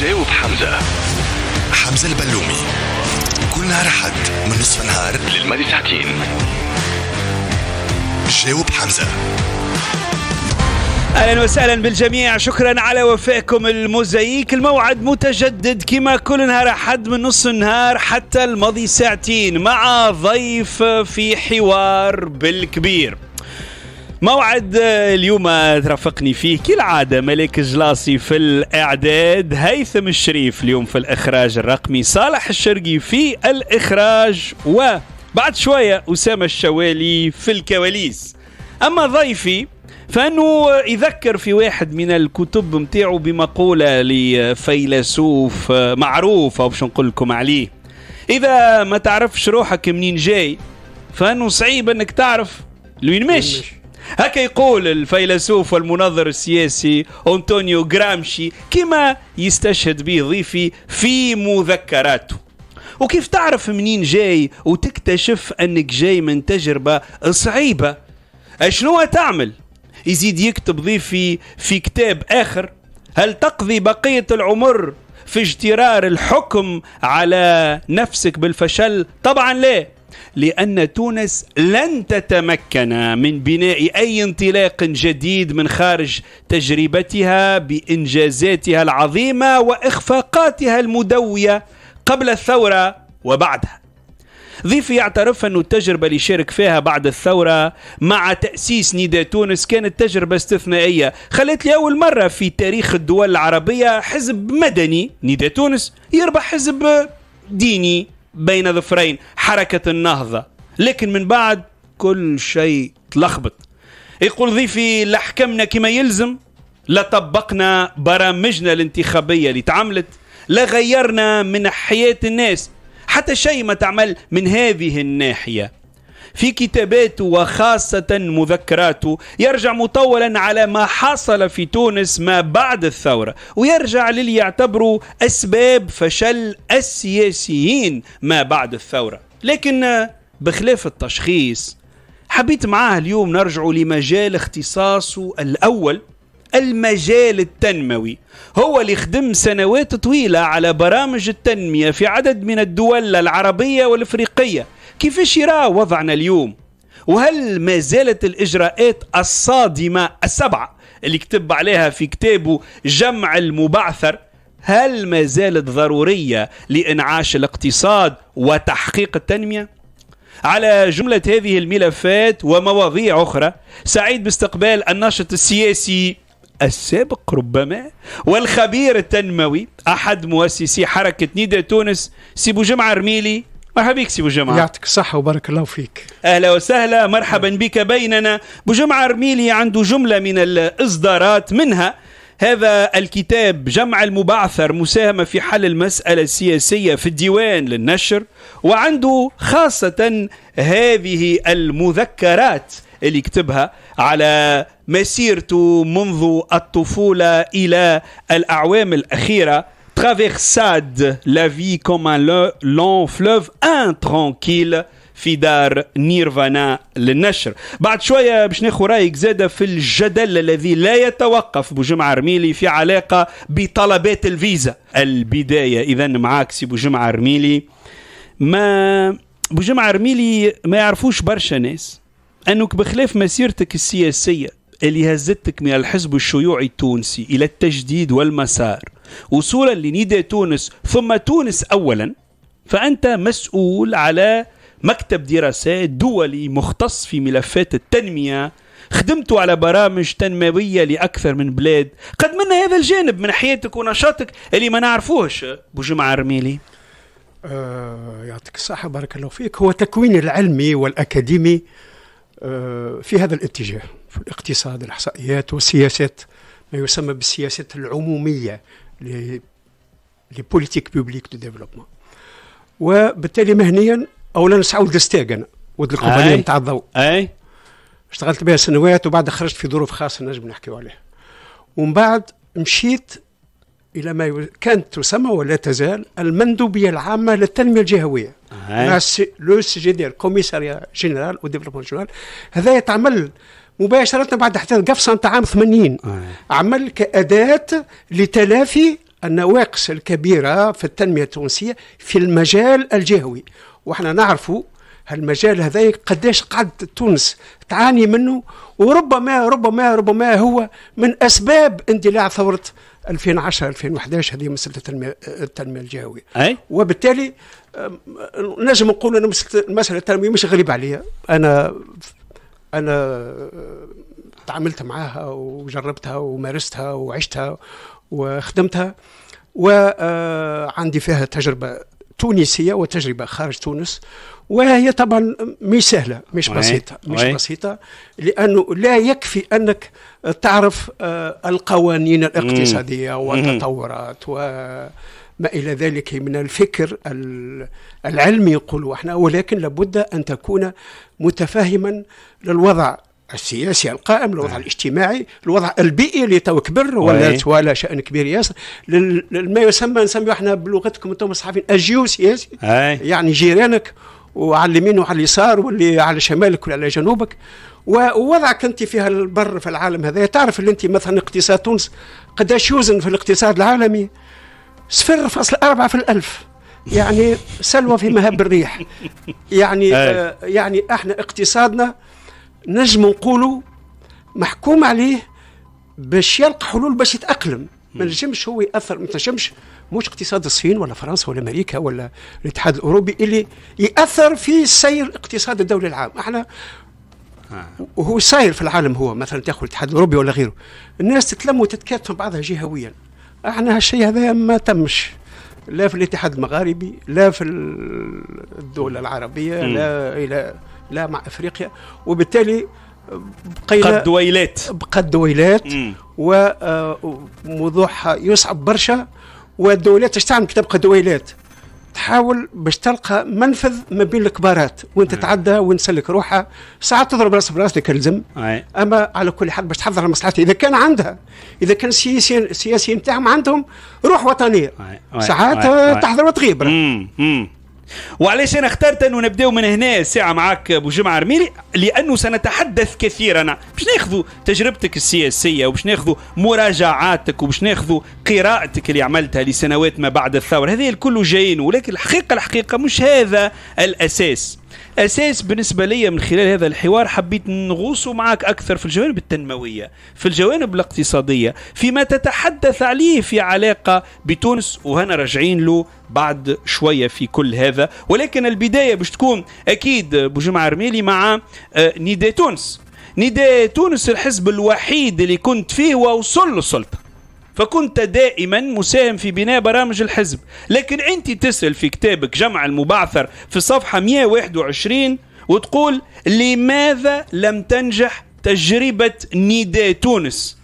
جاوب حمزة حمزة البلومي كل نهار أحد من نصف النهار للماضي ساعتين جاوب حمزة اهلا وسهلا بالجميع شكرا على وفائكم الموزايك الموعد متجدد كما كل نهار احد من نص النهار حتى الماضي ساعتين مع ضيف في حوار بالكبير موعد آه، اليوم ترافقني فيه كالعادة ملك جلاصي في الإعداد هيثم الشريف اليوم في الإخراج الرقمي صالح الشرقي في الإخراج وبعد شوية أسامة الشوالي في الكواليس أما ضيفي فانه يذكر في واحد من الكتب متاعه بمقوله لفيلسوف آه، معروف او باش نقول لكم عليه اذا ما تعرفش روحك منين جاي فانه صعيب انك تعرف لوين ماشي هكا يقول الفيلسوف والمنظر السياسي أنطونيو غرامشي كما يستشهد به ضيفي في مذكراته وكيف تعرف منين جاي وتكتشف أنك جاي من تجربة صعيبة أشنو تعمل يزيد يكتب ضيفي في كتاب آخر هل تقضي بقية العمر في اجترار الحكم على نفسك بالفشل طبعا لا لأن تونس لن تتمكن من بناء أي انطلاق جديد من خارج تجربتها بإنجازاتها العظيمة وإخفاقاتها المدوية قبل الثورة وبعدها ضيف يعترف أن التجربة اللي شارك فيها بعد الثورة مع تأسيس نيدا تونس كانت تجربة استثنائية خلت لأول مرة في تاريخ الدول العربية حزب مدني نيدا تونس يربح حزب ديني بين ظفرين حركة النهضة لكن من بعد كل شيء تلخبط يقول ضيفي لحكمنا كما يلزم لا طبقنا برامجنا الانتخابية اللي تعملت لا غيرنا من حياة الناس حتى شيء ما تعمل من هذه الناحية في كتاباته وخاصة مذكراته يرجع مطولا على ما حصل في تونس ما بعد الثورة ويرجع للي يعتبروا أسباب فشل السياسيين ما بعد الثورة لكن بخلاف التشخيص حبيت معاه اليوم نرجع لمجال اختصاصه الأول المجال التنموي هو اللي خدم سنوات طويلة على برامج التنمية في عدد من الدول العربية والإفريقية كيفاش يرى وضعنا اليوم وهل ما زالت الإجراءات الصادمة السبعة اللي كتب عليها في كتابه جمع المبعثر هل ما زالت ضرورية لإنعاش الاقتصاد وتحقيق التنمية؟ على جملة هذه الملفات ومواضيع أخرى سعيد باستقبال الناشط السياسي السابق ربما والخبير التنموي أحد مؤسسي حركة نيدا تونس سيبو جمعة رميلي مرحبا بك سي جمعه يعطيك الصحة وبارك الله فيك أهلا وسهلا مرحبا بك بيننا جمعه رميلي عنده جملة من الإصدارات منها هذا الكتاب جمع المبعثر مساهمة في حل المسألة السياسية في الديوان للنشر وعنده خاصة هذه المذكرات اللي كتبها على مسيرته منذ الطفولة إلى الأعوام الأخيرة traversade la vie comme un long fleuve intranquille في دار نيرفانا للنشر بعد شوية باش ناخذ رأيك زادة في الجدل الذي لا يتوقف بجمعة رميلي في علاقة بطلبات الفيزا البداية إذا معاك سي بجمعة رميلي ما بجمعة رميلي ما يعرفوش برشا ناس أنك بخلاف مسيرتك السياسية اللي هزتك من الحزب الشيوعي التونسي إلى التجديد والمسار وصولا لنيدا تونس ثم تونس أولا فأنت مسؤول على مكتب دراسات دولي مختص في ملفات التنمية خدمت على برامج تنموية لأكثر من بلاد قد منا هذا الجانب من حياتك ونشاطك اللي ما نعرفوهش بجمع الرميلي آه يعطيك الصحة بارك الله فيك هو تكوين العلمي والأكاديمي آه في هذا الاتجاه في الاقتصاد الإحصائيات والسياسات ما يسمى بالسياسات العمومية les, les politiques publiques de développement وبالتالي مهنيا اولا نسعود ستيغ انا ود القبليه نتاع الضوء اي اشتغلت بها سنوات وبعد خرجت في ظروف خاصه نجم نحكيو عليها ومن بعد مشيت الى ما كانت تسمى ولا تزال المندوبيه العامه للتنميه الجهويه مع لو سي جي دي الكوميساريا جينيرال وديفلوبمون جينيرال هذا يتعمل مباشره بعد احداث قفصه نتاع عام 80 آه. عمل كاداه لتلافي النواقص الكبيره في التنميه التونسيه في المجال الجهوي واحنا نعرفوا هالمجال هذا قداش قعدت تونس تعاني منه وربما ربما ربما هو من اسباب اندلاع ثوره 2010 2011 هذه مساله التنميه التنميه الجهويه أي؟ وبالتالي نجم نقول ان مساله التنميه مش غريبه عليا انا انا آه، تعاملت معاها وجربتها ومارستها وعشتها وخدمتها وعندي آه، فيها تجربه تونسيه وتجربه خارج تونس وهي طبعا مش سهله مش بسيطه مش بسيطه لانه لا يكفي انك تعرف آه، القوانين الاقتصاديه والتطورات و ما إلى ذلك من الفكر العلمي يقول احنا ولكن لابد أن تكون متفاهما للوضع السياسي القائم الوضع آه. نعم. الاجتماعي الوضع البيئي اللي تو كبر ولا ولا شان كبير ياسر ما يسمى نسميه احنا بلغتكم انتم الصحفيين الجيو سياسي آه. يعني جيرانك وعلى اليمين وعلى اليسار واللي على شمالك وعلى على جنوبك ووضعك انت فيها البر في العالم هذا تعرف اللي انت مثلا اقتصاد تونس قداش يوزن في الاقتصاد العالمي صفر فاصل أربعة في الألف يعني سلوى في مهب الريح يعني آه يعني احنا اقتصادنا نجم نقولوا محكوم عليه باش يلقى حلول باش يتأقلم ما نجمش هو ياثر ما نجمش مش اقتصاد الصين ولا فرنسا ولا امريكا ولا الاتحاد الاوروبي اللي ياثر في سير اقتصاد الدولة العام احنا وهو آه. ساير في العالم هو مثلا تاخذ الاتحاد الاوروبي ولا غيره الناس تتلم وتتكاتف بعضها جهويا احنا هالشيء هذا ما تمش لا في الاتحاد المغاربي لا في الدول العربية م. لا إلى لا مع افريقيا وبالتالي بقينا بقى الدويلات بقى الدويلات وموضوعها آه، يصعب برشا والدولات اش تعمل تبقى دويلات تحاول باش تلقى منفذ ما بين الكبارات أيه. تعدى وين تسلك روحها ساعات تضرب راس براسك أيه. اما على كل حال باش تحضر لمصلحتها اذا كان عندها اذا كان السياسيين السياسيين تاعهم عندهم روح وطنيه ساعات تحضر وتغيب وعلاش انا اخترت انه نبداو من هنا الساعه معاك ابو جمعه عرميلي لانه سنتحدث كثيرا باش ناخذوا تجربتك السياسيه وباش ناخذوا مراجعاتك وباش ناخذوا قراءتك اللي عملتها لسنوات ما بعد الثوره هذه الكل جايين ولكن الحقيقه الحقيقه مش هذا الاساس اساس بالنسبه لي من خلال هذا الحوار حبيت نغوص معك اكثر في الجوانب التنمويه في الجوانب الاقتصاديه فيما تتحدث عليه في علاقه بتونس وهنا راجعين له بعد شويه في كل هذا ولكن البدايه باش تكون اكيد بجمعه رميلي مع آه، نداء تونس نداء تونس الحزب الوحيد اللي كنت فيه ووصل له السلطه فكنت دائما مساهم في بناء برامج الحزب لكن أنت تسأل في كتابك جمع المبعثر في صفحة 121 وتقول لماذا لم تنجح تجربة نيدا تونس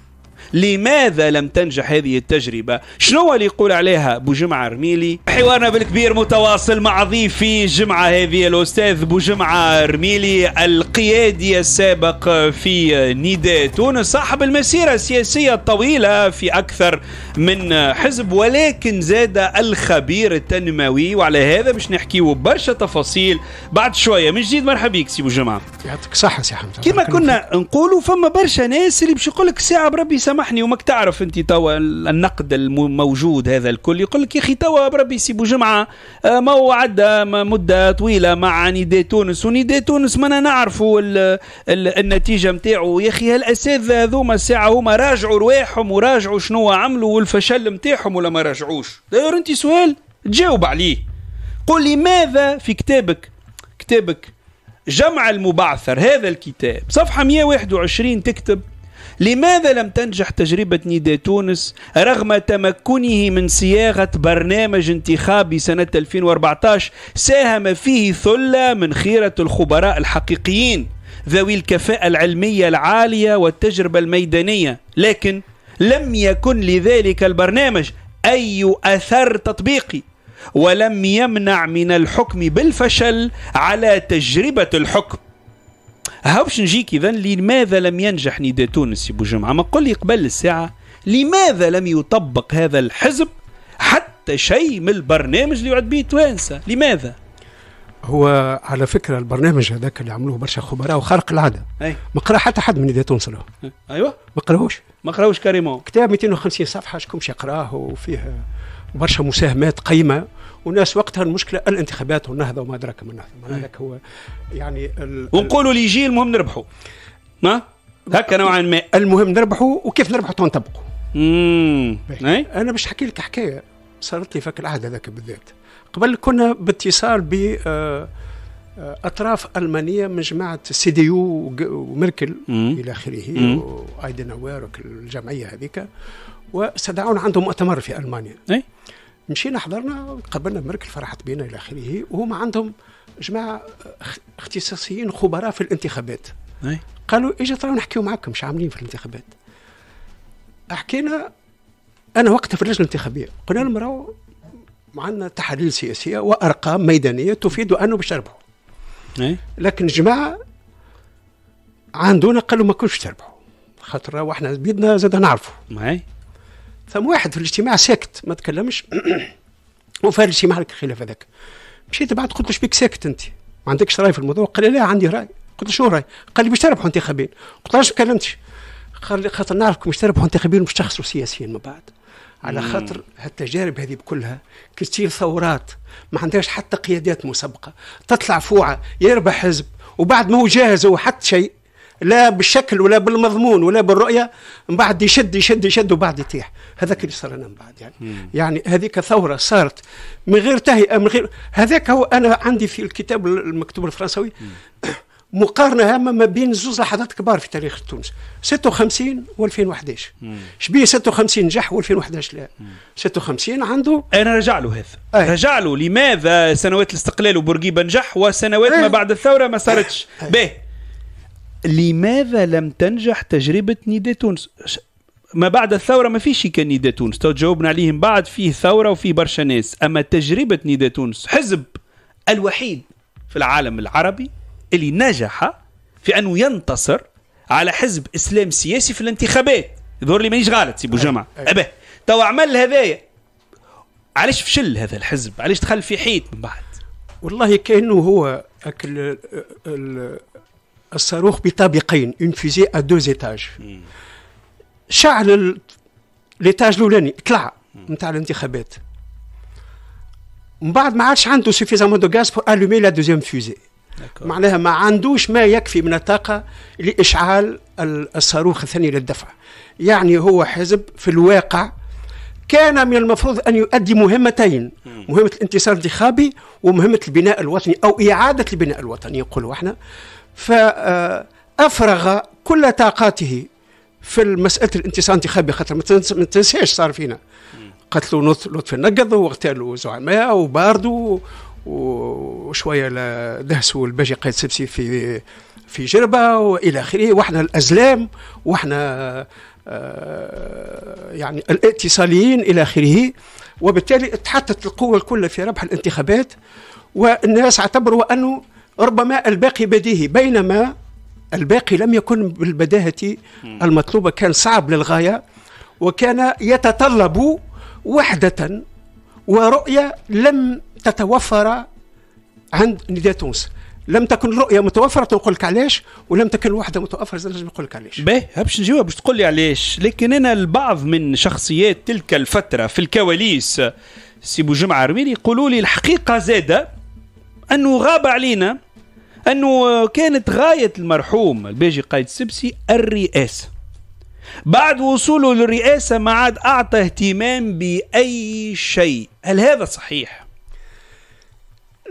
لماذا لم تنجح هذه التجربة شنو اللي يقول عليها بوجمعة رميلي حوارنا بالكبير متواصل مع ضيفي جمعة هذه الأستاذ بوجمعة رميلي القيادي السابق في نداء تونس صاحب المسيرة السياسية الطويلة في أكثر من حزب ولكن زاد الخبير التنموي وعلى هذا باش نحكيو برشا تفاصيل بعد شوية من جديد مرحبا بك سي بوجمعة يعطيك صحة سي حمزة كما كنا نقولوا فما برشا ناس اللي باش يقول لك ساعة بربي سمع سامحني وماك تعرف انت توا النقد الموجود هذا الكل يقول لك يا اخي توا بربي يسيبوا جمعه آه، ما هو عدى مده طويله مع نداء تونس ونداء تونس ما نعرفوا النتيجه نتاعو يا اخي هالاساتذه هذوما الساعه هما راجعوا رواحهم وراجعوا شنو عملوا والفشل نتاعهم ولا ما راجعوش داير انت سؤال تجاوب عليه قل لماذا في كتابك كتابك جمع المبعثر هذا الكتاب صفحه 121 تكتب لماذا لم تنجح تجربة نيدا تونس رغم تمكنه من صياغة برنامج انتخابي سنة 2014 ساهم فيه ثلة من خيرة الخبراء الحقيقيين ذوي الكفاءة العلمية العالية والتجربة الميدانية لكن لم يكن لذلك البرنامج أي أثر تطبيقي ولم يمنع من الحكم بالفشل على تجربة الحكم هاوش نجيك اذا لماذا لم ينجح نداء تونس بو جمعه ما قل لي قبل الساعه لماذا لم يطبق هذا الحزب حتى شيء من البرنامج اللي يعد به توانسه لماذا هو على فكره البرنامج هذاك اللي عملوه برشا خبراء وخارق العاده أي. ما قرا حتى حد من ذات تونس ايوه ما قراهوش ما قراهوش كريمون كتاب 250 صفحه شكون باش يقراه وفيه برشا مساهمات قيمه وناس وقتها المشكله الانتخابات والنهضه وما ادراك ما النهضه هذاك هو يعني ونقولوا لي يجي المهم نربحوا ما هكا نوعا ما المهم نربحوا وكيف نربحوا نطبقوا إيه. انا باش نحكي لك حكايه صارت لي فك العهد هذاك بالذات قبل كنا باتصال ب آه، آه، اطراف المانيه من جماعه سي دي يو وميركل الى اخره وايدن الجمعيه هذيك واستدعونا عندهم مؤتمر في المانيا أي؟ مشينا حضرنا قابلنا مركل فرحت بينا الى اخره وهم عندهم جماعه اختصاصيين خبراء في الانتخابات أي. قالوا اجا ترى نحكيو معاكم مش عاملين في الانتخابات حكينا انا وقتها في اللجنه الانتخابيه قلنا لهم راهو عندنا تحاليل سياسيه وارقام ميدانيه تفيد انه باش تربحوا لكن الجماعه عندنا قالوا ما كنتش تربحوا خاطر واحنا بيدنا زاد نعرفوا ثم واحد في الاجتماع ساكت ما تكلمش وفي الاجتماع لك الخلاف هذاك مشيت بعد قلت له بيك ساكت انت ما عندكش راي في الموضوع قال لي لا عندي راي قلت له شو راي قال لي باش تربحوا انتخابين قلت له ما تكلمتش قال لي خاطر نعرفكم باش تربحوا انتخابين باش تخسروا سياسيا من بعد على خاطر هالتجارب هذه كلها كي تصير ثورات ما عندهاش حتى قيادات مسبقه تطلع فوعه يربح حزب وبعد ما هو جاهز هو حتى شيء لا بالشكل ولا بالمضمون ولا بالرؤيه من بعد يشد يشد يشد وبعد يطيح هذاك اللي صار لنا من بعد يعني مم. يعني هذيك ثوره صارت من غير تهيئه من غير هذاك هو انا عندي في الكتاب المكتوب الفرنسوي مم. مقارنه هامه ما بين زوز لحظات كبار في تاريخ تونس 56 و2011 شبيه 56 نجح و2011 لا 56 عنده انا رجع له هذا أيه. رجع له لماذا سنوات الاستقلال وبورقيبه نجح وسنوات أيه. ما بعد الثوره ما صارتش به لماذا لم تنجح تجربه نيدي تونس ما بعد الثوره ما فيش كان نيدي تونس تو جاوبنا عليهم بعد فيه ثوره وفيه برشا ناس اما تجربه نيدي تونس حزب الوحيد في العالم العربي اللي نجح في انه ينتصر على حزب اسلام سياسي في الانتخابات يظهر لي مانيش غلط سي جمعه ابه تو عمل هذايا علاش فشل هذا الحزب علاش دخل في حيط من بعد والله كانه هو أكل الصاروخ بطابقين اون فيزي ا دو ايتاج شعل ليتاج الاولاني طلع نتاع الانتخابات من بعد ما عادش عنده سوفيزامون دو غاز بور الومي لا دوزيام فيزي معناها ما عندوش ما يكفي من الطاقة لإشعال الصاروخ الثاني للدفع يعني هو حزب في الواقع كان من المفروض أن يؤدي مهمتين مهمة الانتصار الانتخابي ومهمة البناء الوطني أو إعادة البناء الوطني يقولوا احنا فافرغ كل طاقاته في المسألة الانتصار الانتخابي خاطر ما تنساش صار فينا قتلوا لطفي النقض واغتالوا زعماء وباردوا وشويه دهسوا الباجي قايد سبسي في في جربه والى اخره واحنا الازلام واحنا آه، يعني الاتصاليين الى اخره وبالتالي اتحطت القوه الكل في ربح الانتخابات والناس اعتبروا انه ربما الباقي بديهي بينما الباقي لم يكن بالبداهة المطلوبة كان صعب للغاية وكان يتطلب وحدة ورؤية لم تتوفر عند نداء تونس لم تكن رؤيه متوفره نقول لك علاش ولم تكن وحده متوفره نقول لك علاش باهي باش نجاوب باش تقول لي علاش لكن انا البعض من شخصيات تلك الفتره في الكواليس سي بو جمعه عرميري يقولوا لي الحقيقه زاده انه غاب علينا انه كانت غايه المرحوم الباجي قايد السبسي الرئاسه بعد وصوله للرئاسة ما عاد أعطى اهتمام بأي شيء هل هذا صحيح؟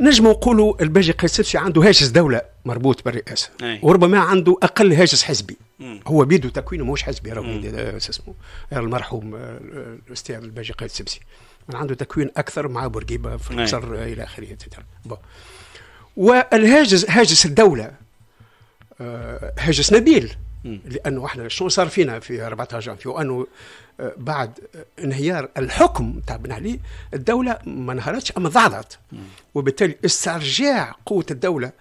نجم نقولوا الباجي السبسي عنده هاجس دولة مربوط بالرئاسة أي. وربما عنده أقل هاجس حزبي مم. هو بيدو تكوينه مش حزبي راهو اسمه المرحوم الأستاذ آه، آه، الباجي السبسي عنده تكوين أكثر مع بورقيبة في القصر إلى آخره والهاجس هاجس الدوله آه، هاجس نبيل لانه احنا شنو صار فينا في 14 جانفي وانه آه، بعد انهيار الحكم تاع بن علي الدوله ما انهارتش اما ضعضعت وبالتالي استرجاع قوه الدوله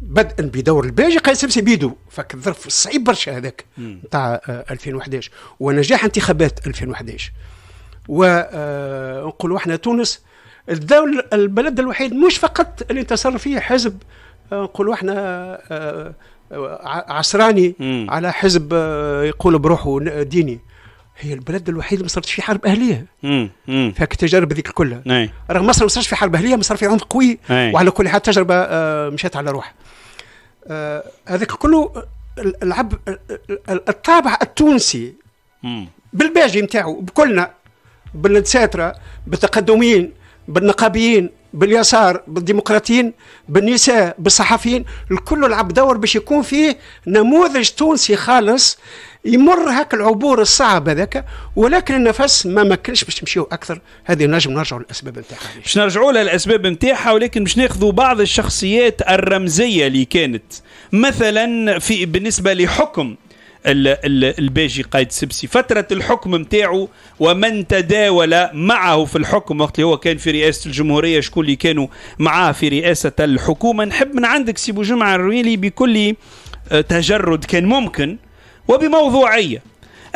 بدءا بدور الباجي قيس سمسي بيدو فك الظرف الصعيب برشا هذاك تاع 2011 آه، ونجاح انتخابات 2011 ونقولوا احنا تونس الدولة البلد الوحيد مش فقط اللي انتصر فيه حزب آه، نقولوا احنا آه، آه، عسراني مم. على حزب يقول بروحه ديني هي البلد الوحيد ما صارتش في حرب اهليه فيها التجارب هذيك كلها نعم. رغم مصر ما صارش في حرب اهليه ما صار في عنف قوي أي. نعم. وعلى كل حال تجربه مشات على روحها هذاك كله العب الطابع التونسي بالباجي نتاعو بكلنا بالساتره بالتقدمين بالنقابيين باليسار بالديمقراطيين بالنساء بالصحفيين الكل لعب دور باش يكون فيه نموذج تونسي خالص يمر هاك العبور الصعب هذاك ولكن النفس ما مكنش باش تمشيو اكثر هذه نجم نرجعوا للاسباب نتاعها باش نرجعوا لها الاسباب نتاعها ولكن باش ناخذوا بعض الشخصيات الرمزيه اللي كانت مثلا في بالنسبه لحكم الباجي قايد سبسي فترة الحكم متاعه ومن تداول معه في الحكم وقت اللي هو كان في رئاسة الجمهورية شكون اللي كانوا معاه في رئاسة الحكومة نحب من عندك سي جمعة الرويلي بكل آه، تجرد كان ممكن وبموضوعية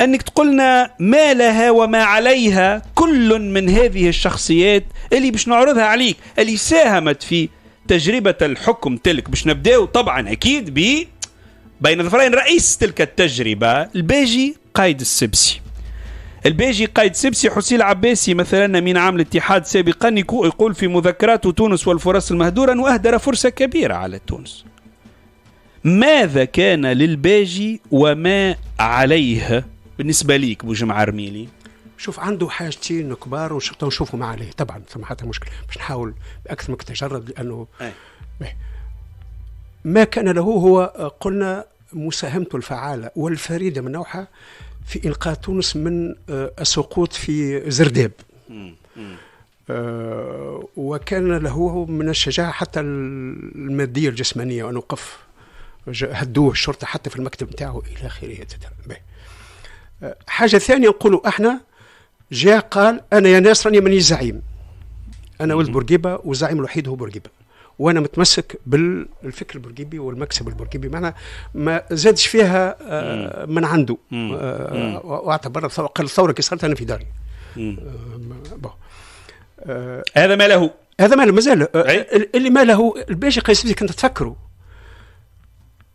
أنك تقولنا ما لها وما عليها كل من هذه الشخصيات اللي باش نعرضها عليك اللي ساهمت في تجربة الحكم تلك باش نبداو طبعا أكيد ب بين ظفرين رئيس تلك التجربة الباجي قايد السبسي الباجي قايد سبسي حسين العباسي مثلا من عام الاتحاد سابقا يقول في مذكراته تونس والفرص المهدورة وأهدر فرصة كبيرة على تونس ماذا كان للباجي وما عليه بالنسبة ليك بوجمع عرميلي شوف عنده حاجتين كبار ونشوفوا ما عليه طبعا ثم حتى مشكل باش نحاول باكثر من تجرد لانه أي. ما كان له هو قلنا مساهمته الفعالة والفريدة من نوعها في إنقاذ تونس من آه، السقوط في زرداب آه، وكان له من الشجاعة حتى المادية الجسمانية أن وقف هدوه الشرطة حتى في المكتب نتاعه إلى آخره آه، حاجة ثانية نقولوا احنا جاء قال أنا يا ناس راني ماني زعيم أنا ولد بورقيبة والزعيم الوحيد هو بورقيبة وانا متمسك بالفكر البورقيبي والمكسب البورقيبي معناها ما زادش فيها آه، من عنده آه، آه، واعتبر الثوره كي صارت انا في داري هذا ما له هذا ما له مازال اللي ما له الباشا قيس كنت تفكروا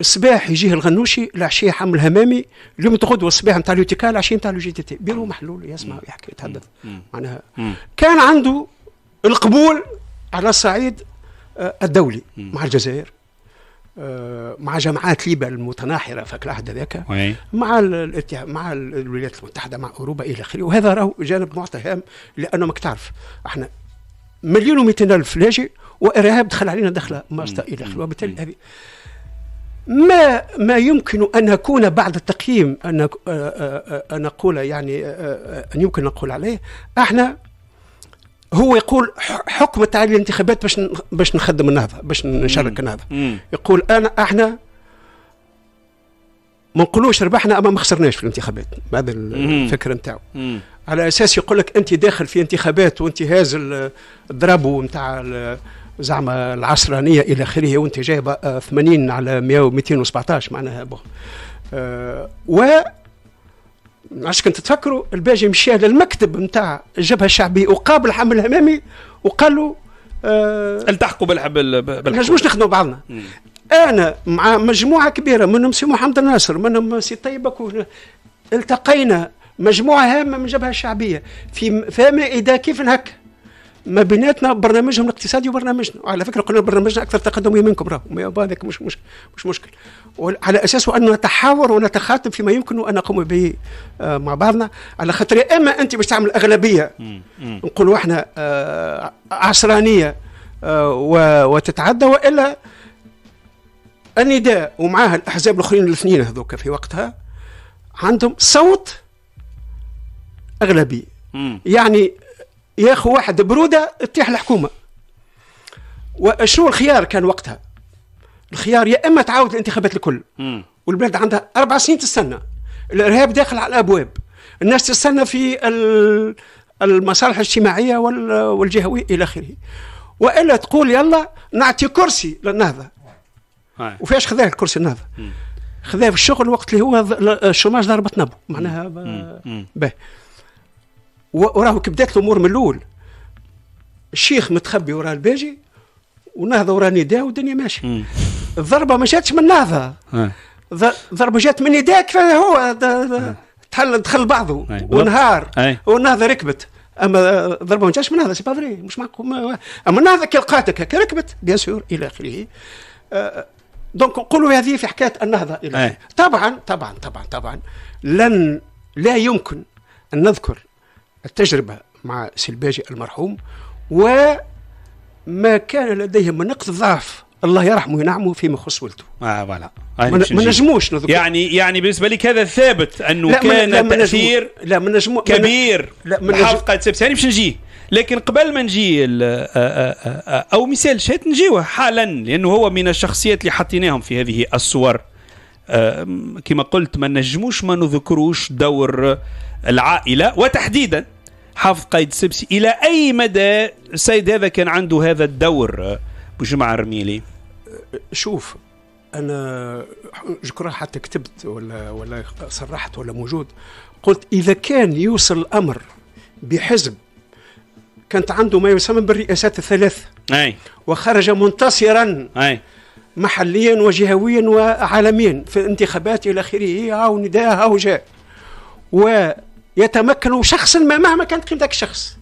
الصباح يجيه الغنوشي العشيه حمل همامي اليوم تغدو الصباح نتاع اليوتيكا العشيه نتاع جي تي تي بيرو محلول يسمع يحكي يتحدث معناها كان عنده القبول على الصعيد آه، الدولي مع الجزائر آه، مع جماعات ليبيا المتناحره في العهد هذاك مع مع الولايات المتحده مع اوروبا الى اخره وهذا راهو جانب معطى هام لانه ماك تعرف احنا مليون و الف لاجئ وارهاب دخل علينا دخله ماستر الى اخره وبالتالي هذه ما ما يمكن ان نكون بعد التقييم ان آه، نقول يعني ان يمكن نقول عليه احنا هو يقول حكم تعالي الانتخابات باش باش نخدم النهضه باش نشارك النهضه يقول انا احنا ما نقولوش ربحنا اما ما خسرناش في الانتخابات هذا الفكر نتاعو على اساس يقول لك انت داخل في انتخابات وانت هاز الضرابو نتاع زعما العصرانيه الى اخره وانت جايب 80 آه، على 100 و 217 معناها بو. أه و علاش كنت تفكروا الباجي مشى للمكتب نتاع الجبهه الشعبيه وقابل حمل الهمامي وقال له آه التحقوا بالحبل ما نجموش نخدموا بعضنا مم. انا مع مجموعه كبيره منهم سي محمد الناصر منهم سي طيبك التقينا مجموعه هامه من الجبهه الشعبيه في اذا كيف هكا ما بيناتنا برنامجهم الاقتصادي وبرنامجنا وعلى فكره قلنا برنامجنا اكثر تقدما منكم راه هذاك مش مش مش مشكل وعلى اساس ان نتحاور ونتخاتم فيما يمكن ان نقوم به آه، مع بعضنا على خاطر اما انت باش تعمل اغلبيه نقولوا احنا آه، عصرانيه آه، وتتعدى والا النداء ومعها الاحزاب الاخرين الاثنين هذوك في وقتها عندهم صوت اغلبي يعني ياخذ واحد بروده تطيح الحكومه وشنو الخيار كان وقتها الخيار يا اما تعاود الانتخابات الكل والبلاد عندها اربع سنين تستنى الارهاب داخل على الابواب الناس تستنى في المصالح الاجتماعيه والجهويه الى اخره والا تقول يلا نعطي كرسي للنهضه وفاش خذاه الكرسي النهضه خذاه في الشغل وقت اللي هو الشوماج ضربت نبو معناها باهي وراهو كي بدات الامور من الاول الشيخ متخبي وراه الباجي ونهضه وراه نداء والدنيا ماشيه الضربه ما جاتش من نهضه الضربه آه. جات من نداء كيف هو آه، آه. تحل دخل بعضه ونهار والنهضه ركبت اما ضربه ما جاتش من نهضه سي فري مش معقول اما النهضه كي لقاتك هكا ركبت بيان سور الى اخره دونك نقولوا هذه في حكايه النهضه الى طبعا طبعا طبعا طبعا لن لا يمكن ان نذكر التجربة مع سلباجي المرحوم وما كان لديهم من نقص ضعف الله يرحمه وينعمه فيما يخص ولده. اه فوالا ما آه، نجموش نذكر يعني يعني بالنسبه لك هذا ثابت انه لا كان لا تاثير لا ما نجمو كبير لا من حلقه سبت باش نجيه لكن قبل ما نجي آه، آه، او مثال شهيت نجيوه حالا لانه هو من الشخصيات اللي حطيناهم في هذه الصور كما قلت ما نجموش ما نذكروش دور العائله وتحديدا حافظ قايد سبسي الى اي مدى السيد هذا كان عنده هذا الدور بجمع الرميلي شوف انا جكرا حتى كتبت ولا ولا صرحت ولا موجود قلت اذا كان يوصل الامر بحزب كانت عنده ما يسمى بالرئاسات الثلاث أي. وخرج منتصرا أي. محليا وجهويا وعالميا في انتخابات الى اخره هاو نداها هاو جاء يتمكن شخصا ما مهما كانت قيمة ذاك الشخص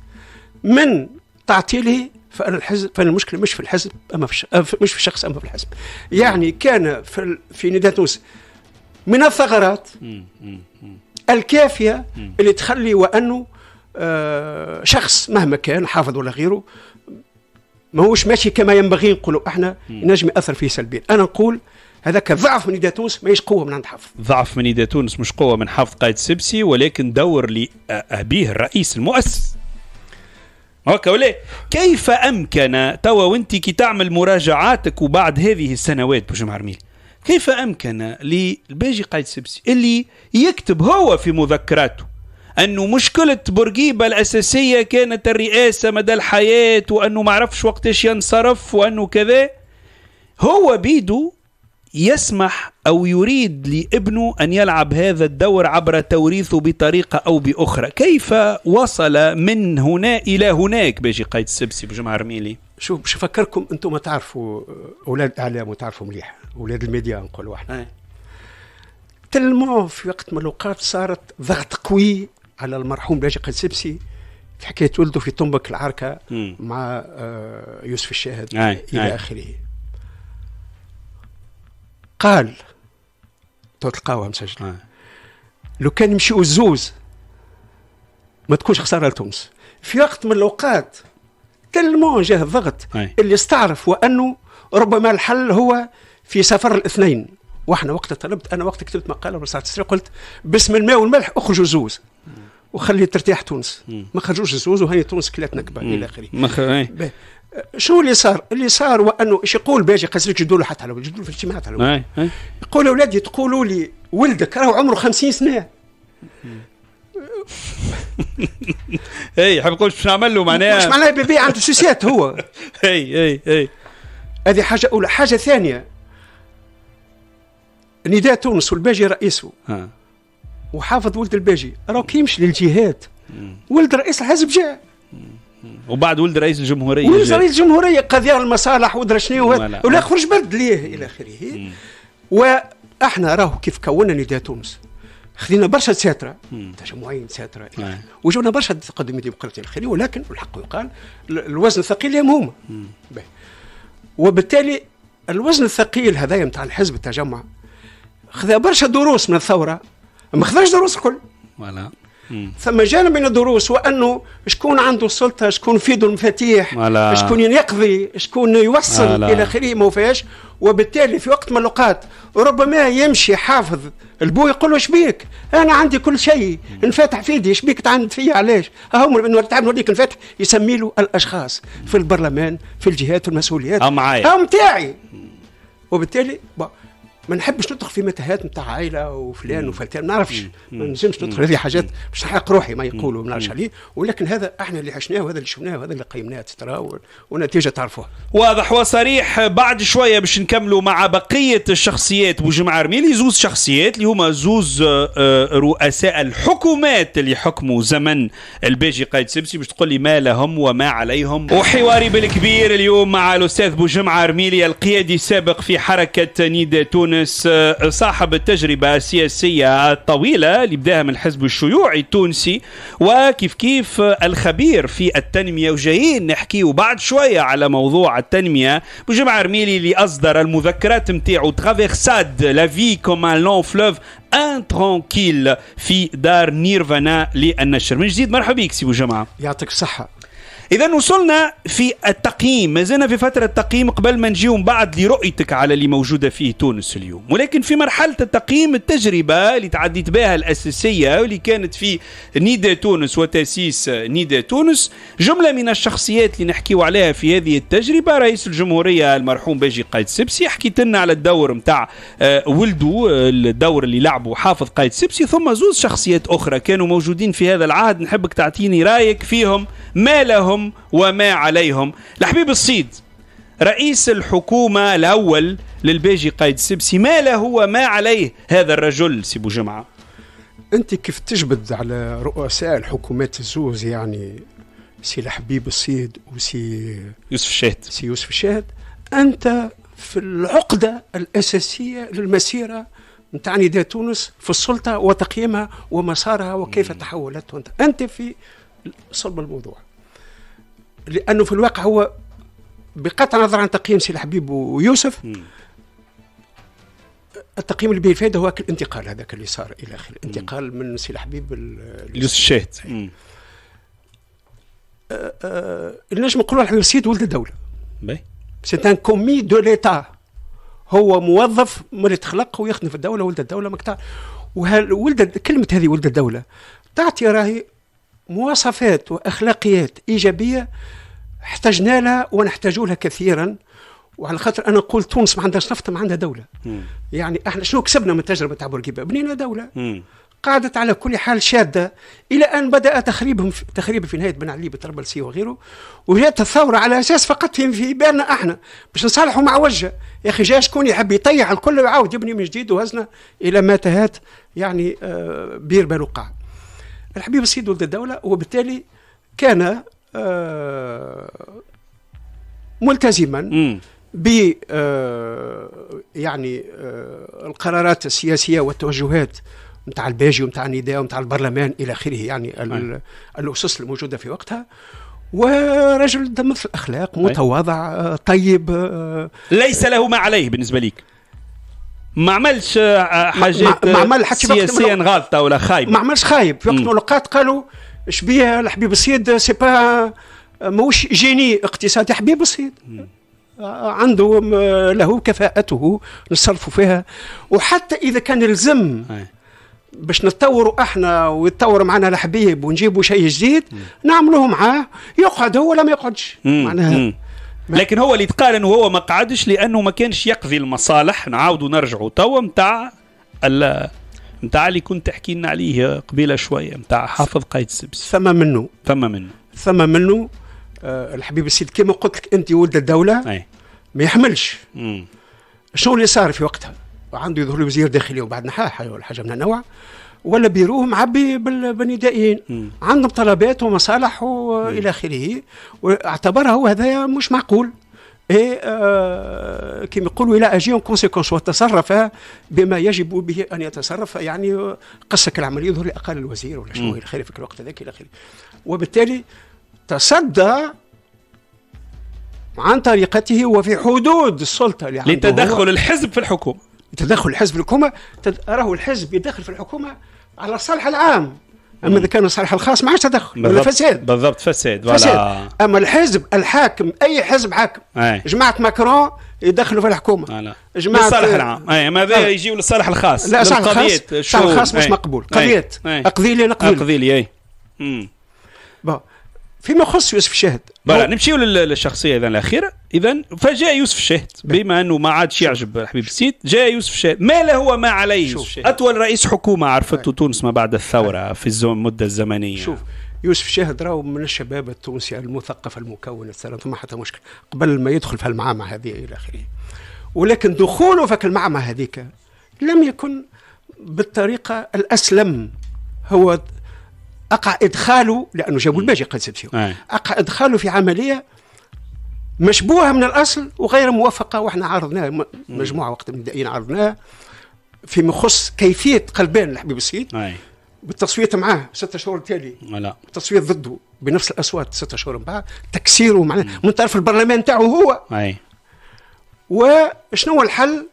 من تعطيله فأنا الحزب فأنا المشكلة مش في الحزب أما في مش في الشخص أما في الحزب يعني كان في في نداء تونس من الثغرات الكافية اللي تخلي وأنه آه، شخص مهما كان حافظ ولا غيره ماهوش ماشي كما ينبغي نقولوا احنا ينجم ياثر فيه سلبيا انا نقول هذاك ضعف من يد تونس ماهيش قوه من عند حافظ ضعف من يد تونس مش قوه من حافظ قائد سبسي ولكن دور لابيه الرئيس المؤسس هكا ولا كيف امكن توا وانت كي تعمل مراجعاتك وبعد هذه السنوات بوجم عرميل كيف امكن للباجي قائد سبسي اللي يكتب هو في مذكراته انه مشكله بورقيبه الاساسيه كانت الرئاسه مدى الحياه وانه ما عرفش وقتاش ينصرف وانه كذا هو بيدو يسمح أو يريد لابنه أن يلعب هذا الدور عبر توريثه بطريقة أو بأخرى كيف وصل من هنا إلى هناك باجي قايد السبسي بجمع رميلي شوف باش نفكركم انتم ما تعرفوا اولاد الاعلام وتعرفوا مليح اولاد الميديا نقولوا احنا تلمو في وقت من الاوقات صارت ضغط قوي على المرحوم قايد السبسي في حكايه ولده في طنبك العركه مع آه، يوسف الشاهد الى اخره قال تلقاوها مسجله لو كان يمشيو الزوز ما تكونش خساره لتونس في وقت من الاوقات تلمون جاه الضغط اللي استعرف وانه ربما الحل هو في سفر الاثنين واحنا وقت طلبت انا وقت كتبت مقاله ورسالة تسريع قلت باسم الماء والملح اخرجوا زوز وخلي ترتاح تونس ما خرجوش زوز وهي تونس كلاتنا كبار الى اخره شو اللي صار؟ اللي صار هو انه ايش يقول باجي قصدي جدول حتى على جدول في الاجتماعات يقول اولادي تقولوا لي ولدك راهو عمره 50 سنه اي حاب يقول شنو نعمل له معناها واش معناها بيبيع عنده سوسيات هو اي اي اي هذه حاجه اولى حاجه ثانيه نداء تونس والباجي رئيسه وحافظ ولد الباجي راهو كيمشي للجهات ولد رئيس الحزب جاء وبعد ولد رئيس الجمهوريه ولد رئيس الجمهوريه قضيه المصالح ودرا شنو ولا خرج برد ليه الى اخره واحنا راه كيف كونا نداء تونس خذينا برشا ساتره تجمعين ساتره نعم. وجونا برشا تقدم ديمقراطيه اخره ولكن الحق يقال الوزن الثقيل هم هما وبالتالي الوزن الثقيل هذايا نتاع الحزب التجمع خذا برشا دروس من الثوره ما خذاش دروس الكل ثم جانب من الدروس وانه شكون عنده السلطه شكون في يده المفاتيح شكون يقضي شكون يوصل الى اخره ما فيهاش وبالتالي في وقت من الاوقات ربما يمشي حافظ البو يقول له شبيك انا عندي كل شيء نفتح في يدي شبيك تعند فيا علاش هاهم تعب نوريك الفتح يسمي له الاشخاص في البرلمان في الجهات والمسؤوليات هم معايا هم تاعي وبالتالي بقى. ما نحبش ندخل في متاهات نتاع عائله وفلان وفلتان ما نعرفش ما نجمش ندخل هذه حاجات باش نحقق روحي ما يقولوا ما نعرفش عليه ولكن هذا احنا اللي عشناه وهذا اللي شفناه وهذا اللي قيمناه ترى والنتيجه تعرفوها واضح وصريح بعد شويه باش نكملوا مع بقيه الشخصيات وجمع رميلي زوز شخصيات اللي هما زوز آه، آه، رؤساء الحكومات اللي حكموا زمن الباجي قايد سبسي باش تقول لي ما لهم وما عليهم وحواري بالكبير اليوم مع الاستاذ بوجمعه رميلي القيادي السابق في حركه نيدا تونس تونس آه، صاحب التجربة السياسية الطويلة اللي بداها من الحزب الشيوعي التونسي وكيف كيف الخبير في التنمية وجايين نحكي بعد شوية على موضوع التنمية بجمع رميلي اللي أصدر المذكرات متاعو ترافيرساد لا في ان لون فلوف انترونكيل في دار نيرفانا للنشر من جديد مرحبا بك سي بو جمعه يعطيك الصحه اذا وصلنا في التقييم ما زلنا في فتره التقييم قبل ما نجيو بعد لرؤيتك على اللي موجوده فيه تونس اليوم ولكن في مرحله التقييم التجربه اللي تعديت بها الاساسيه واللي كانت في نيدا تونس وتاسيس نيدا تونس جمله من الشخصيات اللي نحكيو عليها في هذه التجربه رئيس الجمهوريه المرحوم باجي قايد سبسي حكيت لنا على الدور نتاع آه، ولده الدور اللي لعبه حافظ قايد سبسي ثم زوز شخصيات اخرى كانوا موجودين في هذا العهد نحبك تعطيني رايك فيهم ما لهم عليهم وما عليهم لحبيب الصيد رئيس الحكومة الأول للبيجي قايد سبسي ما له وما عليه هذا الرجل سي بو جمعة أنت كيف تجبد على رؤساء الحكومات الزوز يعني سي لحبيب الصيد وسي يوسف الشاهد سي يوسف الشاهد أنت في العقدة الأساسية للمسيرة نتاع نداء تونس في السلطة وتقييمها ومسارها وكيف تحولت أنت في صلب الموضوع لانه في الواقع هو بقطع النظر عن تقييم سي الحبيب ويوسف التقييم اللي به الفائده هو الانتقال هذاك اللي صار الى اخره انتقال من سي الحبيب ليوسف الشاهد طيب. أه، نجم النجم نقولوا على السيد ولد الدوله سي ان كومي دو ليتا هو موظف من تخلق ويخدم في الدوله ولد الدوله مقطع وهل ولد كلمه هذه ولد الدوله تعطي راهي مواصفات واخلاقيات ايجابيه احتجنا لها ونحتاج لها كثيرا وعلى خاطر انا نقول تونس ما عندهاش نفط ما عندها دوله مم. يعني احنا شنو كسبنا من تجربه تاع بورقيبه بنينا دوله مم. قعدت على كل حال شاده الى ان بدا تخريبهم في تخريب في نهايه بن علي بطرابلسي وغيره وجات الثوره على اساس فقط في بالنا احنا باش نصالحوا مع وجه يا اخي جا شكون يحب يطيع الكل ويعاود يبني من جديد وهزنا الى ما تهات يعني آه، بير بالوقع الحبيب السيد ولد الدولة وبالتالي كان آه، ملتزما ب آه، يعني آه، القرارات السياسيه والتوجهات نتاع الباجي ونتاع النداء ونتاع البرلمان الى اخره يعني الاسس الموجوده في وقتها ورجل دم في الاخلاق متواضع طيب ليس له ما عليه بالنسبه ليك ما عملش آه، حاجات ما عمل سياسيا غلطه ولا خايب ما عملش خايب في وقت الاوقات قالوا شبيه الحبيب السيد سي با موش جيني اقتصادي حبيب السيد آه، عنده آه، له كفاءته نصرفوا فيها وحتى اذا كان يلزم باش نتطوروا احنا ويتطور معنا الحبيب ونجيبوا شيء جديد نعملوه معاه يقعد هو ولا ما يقعدش معناها لكن هو اللي تقال انه هو ما قعدش لانه ما كانش يقضي المصالح نعاود نرجعوا توا نتاع نتاع اللي كنت تحكي لنا عليه قبيله شويه نتاع حافظ قايد السبس ثم منه ثم منه ثم منه آه الحبيب السيد كما قلت لك انت ولد الدوله أي. ما يحملش شنو اللي صار في وقتها عنده يظهر له وزير داخلي وبعد نحاح ولا حاجه من النوع ولا بيروه معبي بالندائيين عندهم طلبات ومصالح والى اخره واعتبرها هو هذا مش معقول اي آه كما يقولوا الى اجي اون كونسيكونس وتصرف بما يجب به ان يتصرف يعني قصك العمل يظهر لاقل الوزير ولا شنو الى في الوقت ذاك الى اخره وبالتالي تصدى عن طريقته وفي حدود السلطه اللي لتدخل الحزب في الحكومه تدخل الحزب في الحكومه راهو الحزب يدخل في الحكومه على الصالح العام اما اذا كان الصالح الخاص ما عادش تدخل ولا فساد بالضبط فساد فساد اما الحزب الحاكم اي حزب حاكم أي. جماعه ماكرون يدخلوا في الحكومه ألا. جماعه الصالح العام اي ماذا أه. يجيو للصالح الخاص لا صالح الخاص الصالح الخاص مش مقبول قضيات اقضي لي نقضي لي اقضي لي اي فيما يخص يوسف الشهد بلى نمشيو للشخصيه اذا الاخيره اذا فجاء يوسف الشهد بما انه ما عادش يعجب حبيب السيد جاء يوسف الشهد ما له وما عليه يوسف اطول رئيس حكومه عرفته طيب. تونس ما بعد الثوره طيب. في المده الزمنيه شوف يوسف شاهد راهو من الشباب التونسي المثقف المكون السلف ثم حتى مشكل قبل ما يدخل في المعامة هذه إلى آخره ولكن دخوله في المعمعة هذيك لم يكن بالطريقة الأسلم هو اقع ادخاله لانه جابوا الماجي فيهم اقع ادخاله في عمليه مشبوهه من الاصل وغير موفقه واحنا عرضناها مجموعه وقت المبدئيين عرضناها فيما يخص كيفيه قلبان الحبيب السيد أي. بالتصويت معاه ستة شهور التالي لا التصويت ضده بنفس الاصوات ستة شهور من بعد تكسيره معناه من طرف البرلمان تاعه هو اي وشنو الحل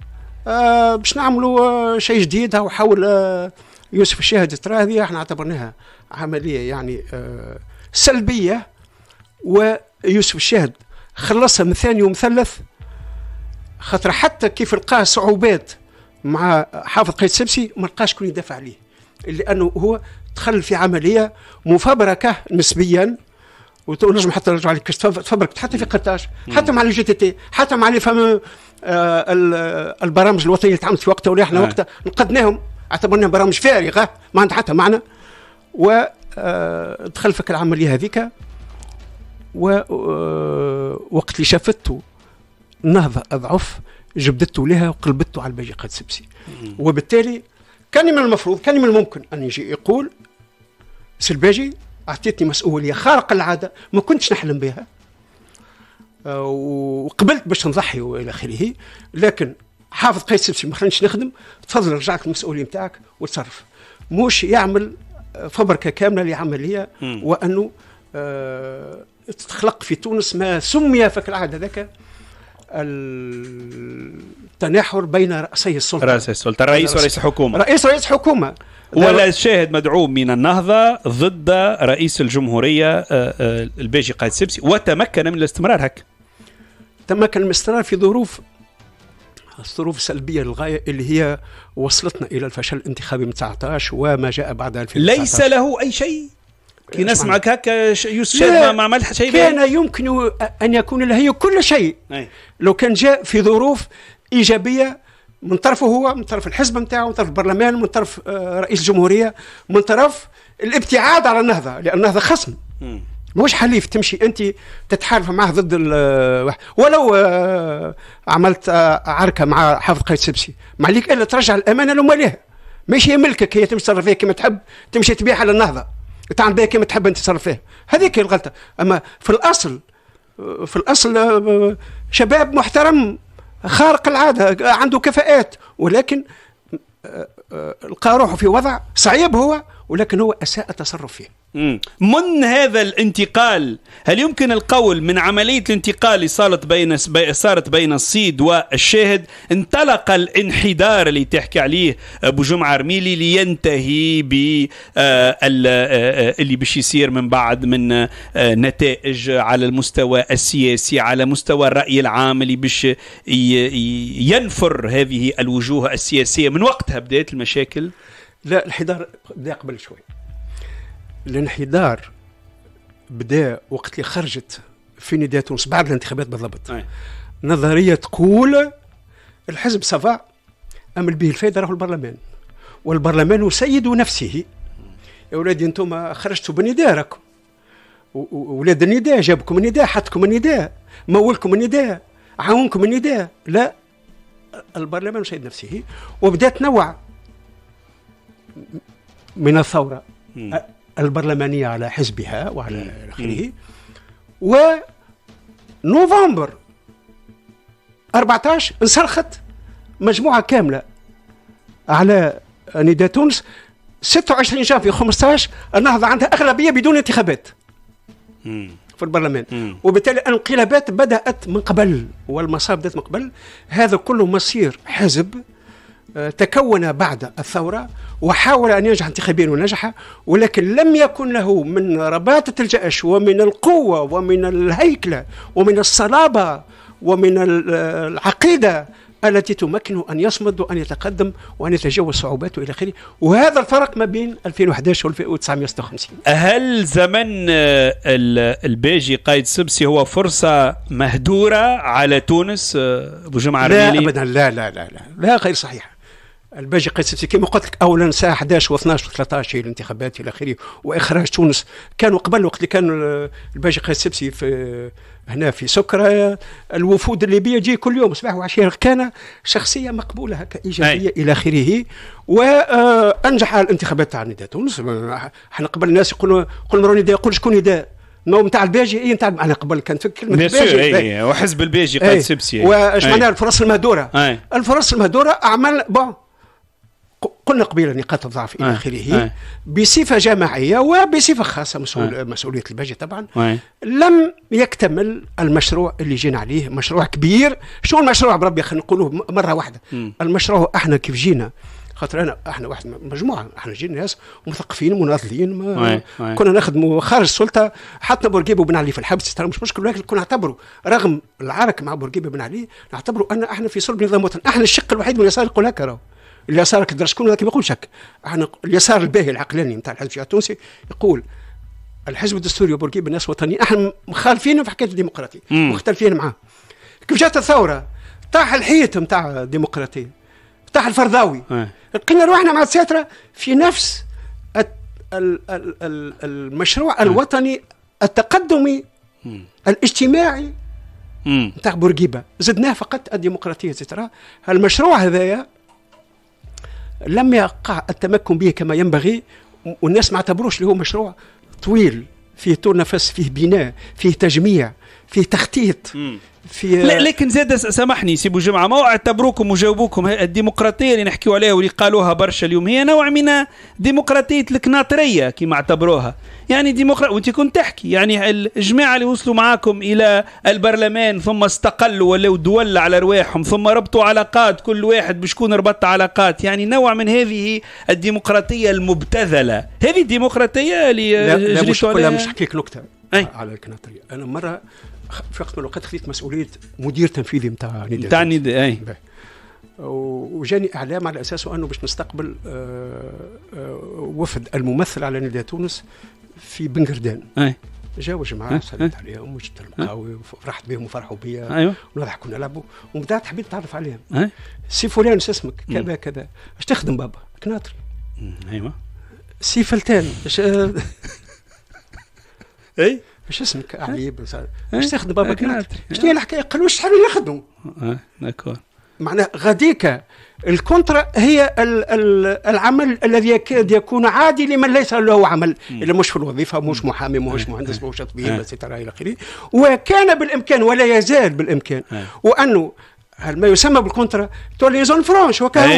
آه باش نعملوا آه شيء جديد حول آه يوسف الشاهد تراه احنا اعتبرناها عمليه يعني آه، سلبيه ويوسف الشاهد خلصها من ثاني ومثلث خاطر حتى كيف لقاه صعوبات مع حافظ قيد سمسي ما لقاش كون يدافع عليه لانه هو دخل في عمليه مفبركه نسبيا ونجم حتى نرجع لك تفبركت حتى في قرطاج حتى مع الجي تي تي حتى مع لي فام آه البرامج الوطنيه اللي تعملت في وقتها احنا آه. وقتها نقدناهم اعتبرناهم برامج فارغه ما عندها حتى معنى ودخل آه، العمليه هذيك و آه، وقت اللي شافته النهضه اضعف جبدته لها وقلبته على الباجي قد سبسي وبالتالي كان من المفروض كان من الممكن ان يجي يقول سلباجي اعطيتني مسؤوليه خارق العاده ما كنتش نحلم بها آه، وقبلت باش نضحي والى اخره لكن حافظ قيس سبسي ما خلانيش نخدم تفضل رجعك المسؤوليه نتاعك وتصرف مش يعمل فبركه كامله لعمليه وانه آه، تخلق في تونس ما سمي في العهد هذاك التناحر بين رأسي السلطة رأسي السلطة رئيس ورئيس حكومة رئيس رئيس حكومة ولا شاهد مدعوم من النهضة ضد رئيس الجمهورية آه، آه، الباجي قائد سبسي وتمكن من الاستمرار هك تمكن من الاستمرار في ظروف الظروف السلبية للغاية اللي هي وصلتنا إلى الفشل الانتخابي من 19 وما جاء بعد 2019 ليس له أي شيء كي نسمعك هكا يوسف شاد ما عمل شيء كان يمكن أن يكون له كل شيء لو كان جاء في ظروف إيجابية من طرفه هو من طرف الحزب نتاعو من طرف البرلمان من طرف آه، رئيس الجمهورية من طرف الابتعاد على النهضة لأن النهضة خصم م. مش حليف تمشي انت تتحالف معه ضد ولو آه، عملت آه، عركه مع حافظ قيس سبسي ما عليك الا ترجع الامانه لمواليها ماشي هي ملكك هي تمشي تصرف فيها كما تحب تمشي تبيعها للنهضه تعمل بها كما تحب انت تصرف فيها هذيك الغلطه اما في الاصل في الاصل آه، شباب محترم خارق العاده عنده كفاءات ولكن لقى روحه في وضع صعيب هو ولكن هو اساء التصرف فيه من هذا الانتقال هل يمكن القول من عملية الانتقال اللي صارت بين صارت بين الصيد والشاهد انطلق الانحدار اللي تحكي عليه أبو جمعة رميلي لينتهي ب آه، آه، آه، اللي باش يصير من بعد من نتائج على المستوى السياسي على مستوى الرأي العام اللي باش ينفر هذه الوجوه السياسية من وقتها بدأت المشاكل لا الحدار بدأ قبل شوي الانحدار بدا وقت اللي خرجت في نداء تونس بعد الانتخابات بالضبط أي. نظريه تقول الحزب سافا امل به الفائده راهو البرلمان والبرلمان سيد نفسه يا ولادي انتم خرجتوا بالنداء راكم ولاد النداء جابكم النداء حطكم النداء مولكم النداء عاونكم النداء لا البرلمان سيد نفسه وبدات نوع من الثوره البرلمانية على حزبها وعلى آخره ونوفمبر 14 انصرخت مجموعة كاملة على نداء تونس 26 جانفي 15 النهضة عندها أغلبية بدون انتخابات في البرلمان وبالتالي الانقلابات بدأت من قبل والمصائب بدأت من قبل هذا كله مصير حزب تكون بعد الثورة وحاول أن ينجح انتخابيا ونجح ولكن لم يكن له من رباطة الجأش ومن القوة ومن الهيكلة ومن الصلابة ومن العقيدة التي تمكنه أن يصمد وأن يتقدم وأن يتجاوز صعوبات وإلى آخره وهذا الفرق ما بين 2011 و 1956 هل زمن الباجي قائد سبسي هو فرصة مهدورة على تونس أبو جمعة لا أبدا لا لا لا لا, لا غير صحيح الباجي قيس كما قلت لك اولا الساعه 11 و12 و13 هي الانتخابات الى اخره واخراج تونس كانوا قبل وقت اللي كان الباجي قيس في هنا في سكرة الوفود الليبية جي كل يوم صباح وعشية كان شخصية مقبولة هكا ايجابيه إلى آخره وأنجح آه، الانتخابات تاع نداء تونس احنا قبل الناس يقولوا قل راني يقول شكون نداء ما نتاع الباجي اي نتاع انا قبل كانت كلمه الباجي اي وحزب الباجي قاد سبسي واش معناها الفرص المهدوره الفرص المهدوره اعمل بون قلنا قبيله نقاط الضعف الى آه، اخره آه. بصفه جماعيه وبصفه خاصه مسؤول آه. مسؤوليه الباجي طبعا لم يكتمل المشروع اللي جينا عليه مشروع كبير شو المشروع بربي خلينا نقولوه مره واحده المشروع احنا كيف جينا خاطر انا احنا واحد مجموعه احنا جينا ناس مثقفين مناضلين كنا نخدموا خارج السلطه حتى بورقيبه بن علي في الحبس ترى مش مشكل ولكن كنا نعتبروا رغم العرك مع بورقيبه بن علي نعتبروا ان احنا في صلب نظام وطن احنا الشق الوحيد من اليسار يقول هكا راهو اليسار كدر شكون ولكن ما يقولش هكا اليسار الباهي العقلاني نتاع الحزب الشيوعي التونسي يقول الحزب الدستوري بورقيبه الناس وطنيين احنا مخالفين في حكايه الديمقراطيه مختلفين معاه كيف جات الثوره طاح الحيط نتاع الديمقراطيه طاح الفرضاوي إيه. لقينا روحنا مع السيطره في نفس المشروع إيه. الوطني التقدمي الاجتماعي نتاع بورقيبه زدناه فقط الديمقراطيه ترى المشروع هذايا لم يقع التمكن به كما ينبغي والناس ما اعتبروش اللي هو مشروع طويل فيه طول نفس فيه بناء فيه تجميع في تخطيط في لا لكن زاد سامحني سيبو جمعه ما اعتبروكم وجاوبوكم الديمقراطيه اللي نحكيو عليها واللي قالوها برشا اليوم هي نوع من ديمقراطيه الكناطريه كما اعتبروها يعني ديمقراطيه وانت كنت تحكي يعني الجماعه اللي وصلوا معاكم الى البرلمان ثم استقلوا ولاو دول على رواحهم ثم ربطوا علاقات كل واحد بشكون ربط علاقات يعني نوع من هذه الديمقراطيه المبتذله هذه الديمقراطيه اللي لا, لا مش, مش حكيك نكته أي. على الكناتري انا مره في وقت من الاوقات خذيت مسؤوليه مدير تنفيذي نتاع نداء نتاع نيدا اي إيه. وجاني اعلام على اساس انه باش نستقبل آه، آه، وفد الممثل على نيدا تونس في بنقردان اي جاوا جماعه سلمت إيه، إيه. عليهم وجبت المقاوي وفرحت بهم وفرحوا بيا ايوه ونضحكوا ونلعبوا ومن بعد حبيت نتعرف عليهم أي. سي فلان شو اسمك كذا كذا اش تخدم بابا كناطري ايوه سي فلتان اي مش اسمك عيب مش تخدم بابا كناتري شنو هي الحكايه قالوا شحال يخدموا اه داكور معناه غاديك الكونترا هي الـ الـ العمل الذي يكاد يكون عادي لمن ليس له عمل الا مش في الوظيفه مش محامي مش مهندس مش طبيب الى اخره وكان بالامكان ولا يزال بالامكان وانه هل ما يسمى بالكونترا تولي زون فرونش وكهو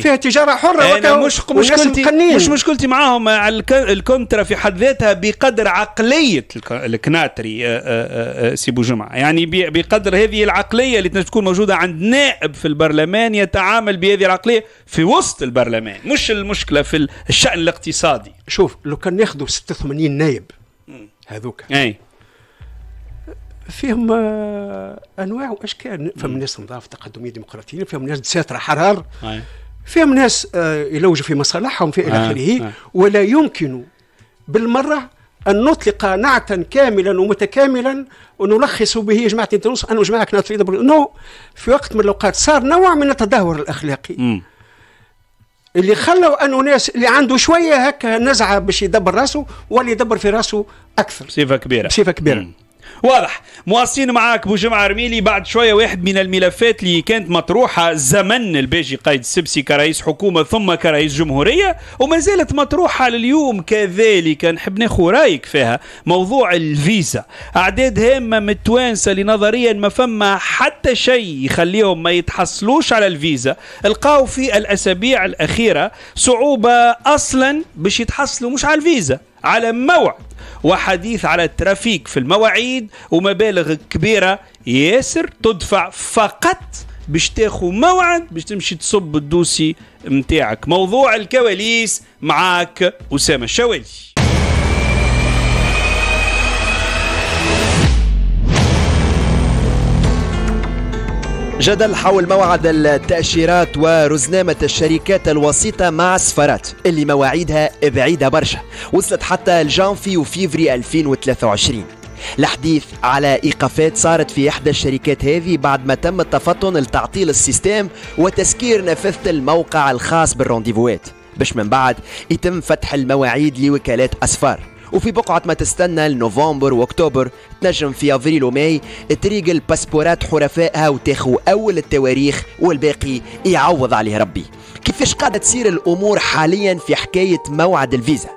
فيها تجاره حره وكهو مش مشكلتي مش مشكلتي معاهم الكونترا في حد ذاتها بقدر عقليه الكناتري آه، آه، آه، سيبو جمعه يعني بقدر هذه العقليه اللي تكون موجوده عند نائب في البرلمان يتعامل بهذه العقليه في وسط البرلمان مش المشكله في الشان الاقتصادي شوف لو كان ياخذوا 86 نائب هذوك اي فيهم آه، انواع واشكال فيهم ناس نظاف تقدميه ديمقراطيين فيهم ناس دساتره حرار فيهم ناس آه، يلوجوا في مصالحهم في الى اخره ولا يمكن بالمره أن نطلق نعتا كاملا ومتكاملا ونلخص به جماعة تونس أنا وجماعة نريد نو في وقت من الأوقات صار نوع من التدهور الأخلاقي اللي خلوا أنه ناس اللي عنده شوية هكا نزعة باش يدبر راسه واللي يدبر في راسه أكثر بصفة كبيرة بصفة كبيرة واضح مواصلين معاك بو جمعه رميلي بعد شويه واحد من الملفات اللي كانت مطروحه زمن الباجي قايد السبسي كرئيس حكومه ثم كرئيس جمهوريه وما زالت مطروحه لليوم كذلك نحب ناخو رايك فيها موضوع الفيزا اعداد هامه متوانسه لنظريا ما فما حتى شيء يخليهم ما يتحصلوش على الفيزا القاو في الاسابيع الاخيره صعوبه اصلا باش يتحصلوا مش على الفيزا على موعد وحديث على الترافيك في المواعيد ومبالغ كبيرة ياسر تدفع فقط باش تاخو موعد باش تمشي تصب الدوسي متاعك موضوع الكواليس معاك أسامة الشوالي جدل حول موعد التأشيرات ورزنامة الشركات الوسيطة مع السفارات اللي مواعيدها بعيدة برشا وصلت حتى الجانفي وفيفري 2023 الحديث على إيقافات صارت في إحدى الشركات هذه بعد ما تم التفطن لتعطيل السيستم وتسكير نافذة الموقع الخاص بالرونديفوات باش من بعد يتم فتح المواعيد لوكالات أسفار وفي بقعة ما تستنى لنوفمبر واكتوبر تنجم في افريل وماي تريقل باسبورات حرفائها وتاخو اول التواريخ والباقي يعوض عليه ربي كيفاش قاعدة تصير الامور حاليا في حكاية موعد الفيزا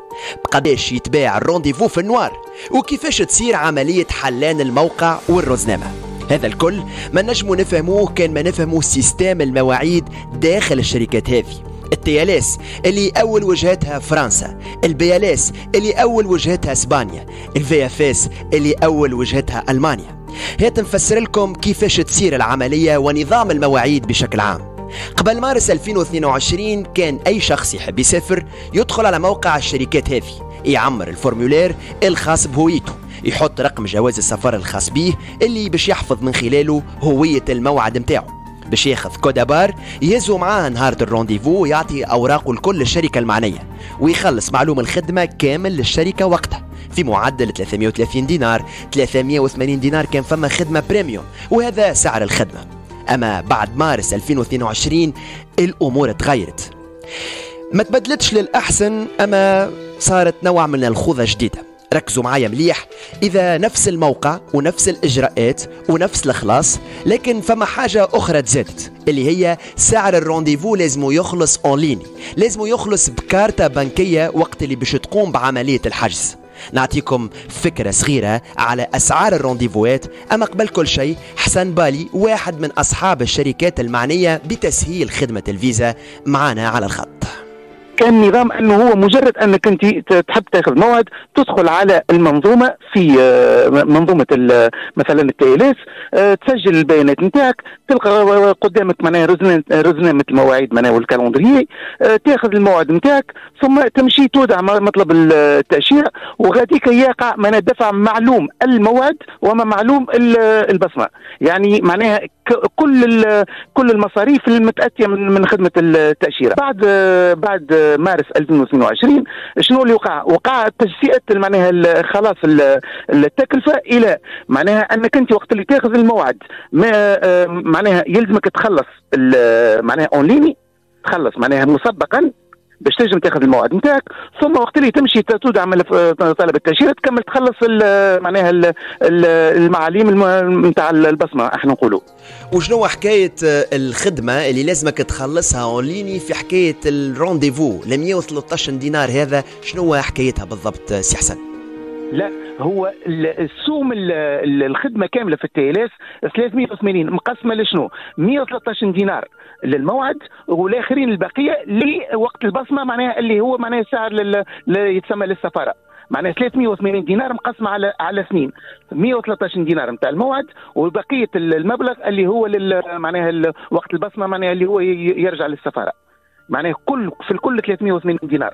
بقداش يتباع الرونديفو في النوار وكيفاش تصير عملية حلان الموقع والرزنامة هذا الكل ما نجمو نفهموه كان ما نفهمو سيستام المواعيد داخل الشركات هذه التياليس اللي أول وجهتها فرنسا البياليس اللي أول وجهتها اسبانيا الفيافيس اللي أول وجهتها ألمانيا هات نفسر لكم كيفاش تصير العملية ونظام المواعيد بشكل عام قبل مارس 2022 كان أي شخص يحب يسافر يدخل على موقع الشركات هذه يعمر الفورمولير الخاص بهويته يحط رقم جواز السفر الخاص بيه اللي باش يحفظ من خلاله هوية الموعد متاعه باش ياخذ كودابار يهزو معاه نهار الرونديفو ويعطي اوراقه لكل الشركه المعنيه ويخلص معلوم الخدمه كامل للشركه وقتها في معدل 330 دينار 380 دينار كان فما خدمه بريميوم وهذا سعر الخدمه اما بعد مارس 2022 الامور تغيرت ما تبدلتش للاحسن اما صارت نوع من الخوذه جديده ركزوا معايا مليح اذا نفس الموقع ونفس الاجراءات ونفس الخلاص لكن فما حاجه اخرى تزادت اللي هي سعر الرونديفو لازم يخلص اونلاين لازم يخلص بكارتة بنكية وقت اللي باش تقوم بعملية الحجز نعطيكم فكرة صغيرة على أسعار الرونديفوات أما قبل كل شيء حسن بالي واحد من أصحاب الشركات المعنية بتسهيل خدمة الفيزا معنا على الخط كان نظام انه هو مجرد انك انت تحب تاخذ موعد تدخل على المنظومه في آه، منظومه مثلا التي ال آه، تسجل البيانات نتاعك تلقى قدامك معناها رزنامه المواعيد معناها والكالندري آه، تاخذ الموعد نتاعك ثم تمشي تودع مطلب التاشيره وغاديك يقع معناها دفع معلوم الموعد وما معلوم البصمه يعني معناها كل كل المصاريف المتاتيه من خدمه التاشيره بعد بعد مارس 2022 شنو اللي وقع؟ وقع تجزئه معناها خلاص التكلفه الى معناها انك انت وقت اللي تاخذ الموعد ما آه، معناها يلزمك تخلص معناها اونليني تخلص معناها مسبقا باش تنجم تاخذ الموعد نتاعك ثم وقت اللي تمشي تدعم طلب التاشيره تكمل تخلص معناها المعاليم نتاع البصمه احنا نقولوا وشنو حكايه آه، الخدمه اللي لازمك تخلصها اونليني في حكايه الرونديفو ل 113 دينار هذا شنو حكايتها بالضبط آه، سي حسن؟ لا هو السوم الخدمه كامله في التي ال اس 380 مقسمه لشنو 113 دينار للموعد والاخرين البقيه لوقت البصمه معناها اللي هو معناها سعر يتسمى للسفاره معناها 380 دينار مقسمه على على سنين 113 دينار نتاع الموعد وبقيه المبلغ اللي هو معناها وقت البصمه معناها اللي هو يرجع للسفاره معناه كل في الكل 380 دينار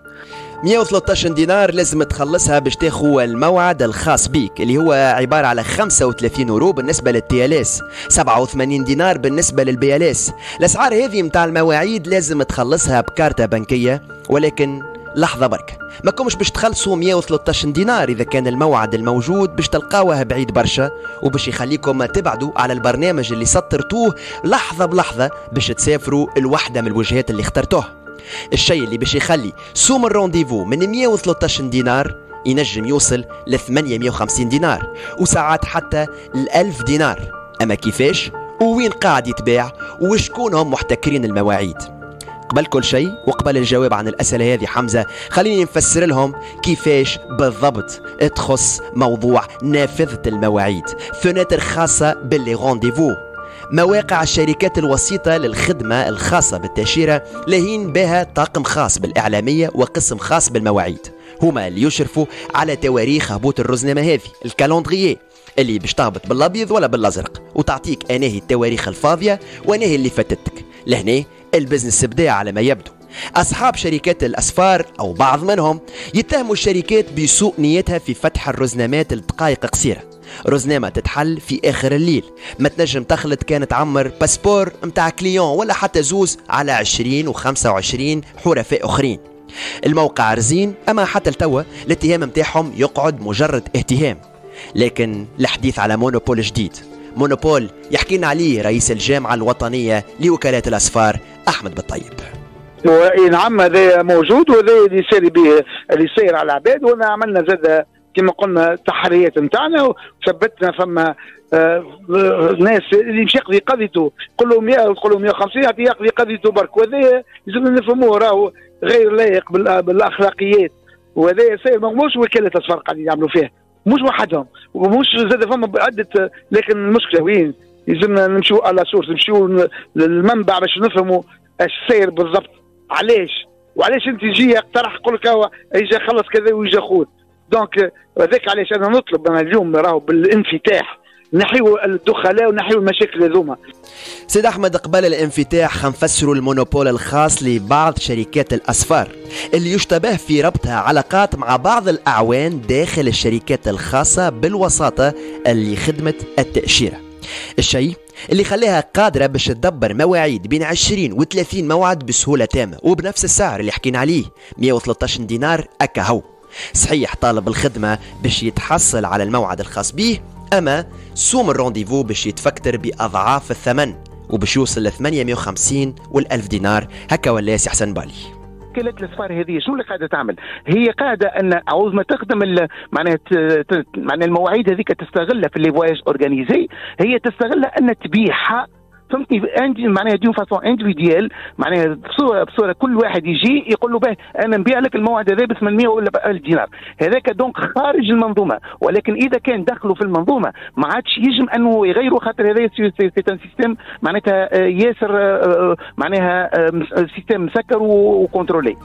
113 دينار لازم تخلصها باش تاخو الموعد الخاص بيك اللي هو عبارة على 35 اورو بالنسبة للتي ال اس 87 دينار بالنسبة للبي ال اس الأسعار هذه متاع المواعيد لازم تخلصها بكارتة بنكية ولكن لحظة برك ما كومش باش تخلصوا 113 دينار إذا كان الموعد الموجود باش تلقاوه بعيد برشا وباش يخليكم تبعدوا على البرنامج اللي سطرتوه لحظة بلحظة باش تسافروا الوحدة من الوجهات اللي اخترتوه الشيء اللي باش يخلي سوم الرونديفو من 113 دينار ينجم يوصل ل 850 دينار وساعات حتى ل 1000 دينار أما كيفاش ووين قاعد يتباع وشكون هم محتكرين المواعيد قبل كل شيء وقبل الجواب عن الأسئلة هذه حمزة خليني نفسر لهم كيفاش بالضبط تخص موضوع نافذة المواعيد فناتر خاصة باللي رونديفو مواقع الشركات الوسيطة للخدمة الخاصة بالتأشيرة لهين بها طاقم خاص بالإعلامية وقسم خاص بالمواعيد هما اللي يشرفوا على تواريخ هبوط الرزنامة هذه الكالندريي اللي باش تهبط بالابيض ولا بالازرق وتعطيك اناهي التواريخ الفاضيه واناهي اللي فاتتك لهنا البزنس بدا على ما يبدو أصحاب شركات الأسفار أو بعض منهم يتهموا الشركات بسوء نيتها في فتح الرزنامات لدقائق قصيرة رزنامة تتحل في آخر الليل ما تنجم تخلط كانت تعمر باسبور متاع كليون ولا حتى زوز على 20 و25 حرفاء آخرين الموقع رزين أما حتى التوى الاتهام متاعهم يقعد مجرد اهتهام لكن الحديث على مونوبول جديد مونوبول يحكينا عليه رئيس الجامعة الوطنية لوكالات الأسفار احمد بالطيب نعم هذا موجود وهذا اللي سير به اللي سير على العباد وانا عملنا زاد كما قلنا تحريات نتاعنا وثبتنا فما آه ناس اللي مش يقضي قضيته قول له 100 قول له 150 يعطي يقضي قضيته برك وهذا لازم نفهموه راهو غير لايق بالاخلاقيات وهذا سير مش وكاله الفرقه قاعدين يعملوا فيها مش وحدهم ومش زاد فما عده لكن المشكله وين يلزمنا نمشيو على سورس نمشيو للمنبع باش نفهموا اش ساير بالضبط علاش وعلاش انت جي اقترح قول لك اجا خلص كذا ويجي خود دونك هذاك علاش انا نطلب انا اليوم راهو بالانفتاح نحيو الدخلاء ونحيو المشاكل هذوما سيد احمد قبل الانفتاح خنفسروا المونوبول الخاص لبعض شركات الاسفار اللي يشتبه في ربطها علاقات مع بعض الاعوان داخل الشركات الخاصه بالوساطه اللي خدمت التاشيره الشيء اللي خلاها قادرة باش تدبر مواعيد بين 20 و 30 موعد بسهولة تامة وبنفس السعر اللي حكينا عليه 113 دينار أكهو صحيح طالب الخدمة باش يتحصل على الموعد الخاص به أما سوم الرونديفو باش يتفكتر بأضعاف الثمن وباش يوصل ل 850 و 1000 دينار هكا ولا سي حسن بالي وكالات الاسفار هذه شنو اللي قاعده تعمل؟ هي قاعده ان عوز ما تخدم معناها معناها المواعيد هذيك تستغلها في لي فواياج اورجانيزي هي تستغلها ان تبيعها فهمتني معناها دون فاسون انديفيديال معناها بصوره بصوره كل واحد يجي يقول له باه انا نبيع لك الموعد هذا ب 800 ولا ب 1000 دينار هذاك دونك خارج المنظومه ولكن اذا كان دخله في المنظومه ما عادش يجم انه يغيروا خاطر هذا سيستم سيستم معناتها آه، ياسر آه، آه، معناها سيستم مسكر وكونترولي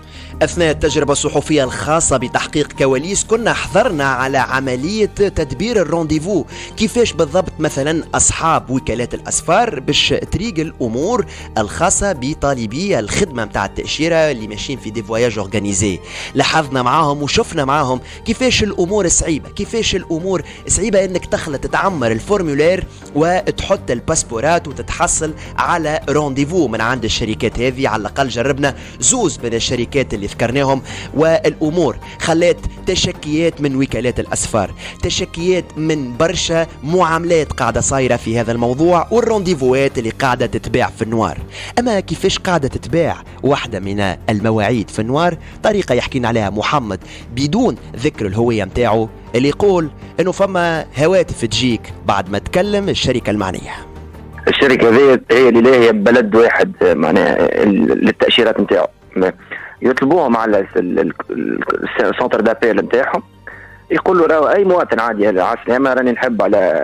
اثناء التجربه الصحفيه الخاصه بتحقيق كواليس كنا حضرنا على عمليه تدبير الرونديفو كيفاش بالضبط مثلا اصحاب وكالات الاسفار باش تريق الامور الخاصه بطالبي الخدمه متاع التاشيره اللي ماشيين في دي فواياج اورغانيزي لاحظنا معاهم وشفنا معاهم كيفاش الامور صعيبه كيفاش الامور صعيبه انك تخلط تعمر الفورمولير وتحط الباسبورات وتتحصل على رونديفو من عند الشركات هذه على الاقل جربنا زوز من الشركات اللي ذكرناهم والامور خلات تشكيات من وكالات الاسفار تشكيات من برشا معاملات قاعده صايره في هذا الموضوع والرونديفوات اللي اللي قاعدة تتباع في النوار أما كيفاش قاعدة تتباع واحدة من المواعيد في النوار طريقة يحكينا عليها محمد بدون ذكر الهوية متاعه اللي يقول أنه فما هواتف تجيك بعد ما تكلم الشركة المعنية الشركة هذه هي اللي هي بلد واحد معناها للتأشيرات نتاعو يطلبوهم على السنتر دابيل نتاعهم يقول له اي مواطن عادي على السلامه راني نحب على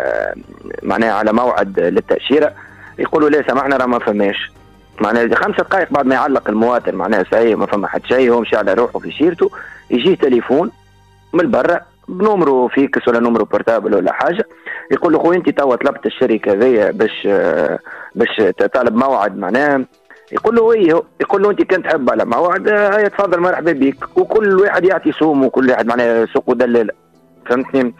معناها على موعد للتاشيره يقولوا لا سامحنا ما فماش معناها خمس دقائق بعد ما يعلق المواطن معناها ساي ما فما حد شيء هو مشى على روحه في سيرته يجيه تليفون من برا بنمره فيكس ولا نمره بورتابل ولا حاجه يقول له خويا انت توا طلبت الشركه هذيا باش باش تطالب موعد معناها يقول له ايه يقول له انت كنت تحب على موعد هيا تفضل مرحبا بك وكل واحد يعطي سومه وكل واحد معناها سوق دلاله فهمتني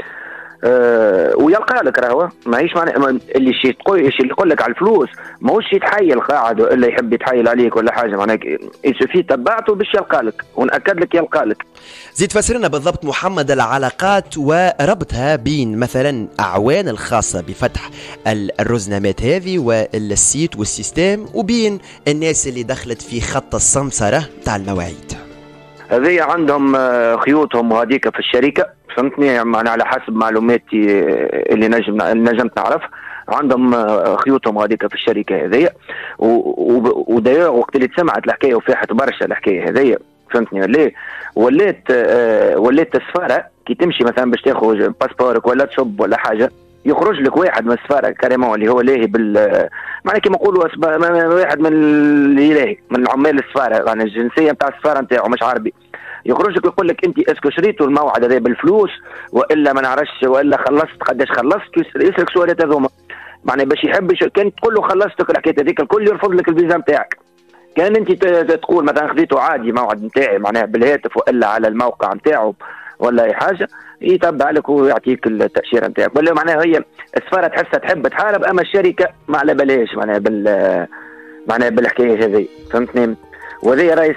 أه ويلقى لك راهو ماهيش معنى اللي شي تقول شي يقول لك على الفلوس ماهوش يتحايل قاعد ولا يحب يتحايل عليك ولا حاجه معناها يسوفي تبعته باش يلقى لك وناكد لك يلقى لك زيد فسر لنا بالضبط محمد العلاقات وربطها بين مثلا اعوان الخاصه بفتح الرزنامات هذه والسيت والسيستم وبين الناس اللي دخلت في خط السمسره تاع المواعيد هذه عندهم آه، خيوطهم وهذيك في الشركه فهمتني معنا على حسب معلوماتي اللي نجم نجمت تعرف عندهم خيوطهم هذيك في الشركه هذيا ودايوغ وقت اللي تسمعت الحكايه وفاحت برشا الحكايه هذيا فهمتني ولا ولات ولات السفاره كي تمشي مثلا باش تاخذ باسبورك ولا تشب ولا حاجه يخرج لك واحد من السفاره كريمون اللي هو لاهي بال معناها كيما نقولوا واحد من اللي لاهي من عمال السفاره يعني الجنسيه نتاع السفاره نتاعو مش عربي يخرج لك يقول لك انت اسكو شريتوا الموعد هذا بالفلوس والا ما نعرفش والا خلصت قداش خلصت يسالك سؤالات هذوما معناها باش يحب كان تقول له خلصتك الحكايه هذيك الكل يرفض لك الفيزا نتاعك كان انت تقول مثلا خذيته عادي موعد نتاعي معناها بالهاتف والا على الموقع نتاعو ولا اي حاجه يتبع لك ويعطيك التاشيره نتاعك ولا معناها هي السفاره تحسها تحب تحارب اما الشركه ما على بلاش معناها بال معناها بالحكايه هذه فهمتني وهذه رئيس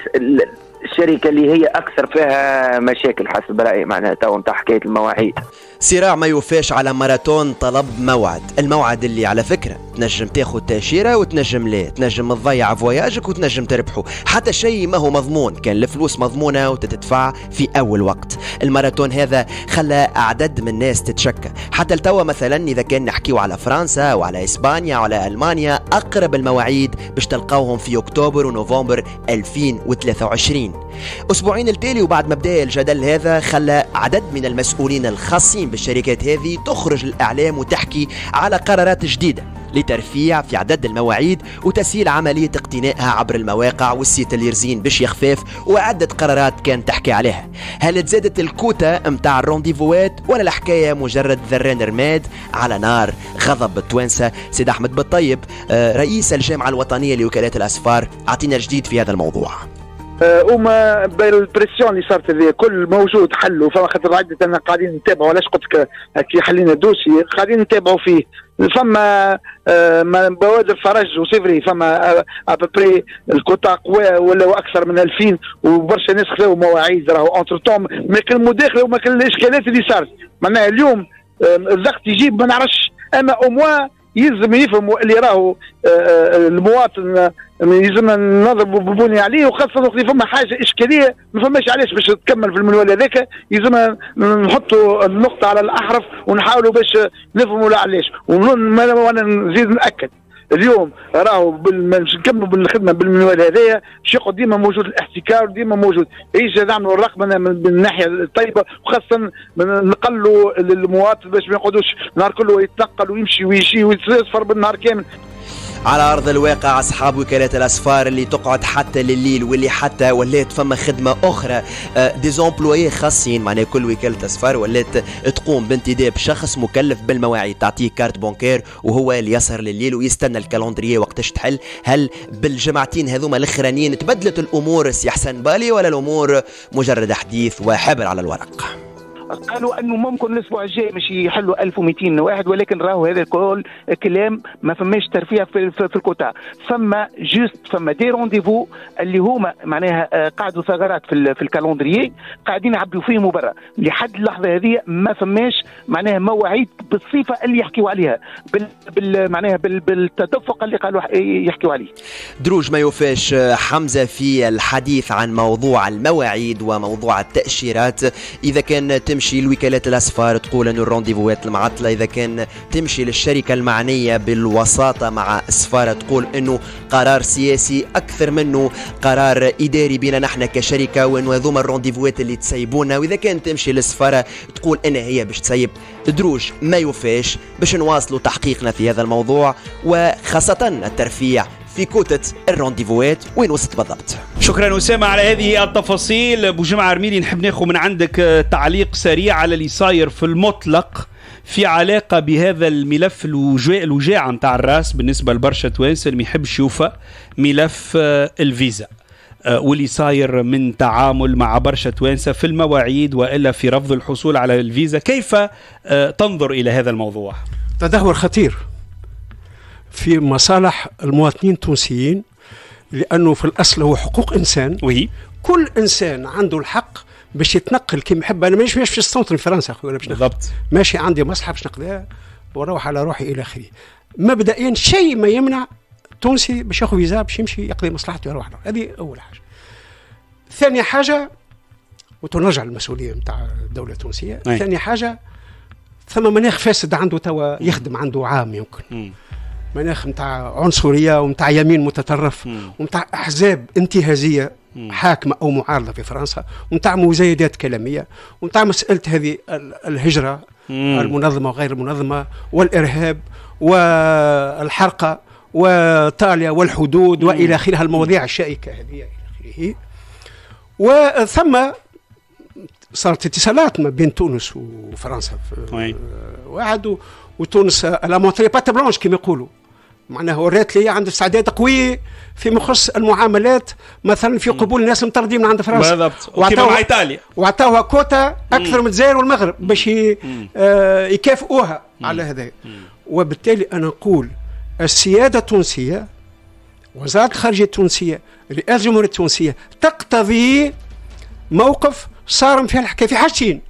الشركه اللي هي اكثر فيها مشاكل حسب رايي معناها تو نتاع حكايه المواعيد صراع ما يوفاش على ماراثون طلب موعد الموعد اللي على فكرة تنجم تاخد تأشيرة وتنجم لا تنجم تضيع فواياجك وتنجم تربحه حتى شيء ما هو مضمون كان الفلوس مضمونة وتتدفع في أول وقت الماراثون هذا خلى أعداد من الناس تتشكى حتى لتوا مثلا إذا كان نحكيو على فرنسا وعلى إسبانيا وعلى ألمانيا أقرب المواعيد باش تلقاوهم في أكتوبر ونوفمبر 2023 أسبوعين التالي وبعد ما بدأ الجدل هذا خلى عدد من المسؤولين الخاصين العاملين بالشركات هذه تخرج الاعلام وتحكي على قرارات جديدة لترفيع في عدد المواعيد وتسهيل عملية اقتنائها عبر المواقع والسيت اليرزين باش يخفاف وعدة قرارات كان تحكي عليها هل تزادت الكوتا متاع الرونديفوات ولا الحكاية مجرد ذران رماد على نار غضب التوانسة سيد أحمد بالطيب آه، رئيس الجامعة الوطنية لوكالات الأسفار أعطينا جديد في هذا الموضوع هما آه، بالبريسيون اللي صارت هذه كل موجود حلوا فما خاطر عدة انا قاعدين نتابعوا علاش قلت لك آه، كي حلينا الدوسي قاعدين نتابعوا فيه فما آه، بوادر فرج وسيفري فما ابري الكوتا قوى ولا اكثر من 2000 وبرشا ناس خذوا مواعيد راهو اونتر توم ما كان المداخله وما كان الاشكالات اللي صارت معناها اليوم الضغط يجيب ما نعرفش اما موان يلزم يفهموا اللي راهو آه، آه، المواطن آه، يلزم نضرب ببني عليه وخاصه وقت فما حاجه اشكاليه ما فماش علاش باش تكمل في المنوال هذاك يلزم نحطوا النقطه على الاحرف ونحاولوا باش نفهموا علاش وانا نزيد ناكد اليوم راهو باش نكملوا بالخدمه بالمنوال هذايا باش يقعد ديما موجود الاحتكار ديما موجود ايجا نعملوا الرقم من الناحيه الطيبه وخاصه نقلوا للمواطن باش ما يقعدوش نهار كله يتنقل ويمشي ويجي ويصفر بالنهار كامل على ارض الواقع اصحاب وكالات الاسفار اللي تقعد حتى لليل واللي حتى ولات فما خدمه اخرى دي آه، زومبلوي خاصين معناها كل وكاله اسفار ولات تقوم بانتداب شخص مكلف بالمواعيد تعطيه كارت بونكير وهو اللي يسهر لليل ويستنى الكالندرية وقتاش تحل هل بالجمعتين هذوما الاخرانيين تبدلت الامور سي حسن بالي ولا الامور مجرد حديث وحبر على الورق قالوا انه ممكن الاسبوع الجاي مش يحلوا 1200 واحد ولكن راهو هذا الكل كلام ما فماش ترفيه في, في, في الكوتا فما جوست فما دي رونديفو اللي هما معناها آه، قعدوا ثغرات في, في الكالندريي قاعدين يعبوا فيهم برا لحد اللحظه هذه ما فماش معناها مواعيد بالصفه اللي يحكيوا عليها بال, بال معناها بال بالتدفق اللي قالوا يحكيوا عليه دروج ما يوفاش آه، حمزه في الحديث عن موضوع المواعيد وموضوع التاشيرات اذا كان تم تمشي لوكالات الاسفار تقول انه الرونديفوات المعطله اذا كان تمشي للشركه المعنيه بالوساطه مع اسفاره تقول انه قرار سياسي اكثر منه قرار اداري بينا نحن كشركه وانه هذوما الرونديفوات اللي تسيبونا واذا كان تمشي للسفاره تقول انها هي باش تسيب دروج ما يوفاش باش نواصلوا تحقيقنا في هذا الموضوع وخاصه الترفيع في كوتة الرونديفوات وين وصلت بالضبط شكرا أسامة على هذه التفاصيل أبو جمعة عرميلي نحب ناخذ من عندك آه، تعليق سريع على اللي صاير في المطلق في علاقة بهذا الملف الوجاع الوجاعة نتاع الراس بالنسبة لبرشا توانسة اللي ما يحبش يشوفه ملف آه، الفيزا آه، واللي صاير من تعامل مع برشا توانسة في المواعيد وإلا في رفض الحصول على الفيزا كيف تنظر إلى هذا الموضوع؟ تدهور خطير في مصالح المواطنين التونسيين لانه في الاصل هو حقوق انسان وي كل انسان عنده الحق باش يتنقل كيما يحب انا مانيش ماشي في السونتر في فرنسا اخويا بالضبط ماشي عندي مصحف باش نقضيها واروح على روحي الى اخره مبدئيا شيء ما يمنع تونسي باش ياخذ فيزا باش يمشي يقضي مصلحته يروح هذه اول حاجه ثاني حاجه وتنرجع للمسؤوليه نتاع الدوله التونسيه ثاني حاجه ثم مناخ فاسد عنده توا يخدم عنده عام يمكن مم. مناخ نتاع عنصريه ونتاع يمين متطرف ونتاع احزاب انتهازيه حاكمه او معارضه في فرنسا ونتاع مزايدات كلاميه ونتاع مساله هذه الهجره مم. المنظمه وغير المنظمه والارهاب والحرقه وطاليا والحدود مم. والى اخره المواضيع الشائكه هذه الى اخره وثم صارت اتصالات ما بين تونس وفرنسا وعدوا وتونس لا مونتري بات بلونش كما يقولوا معناها ورات لي عنده استعداد قوي فيما يخص المعاملات مثلا في قبول الناس مطردين من عند فرنسا بالضبط وعطاوها ايطاليا وعطاوها كوتا اكثر من الجزائر والمغرب باش آه يكافئوها على هذا وبالتالي انا نقول السياده التونسيه وزاره الخارجيه التونسيه رئاسه الجمهوريه التونسيه تقتضي موقف صارم في الحكايه في حاجتين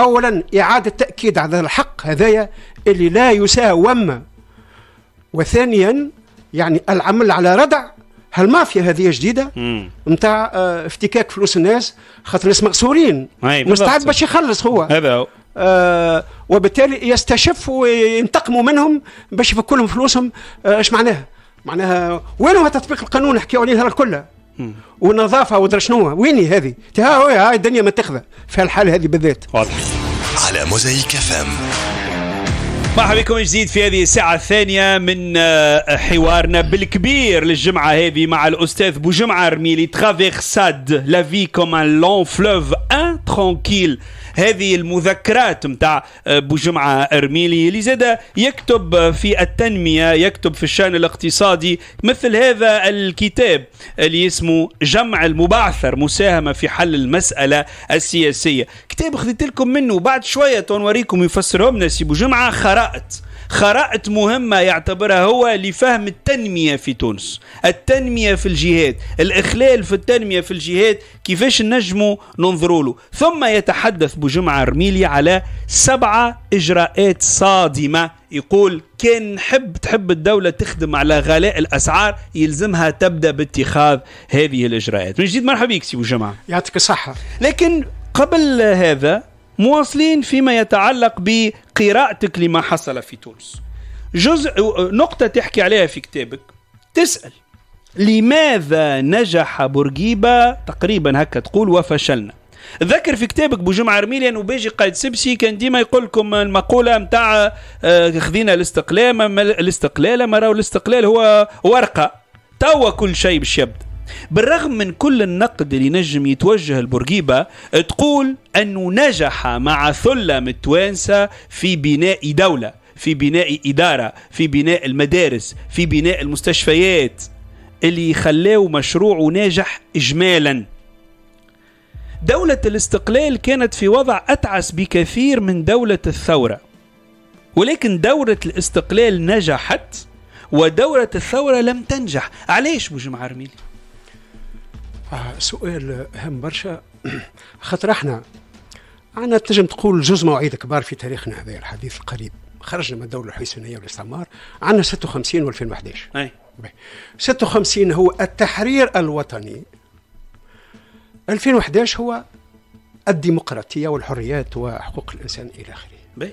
اولا اعاده تاكيد على الحق هذايا اللي لا يساوم وثانيا يعني العمل على ردع هالمافيا هذه جديده نتاع آه، افتكاك فلوس الناس خاطر الناس مقصورين مستعد باش يخلص هو هذا هو آه وبالتالي يستشف وينتقموا منهم باش يفكوا لهم فلوسهم اش آه معناها؟ معناها وين تطبيق القانون حكيوا عليه النهار الكل والنظافه ودرا شنو وين هذه؟ ها هاي الدنيا متخذه في الحاله هذه بالذات واضح على موزايك فام مرحبا بكم جديد في هذه الساعة الثانية من آه، حوارنا بالكبير للجمعة هذه مع الأستاذ بوجمعة رميلي ساد لا في كوم ان لون فلوف ان ترونكيل هذه المذكرات نتاع آه، بوجمعة إرميلي اللي زاد يكتب آه، في التنمية يكتب في الشأن الاقتصادي مثل هذا الكتاب اللي اسمه جمع المبعثر مساهمة في حل المسألة السياسية كتاب خذيت لكم منه بعد شوية تنوريكم يفسرهم لنا سي بوجمعة خرأت خرأت مهمة يعتبرها هو لفهم التنمية في تونس التنمية في الجهاد الإخلال في التنمية في الجهاد كيفاش نجمو ننظروا له ثم يتحدث بجمعة رميلي على سبعة إجراءات صادمة يقول كان نحب تحب الدولة تخدم على غلاء الأسعار يلزمها تبدأ باتخاذ هذه الإجراءات من جديد مرحبا بك سي جمعة يعطيك الصحة لكن قبل هذا مواصلين فيما يتعلق بقراءتك لما حصل في تونس جزء نقطة تحكي عليها في كتابك تسأل لماذا نجح بورقيبة تقريبا هكا تقول وفشلنا ذكر في كتابك بوجمعة رميليان وبيجي قائد سبسي كان ديما يقول لكم المقولة متاع آه، خذينا الاستقلال ما الاستقلال ما راهو الاستقلال هو ورقة توا كل شيء باش يبدا بالرغم من كل النقد اللي نجم يتوجه البورقيبة تقول أنه نجح مع ثلة متوانسة في بناء دولة في بناء إدارة في بناء المدارس في بناء المستشفيات اللي خلاه مشروعه ناجح إجمالا دولة الاستقلال كانت في وضع أتعس بكثير من دولة الثورة ولكن دورة الاستقلال نجحت ودورة الثورة لم تنجح علاش بوجمع رميلي آه سؤال هام آه، برشا خاطر احنا عنا تنجم تقول جوج مواعيد كبار في تاريخنا هذا الحديث القريب خرجنا من الدوله الحسينيه والاستعمار عندنا 56 و2011 اي 56 هو التحرير الوطني 2011 هو الديمقراطيه والحريات وحقوق الانسان الى اخره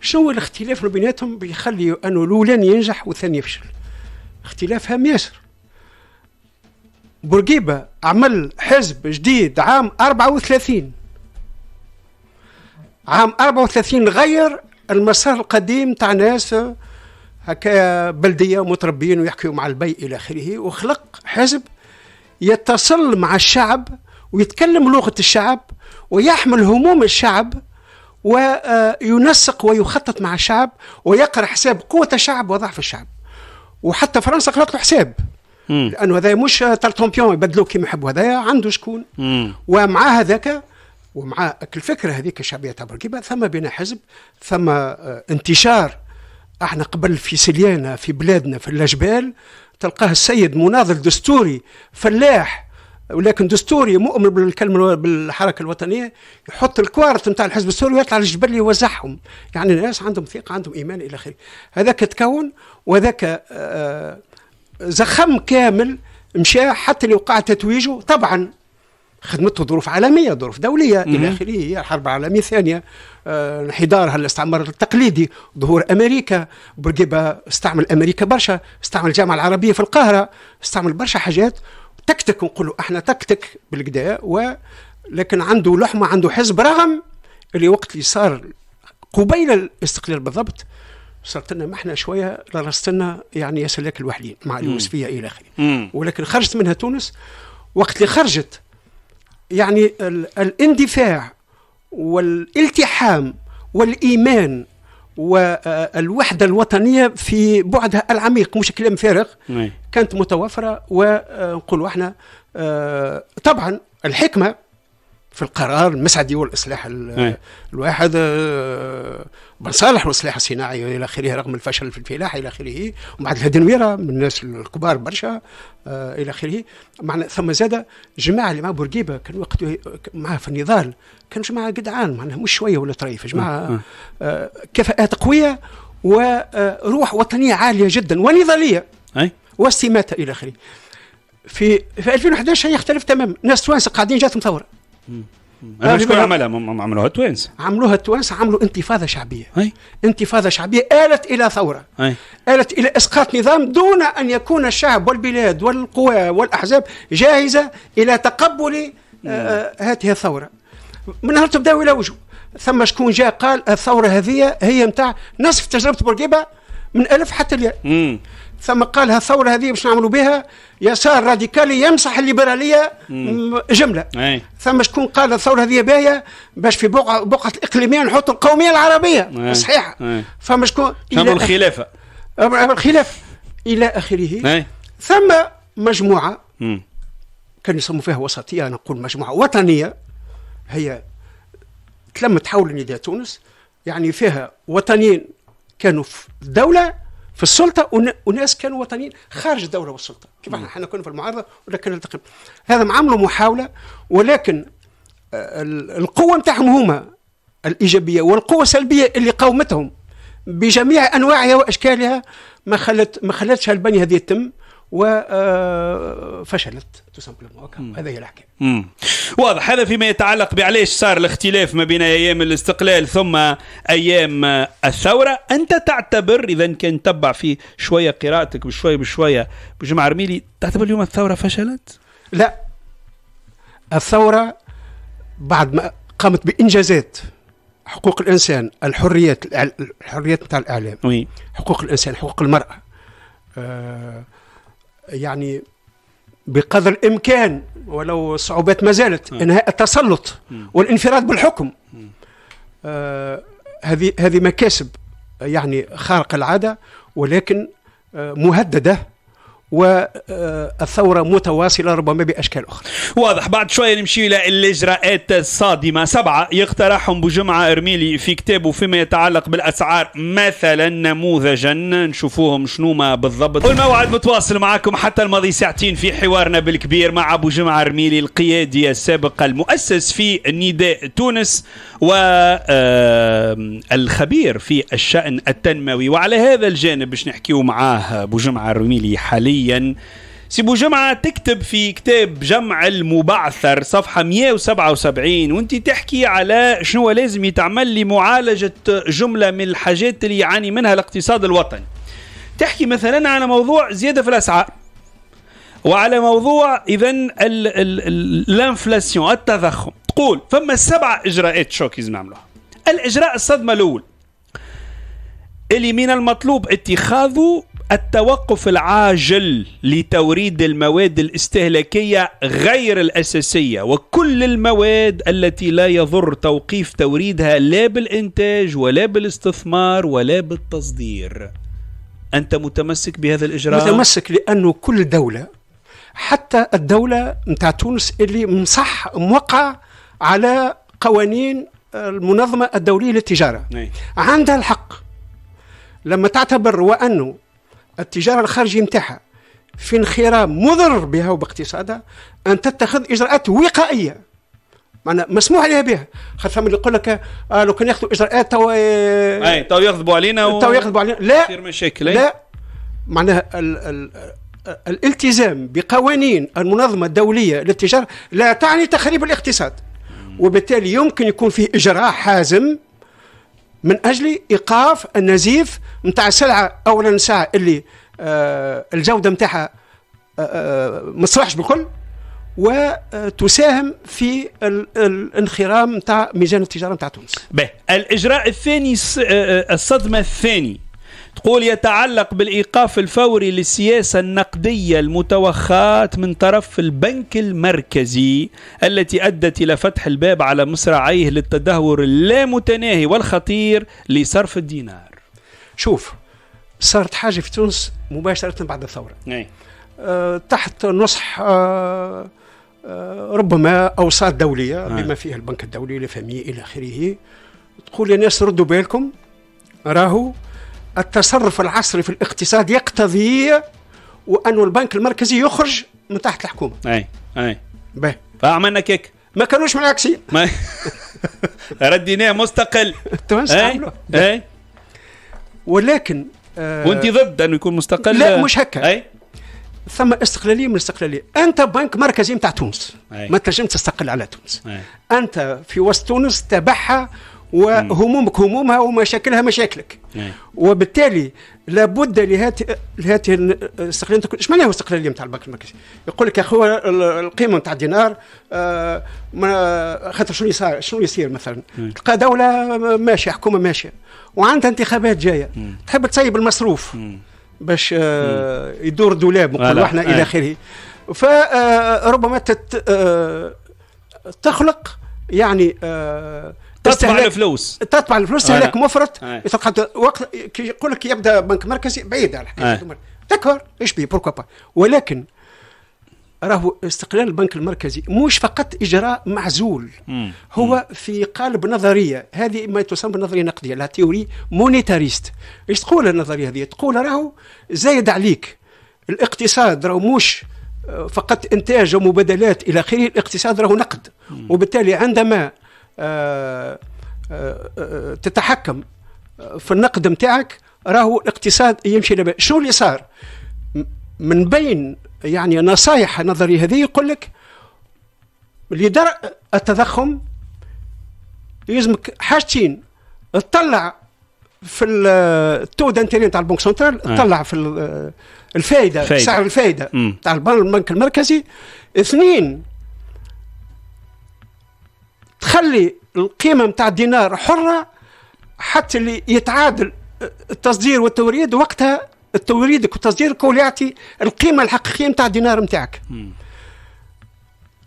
شنو الاختلاف بيناتهم بيخلي انه الاولاني ينجح والثاني يفشل اختلاف هام ياسر بورقيبة عمل حزب جديد عام 34 عام 34 غير المسار القديم تاع ناس هكا بلدية متربيين ويحكيوا مع البي إلى آخره وخلق حزب يتصل مع الشعب ويتكلم لغة الشعب ويحمل هموم الشعب وينسق ويخطط مع الشعب ويقرأ حساب قوة الشعب وضعف الشعب وحتى فرنسا قالت له حساب لانه هذا مش ترتومبيون يبدلوه كيما يحبوا هذايا عنده شكون ومع هذاك ومع الفكره هذيك الشعبيه تاع بركيبه ثم بين حزب ثم آه، انتشار احنا قبل في سليانه في بلادنا في الجبال تلقاه السيد مناضل دستوري فلاح ولكن دستوري مؤمن بالكلمه بالحركه الوطنيه يحط الكوارت نتاع الحزب السوري ويطلع للجبل يوزعهم يعني الناس عندهم ثقه عندهم ايمان الى اخره هذاك تكون وذاك آه, آه، زخم كامل مشى حتى اللي وقع تتويجه طبعا خدمته ظروف عالميه ظروف دوليه الى اخره هي الحرب العالميه الثانيه آه، انحدارها الاستعمار التقليدي ظهور امريكا بورقيبه استعمل امريكا برشا استعمل الجامعه العربيه في القاهره استعمل برشا حاجات تكتك نقولوا احنا تكتك بالكدا ولكن عنده لحمه عنده حزب رغم اللي وقت اللي صار قبيل الاستقلال بالضبط صارت لنا محنه شويه درست لنا يعني يا سلاك الوحدين مع اليوسفيه الى اخره ولكن خرجت منها تونس وقت اللي خرجت يعني الاندفاع والالتحام والايمان والوحدة الوطنية في بعدها العميق مش كلام فارغ نعم. كانت متوفرة ونقولوا احنا آه، طبعا الحكمة في القرار يقول والإصلاح الواحد آه، بن صالح والإصلاح الصناعي إلى آخره رغم الفشل في الفلاح إلى آخره ومع الهدنويرة من الناس الكبار برشا آه، إلى آخره معنا ثم زاد جماعة اللي مع بورقيبة كان وقت معاه في النضال كان جماعة جدعان معناها مش شوية ولا طريف جماعة آه، كفاءات قوية وروح وطنية عالية جدا ونضالية اي واستماتة إلى آخره في في 2011 هي اختلفت تماما ناس توانسه قاعدين جاتهم ثوره انا شكون عملها عملوها التوانسه عملوها التوانسه عملوا انتفاضه شعبيه أي. انتفاضه شعبيه الت الى ثوره أي. الت الى اسقاط نظام دون ان يكون الشعب والبلاد والقوى والاحزاب جاهزه الى تقبل آه, نعم. آه، هذه الثوره من نهار تبداو يلوجوا ثم شكون جاء قال الثوره هذه هي نتاع نصف تجربه بورقيبه من الف حتى الياء ثم قالها الثوره هذه باش نعملوا بها يسار راديكالي يمسح الليبراليه جمله أي. ثم شكون قال الثوره هذه باهيه باش في بقعه بقعه الاقليميه نحط القوميه العربيه أي. صحيح فما شكون الخلافه الخلاف الى اخره أي. ثم مجموعه م. كان يسموا فيها وسطيه انا نقول مجموعه وطنيه هي تلمت حول نداء تونس يعني فيها وطنيين كانوا في الدوله في السلطه وناس كانوا وطنيين خارج الدوله والسلطه كما احنا حنا كنا في المعارضه ولكن نلتقي هذا عملوا محاوله ولكن آه، القوه نتاعهم هما الايجابيه والقوه السلبيه اللي قاومتهم بجميع انواعها واشكالها ما خلت ما خلتش هالبنيه هذه تتم وفشلت هذا هي الحكايه واضح هذا فيما يتعلق بعليش صار الاختلاف ما بين ايام الاستقلال ثم ايام الثوره انت تعتبر اذا كان تبع في شويه قراءتك بشويه بشويه بجمع رميلي تعتبر اليوم الثوره فشلت لا الثوره بعد ما قامت بانجازات حقوق الانسان الحريات الحريات نتاع الاعلام حقوق الانسان حقوق المراه آه يعني بقدر الامكان ولو صعوبات ما زالت انهاء التسلط والانفراد بالحكم آه، هذه هذه مكاسب يعني خارق العاده ولكن آه، مهدده والثورة متواصلة ربما بأشكال أخرى واضح بعد شوية نمشي إلى الإجراءات الصادمة سبعة يقترحهم بجمعة إرميلي في كتابه فيما يتعلق بالأسعار مثلا نموذجا نشوفوهم شنو ما بالضبط والموعد متواصل معكم حتى الماضي ساعتين في حوارنا بالكبير مع أبو جمعة إرميلي القيادي السابق المؤسس في نداء تونس والخبير في الشأن التنموي وعلى هذا الجانب باش نحكيه معاه أبو جمعة إرميلي حاليا يوميا سيبو جمعة تكتب في كتاب جمع المبعثر صفحة 177 وانت تحكي على شنو لازم يتعمل لمعالجة جملة من الحاجات اللي يعاني منها الاقتصاد الوطني تحكي مثلا على موضوع زيادة في الأسعار وعلى موضوع إذا الانفلاسيون التضخم تقول فما سبع إجراءات شوك لازم نعملوها الإجراء الصدمة الأول اللي من المطلوب اتخاذه التوقف العاجل لتوريد المواد الاستهلاكيه غير الاساسيه وكل المواد التي لا يضر توقيف توريدها لا بالانتاج ولا بالاستثمار ولا بالتصدير. انت متمسك بهذا الاجراء؟ متمسك لانه كل دوله حتى الدوله نتاع تونس اللي مصح موقعه على قوانين المنظمه الدوليه للتجاره. نعم. عندها الحق لما تعتبر وانه التجارة الخارجية نتاعها في انخرام مضر بها وباقتصادها أن تتخذ إجراءات وقائية معنا مسموح عليها بها خاطر اللي يقول لك آه لو كان ياخذوا اجراءات تو آه، اي تو يغضبوا علينا و... تو يغضبوا علينا لا مشاكل لا معناها ال... ال... الالتزام بقوانين المنظمة الدولية للتجارة لا تعني تخريب الاقتصاد وبالتالي يمكن يكون فيه إجراء حازم من اجل ايقاف النزيف نتاع السلعه اولا الساعه اللي آه الجوده نتاعها آه،, آه مصرحش بكل وتساهم في الانخرام نتاع ميزان التجاره نتاع تونس. باهي الاجراء الثاني آه، آه، الصدمه الثاني تقول يتعلق بالإيقاف الفوري للسياسة النقدية المتوخاة من طرف البنك المركزي التي أدت إلى فتح الباب على مصراعيه للتدهور اللامتناهي والخطير لصرف الدينار شوف صارت حاجة في تونس مباشرة بعد الثورة أي. أه تحت نصح أه, آه، ربما أوساط دولية أي. بما فيها البنك الدولي لفامي إلى آخره تقول يا ناس ردوا بالكم راهو التصرف العصري في الاقتصاد يقتضي وأن البنك المركزي يخرج من تحت الحكومة أي أي به فعملنا كيك ما كانوش منعكسين ما... رديناه مستقل أي. أي ولكن آه وانت ضد انه يكون مستقل لا مش هكا أي؟ ثم استقلاليه من الاستقلاليه انت بنك مركزي نتاع تونس أي. ما تنجمش تستقل على تونس أي. انت في وسط تونس تبعها وهمومك همومها ومشاكلها مشاكلك نعم. وبالتالي لابد لهات لهات الاستقلاليه تكون اش معناها الاستقلاليه نتاع البنك المركزي؟ يقول لك يا خويا القيمه نتاع الدينار آه، خاطر شنو يصير شنو يصير مثلا نعم. تلقى دوله ماشيه حكومه ماشيه وعندها انتخابات جايه نعم. تحب تسيب المصروف باش آه، يدور دولاب آه، نقولوا احنا الى اخره فربما تخلق يعني آه تدفع الفلوس تدفع الفلوس هذاك آه. مفرط آه. وقت يقول لك يبدا بنك مركزي بعيد على الحكايه آه. دكور ايش بيه بوركو با ولكن راهو استقلال البنك المركزي مش فقط اجراء معزول مم. هو في قالب نظريه هذه ما تسمى بالنظريه نقديه لا تيوري مونيتاريست ايش تقول النظريه هذه تقول راهو زايد عليك الاقتصاد راهو مش فقط انتاج ومبادلات الى اخره الاقتصاد راهو نقد وبالتالي عندما آه، آه، آه، تتحكم في النقد نتاعك راهو الاقتصاد يمشي لبا شو اللي صار من بين يعني نصايح نظري هذه يقول لك لدرء التضخم يلزمك حاجتين تطلع في التو دانتيري نتاع البنك سنترال نعم. تطلع في الفائده سعر الفائده تاع البنك المركزي اثنين تخلي القيمه نتاع الدينار حره حتى اللي يتعادل التصدير والتوريد وقتها التوريدك وتصديرك هو اللي يعطي القيمه الحقيقيه نتاع الدينار نتاعك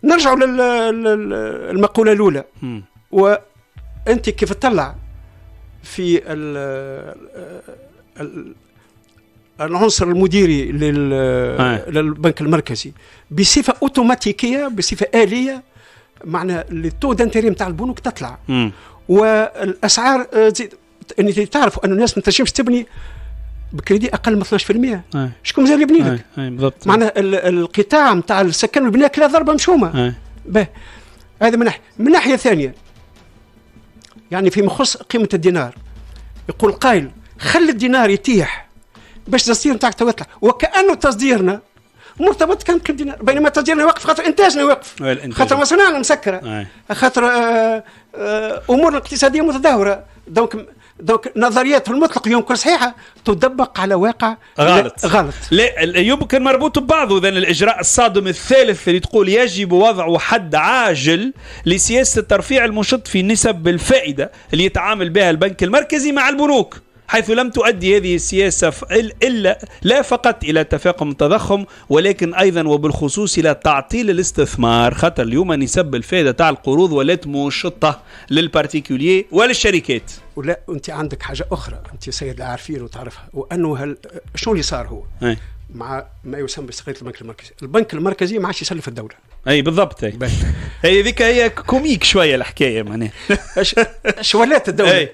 نرجعوا للمقوله الاولى وانت كيف تطلع في ال ال العنصر المديري للبنك المركزي بصفه اوتوماتيكيه بصفه اليه معناها التو دانتيري نتاع البنوك تطلع والاسعار تزيد آه، يعني تعرفوا ان الناس ما تنجمش تبني بكريدي اقل من 12% أي. شكون مازال يبني لك؟ بالضبط معنى القطاع نتاع السكن والبناء كلها ضربه مشومه هذا من ناحيه من ناحيه ثانيه يعني فيما يخص قيمه الدينار يقول قائل خلي الدينار يتيح باش تصدير نتاعك تطلع وكانه تصديرنا مرتبط كان دينار بينما تاجيرنا وقف خاطر انتاجنا وقف خاطر مصانعنا مسكره خاطر آه، آه، امورنا الاقتصاديه متدهوره دونك دونك نظريات المطلق يمكن صحيحه تطبق على واقع غلط غلط لا يمكن مربوط ببعضه اذا الاجراء الصادم الثالث اللي تقول يجب وضع حد عاجل لسياسه الترفيع المشط في نسب الفائده اللي يتعامل بها البنك المركزي مع البنوك حيث لم تؤدي هذه السياسة إلا لا فقط إلى تفاقم التضخم ولكن أيضا وبالخصوص إلى تعطيل الاستثمار خاطر اليوم نسب الفائدة تاع القروض ولات مشطة للبارتيكولي وللشركات ولا أنت عندك حاجة أخرى أنت سيد عارفين وتعرفها وأنه هل شو اللي صار هو أي. مع ما يسمى بسقيط البنك المركزي البنك المركزي ما عادش يسلف الدوله اي بالضبط هي هذيك هي كوميك شويه الحكايه معناها اش ولات الدوله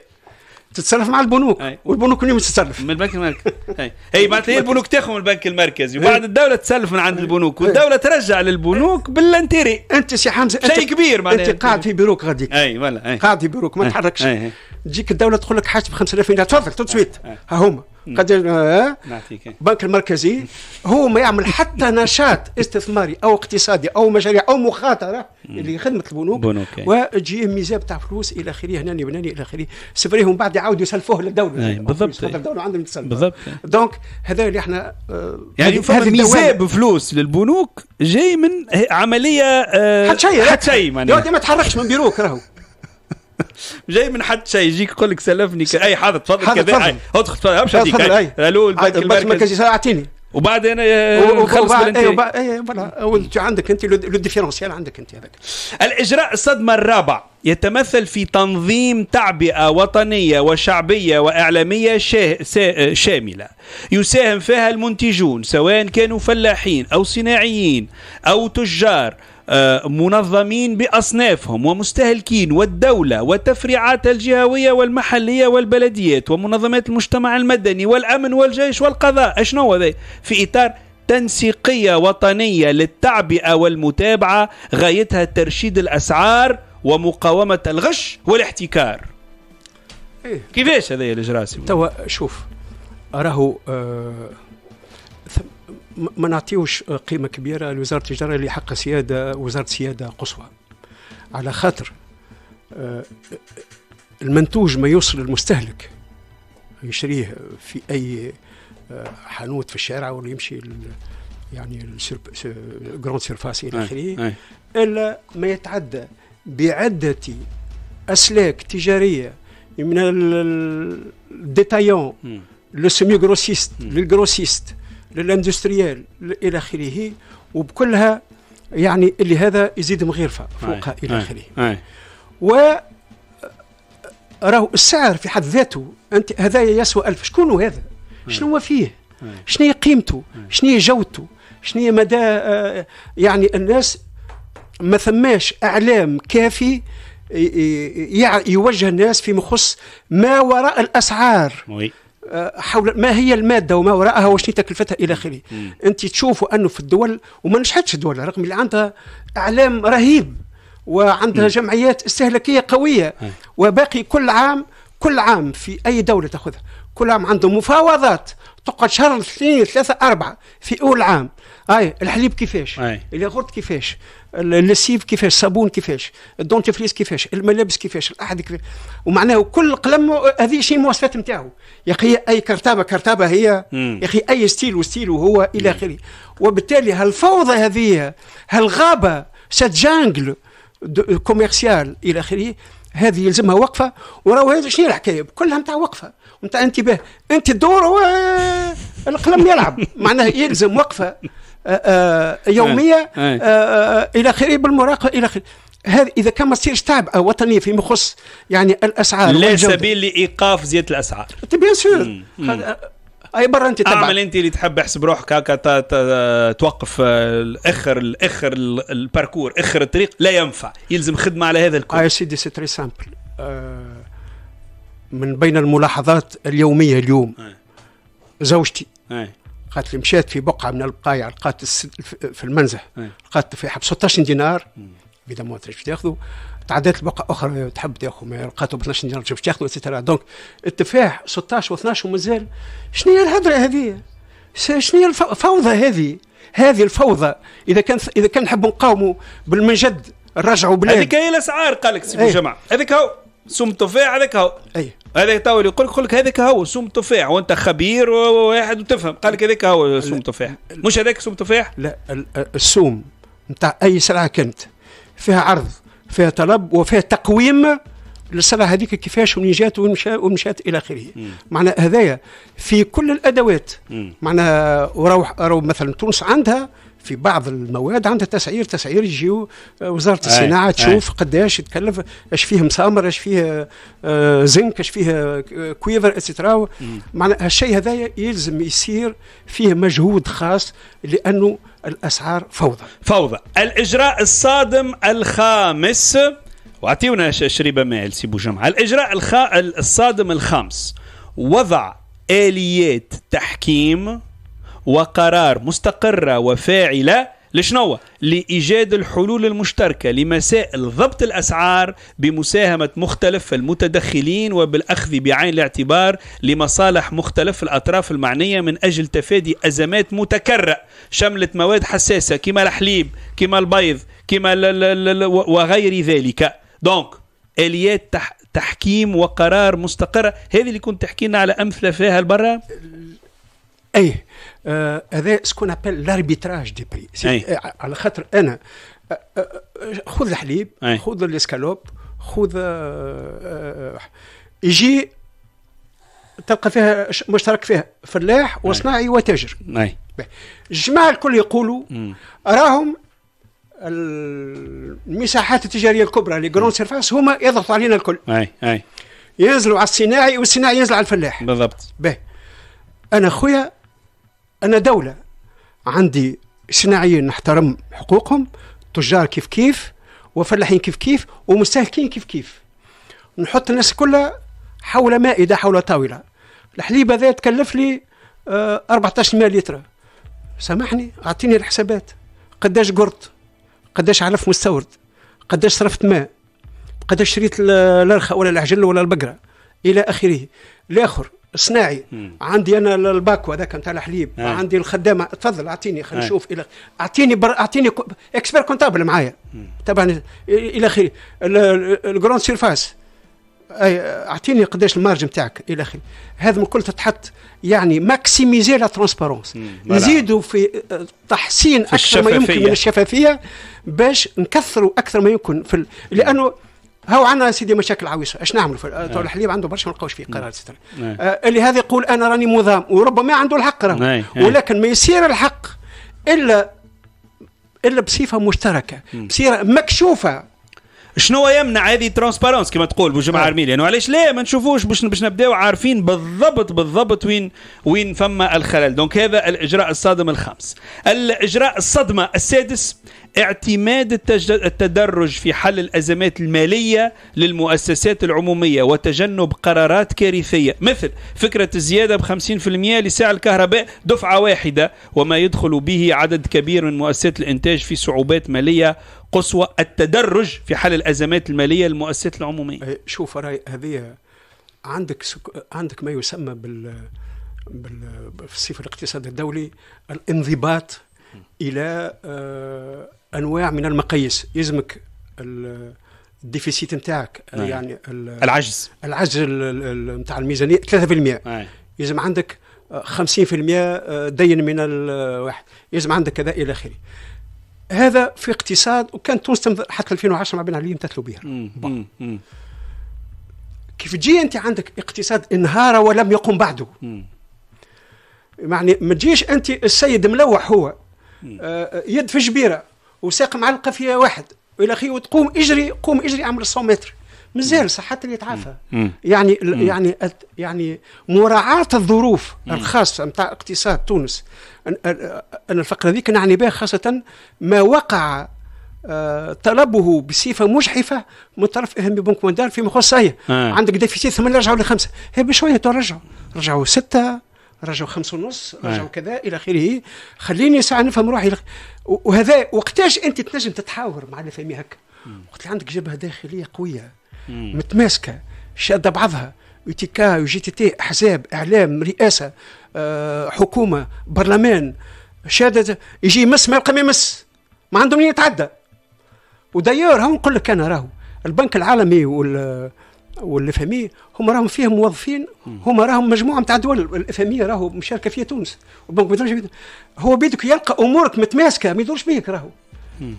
تتصرف مع البنوك أي. والبنوك اليوم تتسلف تتصرف من البنك المركزي هي معناتها هي البنوك تاخذ من البنك المركزي وبعد إيه. الدوله تسلف من عند إيه. البنوك إيه. والدوله ترجع للبنوك بالانتيري انت سي حمزه شيء كبير معناتها انت قاعد في بيروك غاديك اي ولا قاعد في بيروك ما تحركش تجيك الدوله تقول لك حاجه ب 5000 ريال تفضل سويت ها هما قد آه البنك المركزي هو ما يعمل حتى نشاط استثماري او اقتصادي او مشاريع او مخاطره اللي خدمه البنوك وتجي ميزه بتاع فلوس الى اخره هنا وهنا الى اخره سفريهم بعد يعاودوا يسلفوه للدوله يعني بالضبط الدوله عندهم تسلف بالضبط دونك هذا اللي احنا آه، يعني هذه ميزه بفلوس للبنوك جاي من عمليه آه، حتى شيء حتى شيء ما تحركش من بيروك راهو جاي من حد شيء يجيك يقول لك سلفني ك... اي حاضر تفضل كذا ادخل امشي هديك الو البنك المركزي ساعتيني وبعدين نخلص آه، بالانتهاء وبعد اي أيوة، وانت أيوة، عندك انت لو ديفيرونسيال عندك انت هذاك الاجراء الصدمه الرابع يتمثل في تنظيم تعبئه وطنيه وشعبيه واعلاميه شامله يساهم فيها المنتجون سواء كانوا فلاحين او صناعيين او تجار آه، منظمين بأصنافهم ومستهلكين والدولة والتفريعات الجهوية والمحلية والبلديات ومنظمات المجتمع المدني والأمن والجيش والقضاء اشنو هذا في إطار تنسيقية وطنية للتعبئة والمتابعة غايتها ترشيد الأسعار ومقاومة الغش والاحتكار إيه؟ كيفاش هذا يا الجراسي توا شوف راهو آه ما نعطيوش قيمه كبيره لوزاره التجاره اللي حق سياده وزاره سياده قصوى على خاطر آه، المنتوج ما يوصل للمستهلك يشريه في اي آه، حانوت في الشارع ولا يمشي يعني جراند سيرفاس الى اخره الا ما يتعدى بعده اسلاك تجاريه من الديتايون لو سيمي جروسيست للجروسيست للاندستريال الى اخره وبكلها يعني اللي هذا يزيد مغيرفه فوقها الى اخره و راهو السعر في حد ذاته انت هذا يسوى ألف شكون هذا شنو هو فيه شنو هي قيمته شنو هي جودته شنو هي مدى آه، يعني الناس ما ثماش اعلام كافي يوجه الناس فيما يخص ما وراء الاسعار آه، حول ما هي الماده وما وراءها وشنو تكلفتها الى اخره انت تشوفوا انه في الدول وما نجحتش الدول رغم اللي عندها اعلام رهيب وعندها مم. جمعيات استهلاكيه قويه م. وباقي كل عام كل عام في اي دوله تاخذها كل عام عندهم مفاوضات تقعد شهر اثنين ثلاثه اربعه في اول عام اي الحليب كيفاش الياغورت كيفاش النسيف كيفاش الصابون كيفاش الدونتيفريس كيفاش الملابس كيفاش الاحد كيفاش ومعناه كل قلم هذه شيء مواصفات نتاعو يا اخي اي كرتابه كرتابه هي يا اخي اي ستيل وستيل وهو الى اخره وبالتالي هالفوضى هذه هالغابه سات جانجل كوميرسيال الى اخره هذه يلزمها وقفه وراه هذا شنو الحكايه كلها نتاع وقفه نتاع انتباه انت الدور القلم يلعب معناه يلزم وقفه آه، آه، يوميه آه، الى اخره بالمراقبه الى اخره هذا اذا كان مصير تعب وطني فيما يخص يعني الاسعار لا سبيل لايقاف زياده الاسعار طيب، بيان سور اي برا انت تبع اعمل انت اللي تحب احسب روحك هكا توقف اخر اخر الباركور اخر الطريق لا ينفع يلزم خدمه على هذا الكل يا سيدي سي تري سامبل من بين الملاحظات اليوميه اليوم زوجتي قالت لي مشيت في بقعه من البقايع لقات في المنزه إيه. لقات في ب 16 دينار بدا ما باش تاخذوا تعديت لبقعه اخرى تحب تاخذ ما لقاته ب 12 دينار باش تاخذوا اتسترا دونك التفاح 16 و12 ومازال شنو هي الهدره هذه؟ شنو هي الفوضى هذه؟ هذه الفوضى اذا كان اذا كان نحب نقاوموا بالمجد نرجعوا بلاد هذيك هي الاسعار قال لك سي إيه. جماعه هذيك هو سم التفاح هذاك هو اي هذا تو يقول لك هذاك هو سوم تفاح وانت خبير وواحد وتفهم قال لك هذاك هو سوم تفاح مش هذاك سوم تفاح لا السوم نتاع اي سلعه كانت فيها عرض فيها طلب وفيها تقويم للسلعه هذيك كيفاش وين جات ومشات الى اخره معنى هذايا في كل الادوات معنى وروح مثلا تونس عندها في بعض المواد عندها تسعير تسعير يجيو آه، وزاره الصناعه تشوف قداش تكلف اش فيه مسامر اش فيه آه، زنك اش فيه آه، كويفر اتسترا معنى هالشيء هذا يلزم يصير فيه مجهود خاص لانه الاسعار فوضى فوضى الاجراء الصادم الخامس واعطيونا شريبه مال سي جمعه الاجراء الخ... الصادم الخامس وضع اليات تحكيم وقرار مستقرة وفاعلة لشنو لإيجاد الحلول المشتركة لمسائل ضبط الأسعار بمساهمة مختلف المتدخلين وبالأخذ بعين الاعتبار لمصالح مختلف الأطراف المعنية من أجل تفادي أزمات متكررة شملت مواد حساسة كما الحليب كما البيض كما وغير ذلك دونك آليات تح تحكيم وقرار مستقرة هذه اللي كنت تحكي لنا على أمثلة فيها البرة أي آه، هذا سكون ابل لاربيتراج دي بري على خاطر انا آه، آه، خذ الحليب أي. خذ الاسكالوب خذ يجي تلقى فيها مشترك فيها فلاح وصناعي وتاجر الجماعه الكل يقولوا راهم المساحات التجاريه الكبرى لي جرون سيرفاس هما يضغطوا علينا الكل اي اي ينزلوا على الصناعي والصناعي ينزل على الفلاح بالضبط به انا خويا أنا دولة عندي صناعيين نحترم حقوقهم تجار كيف كيف وفلاحين كيف كيف ومستهلكين كيف كيف نحط الناس كلها حول مائدة حول طاولة الحليب هذا تكلف لي 14 آه، مليون لتر سامحني اعطيني الحسابات قداش قرط قداش علف مستورد قداش صرفت ماء قداش شريت الرخة ولا العجل ولا البقرة إلى آخره الآخر صناعي عندي انا الباكو هذاك نتاع الحليب آه. عندي الخدامه تفضل اعطيني خلينا آه. نشوف الى اعطيني بر... اعطيني اكسبير كونتابل معايا تبعني الى اخره الجروند سيرفاس اعطيني قداش المارج نتاعك الى اخره هذا من كل تتحط يعني ماكسيميزي لا ترونسبارونس نزيدوا في آه، تحسين اكثر ما يمكن من الشفافيه باش نكثروا اكثر ما يمكن في ال... لانه هو عندنا سيدي مشاكل عويصه اش نعملوا آه. الحليب نعم. عنده برشا ما نلقاوش فيه نعم. قرار آه. آه اللي هذا يقول انا راني مضام وربما عنده الحق راه ولكن ما يصير الحق الا الا بصفه مشتركه بصيره مكشوفه شنو يمنع هذه ترونسبارونس كما تقول بجمع آه. ارميل يعني علاش لا ما نشوفوش باش باش نبداو عارفين بالضبط بالضبط وين وين فما الخلل دونك هذا الاجراء الصادم الخامس الاجراء الصدمه السادس اعتماد التدرج في حل الأزمات المالية للمؤسسات العمومية وتجنب قرارات كارثية مثل فكرة الزيادة ب 50% لسعر الكهرباء دفعة واحدة وما يدخل به عدد كبير من مؤسسات الإنتاج في صعوبات مالية قصوى التدرج في حل الأزمات المالية للمؤسسات العمومية شوف راي هذه عندك سك... عندك ما يسمى بال... بال... في الاقتصاد الدولي الانضباط الى آه، انواع من المقاييس يلزمك الديفيسيت نتاعك نعم. يعني العجز العجز نتاع الميزانيه 3% نعم. يلزم عندك 50% آه، آه، دين من الواحد يلزم عندك كذا الى اخره هذا في اقتصاد وكان تونس حتى 2010 ما بين علي يمتثلوا بها كيف تجي انت عندك اقتصاد انهار ولم يقم بعده يعني ما تجيش انت السيد ملوح هو آه، يد في جبيره وساق معلقه فيها واحد الى اخي تقوم اجري قوم اجري اعمل 100 متر مازال صحة اللي يتعافى يعني مم. يعني يعني, يعني مراعاة الظروف مم. الخاصة نتاع اقتصاد تونس أنا الفقرة ذيك نعني بها خاصة ما وقع آه، طلبه بصفه مجحفه من طرف اهم بنك مونديال فيما يخص عندك ديفيسيت ثمانيه رجعوا لخمسه هي بشويه ترجعوا رجعوا سته رجعوا خمس ونص نعم. رجعوا كذا الى اخره خليني ساعه نفهم روحي وهذا وقتاش انت تنجم تتحاور مع اللي فهمي هكا وقت اللي عندك جبهه داخليه قويه مم. متماسكه شاده بعضها تي كا وجي تي تي احزاب اعلام رئاسه أه حكومه برلمان شاده يجي يمس ما يلقى ما يمس ما عندهم يتعدى ودايور هون نقول لك انا راهو البنك العالمي وال والاف ام هما راهم فيه موظفين هما راهم مجموعه نتاع دول الافهميه راهو مشاركه فيها تونس هو بيدك يلقى امورك متماسكه ما يدورش بيك راهو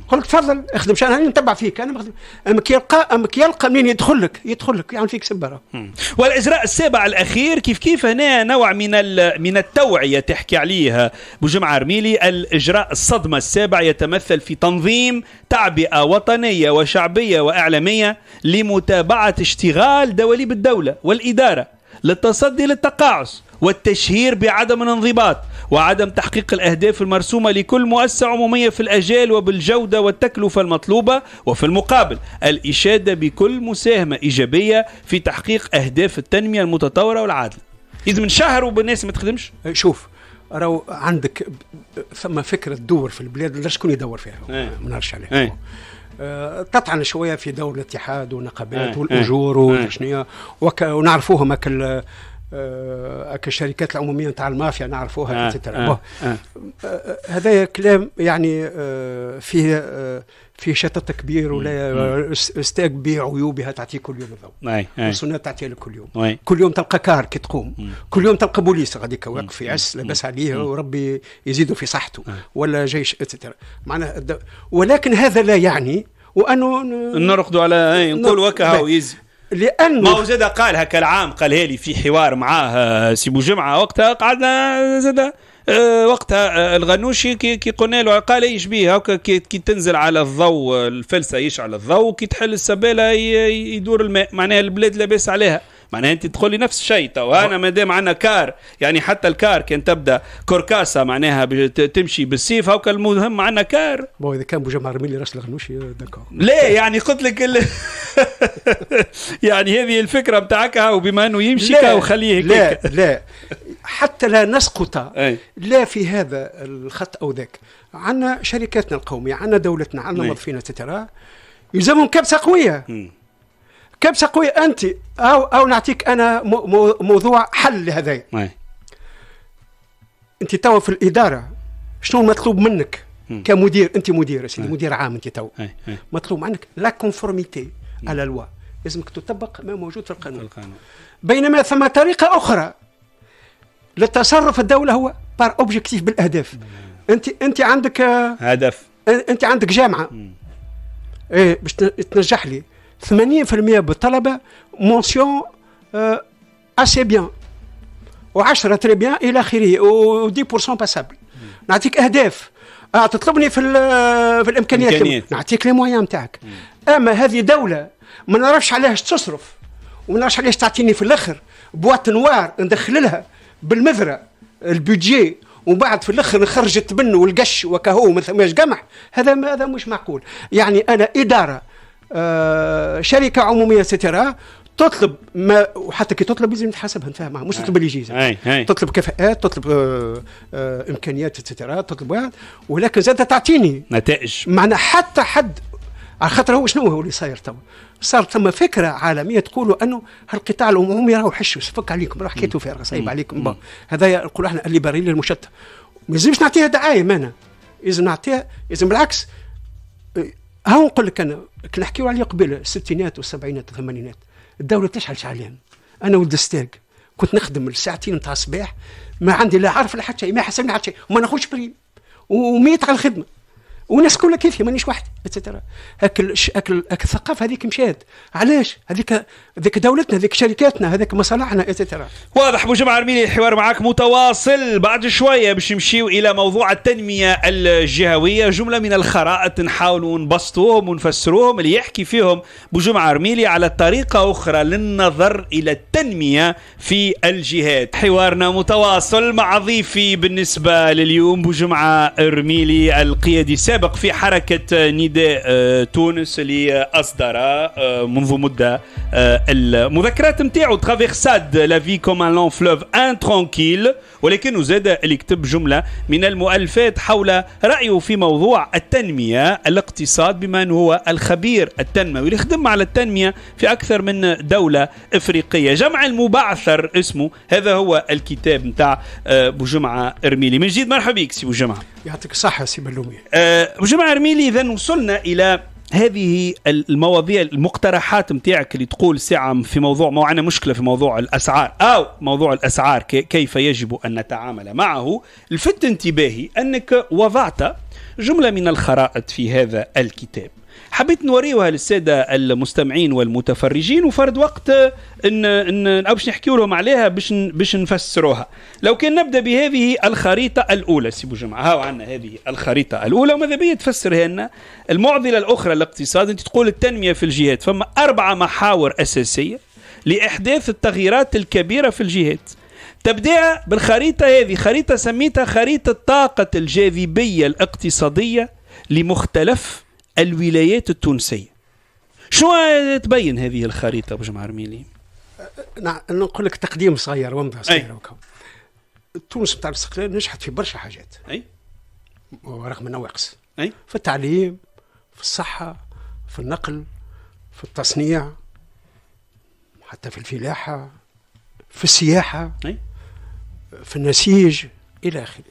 قال لك تفضل اخدم شان انا نتبع فيك انا مخدم اما كي يلقى اما كي يلقى منين يدخل لك يدخل لك يعمل يعني فيك سبرة والاجراء السابع الاخير كيف كيف هنا نوع من من التوعيه تحكي عليها بجمع رميلي الاجراء الصدمه السابع يتمثل في تنظيم تعبئه وطنيه وشعبيه واعلاميه لمتابعه اشتغال دواليب الدوله والاداره للتصدي للتقاعس والتشهير بعدم الانضباط وعدم تحقيق الأهداف المرسومة لكل مؤسسة عمومية في الأجال وبالجودة والتكلفة المطلوبة وفي المقابل الإشادة بكل مساهمة إيجابية في تحقيق أهداف التنمية المتطورة والعادلة إذا من شهر وبالناس ما تخدمش أه، شوف راهو عندك ثم فكرة تدور في البلاد لا شكون يدور فيها إيه. ما نعرفش عليها إيه. أه، تطعن شويه في دور الاتحاد ونقابات إيه. والاجور ونعرفوهم كل آه، آه، كالشركات العموميه نتاع المافيا نعرفوها آه آه،, آه آه هذا كلام يعني فيه فيه شتت كبير ولا استاك بعيوبها تعطيه كل يوم الضوء السنه تعطيها لك كل يوم كل يوم تلقى كار كي تقوم كل يوم تلقى بوليس غاديك واقف في عس لاباس عليه وربي يزيده في صحته ولا جيش اتسترا معناه ولكن هذا لا يعني وانه نرقدوا على إيه، نقول وكا ويز لانه ما هو زاد قالها كالعام قالها لي في حوار معاه آه، سي جمعه وقتها قعدنا زاد آه، وقتها آه، الغنوشي كي قلنا له قال ايش بيه هكا كي تنزل على الضوء الفلسه يشعل الضوء كي تحل السباله يدور الماء معناها البلاد لاباس عليها معناها انت لي نفس الشيء تو انا ما دام عندنا كار يعني حتى الكار كان تبدا كركاسه معناها تمشي بالسيف هاكا المهم عندنا كار بو اذا كان بوجمع رميلي راس الغنوشي آه، لا يعني قلت لك ال... يعني هذه الفكره بتاعك وبما انه يمشي وخليه خليه لا لا حتى لا نسقط لا في هذا الخط او ذاك عندنا شركاتنا القوميه عندنا دولتنا عندنا موظفينا تترى يلزمهم كبسه قويه كبسه قويه انت او او نعطيك انا موضوع حل لهذا انت توا في الاداره شنو المطلوب منك كمدير انت مدير سيدي مدير عام انت تو مطلوب منك لا كونفورميتي على الوا لازمك تطبق ما موجود في القانون, في القانون. بينما ثم طريقه اخرى للتصرف الدوله هو بار اوبجيكتيف بالاهداف انت انت عندك هدف انت عندك جامعه مم. ايه باش تنجح لي 80% بالطلبه مونسيون اسي آه، بيان و10 تري بيان الى اخره و10% باسابل نعطيك اهداف آه تطلبني في في الامكانيات نعطيك لي موان نتاعك اما هذه دوله ما نعرفش علاش تصرف وما نعرفش علاش تعطيني في الاخر بواط نوار ندخل لها بالمذره البودجي ومن بعد في الاخر نخرج التبن والقش وكهو ما ثماش قمح هذا ما هذا مش معقول يعني انا اداره آه، شركه عموميه سترا تطلب ما وحتى كي تطلب لازم تحاسبها نفهمها مش نعم. تطلب اللي تطلب كفاءات تطلب آه، آه، امكانيات اتسترا تطلب واحد ولكن زاد تعطيني نتائج معنى حتى حد على خاطر هو شنو هو اللي صاير تو صار ثم فكره عالميه تقولوا انه هالقطاع العمومي راهو حش فك عليكم راه حكيتوا فارغه صعيب عليكم هذا نقولوا احنا الليبراليين المشتت ما لازمش نعطيها دعايه مانا لازم نعطيها لازم بالعكس ها نقول لك انا كنحكيو عليه قبل الستينات والسبعينات والثمانينات الدوله تشعل شعلان انا ولد ستيرك كنت نخدم الساعتين نتاع الصباح ما عندي لا عارف لا حتى شيء ما حسبني حتى شيء وما ناخذش بريم وميت على الخدمه والناس كلها كيفي مانيش وحدي اتسترا هاك هاك الثقافه هذيك مشات علاش هذيك هذيك دولتنا هذيك شركاتنا هذيك مصالحنا اتسترا واضح بو جمعه عرميلي الحوار معك متواصل بعد شويه باش نمشيو الى موضوع التنميه الجهويه جمله من الخرائط نحاولوا نبسطوهم ونفسروهم اللي يحكي فيهم بو جمعه عرميلي على طريقه اخرى للنظر الى التنميه في الجهات حوارنا متواصل مع ضيفي بالنسبه لليوم بو جمعه ارميلي القيادي السابق في حركه نيد نداء آه، تونس اللي اصدر آه، منذ مده آه، المذكرات نتاعو ترافيرساد لا في كوم ان لون فلوف ان ترونكيل ولكنه زاد اللي كتب جمله من المؤلفات حول رايه في موضوع التنميه الاقتصاد بما انه هو الخبير التنموي اللي خدم على التنميه في اكثر من دوله افريقيه جمع المبعثر اسمه هذا هو الكتاب نتاع بجمعه ارميلي من جديد مرحبا بك سي بجمعه يعطيك الصحه سي ملومي أه وجماعه رميلي اذا وصلنا الى هذه المواضيع المقترحات نتاعك اللي تقول ساعة في موضوع ما عندنا مشكلة في موضوع الأسعار أو موضوع الأسعار كيف يجب أن نتعامل معه الفت انتباهي أنك وضعت جملة من الخرائط في هذا الكتاب حبيت نوريوها للساده المستمعين والمتفرجين وفرد وقت ان ان باش نحكيو لهم عليها باش باش نفسروها لو كان نبدا بهذه الخريطه الاولى سي جمعه هاو عندنا هذه الخريطه الاولى وماذا بيا تفسرها لنا المعضله الاخرى الاقتصاد انت تقول التنميه في الجهات فما اربع محاور اساسيه لاحداث التغييرات الكبيره في الجهات تبدأ بالخريطة هذه خريطة سميتها خريطة طاقة الجاذبية الاقتصادية لمختلف الولايات التونسية شنو تبين هذه الخريطة أبو جمعة رميلي؟ نعم نقول لك تقديم صغير ومضة صغيرة تونس بتاع الاستقلال نجحت في برشا حاجات أي ورغم النواقص أي في التعليم في الصحة في النقل في التصنيع حتى في الفلاحة في السياحة أي؟ في النسيج إلى آخره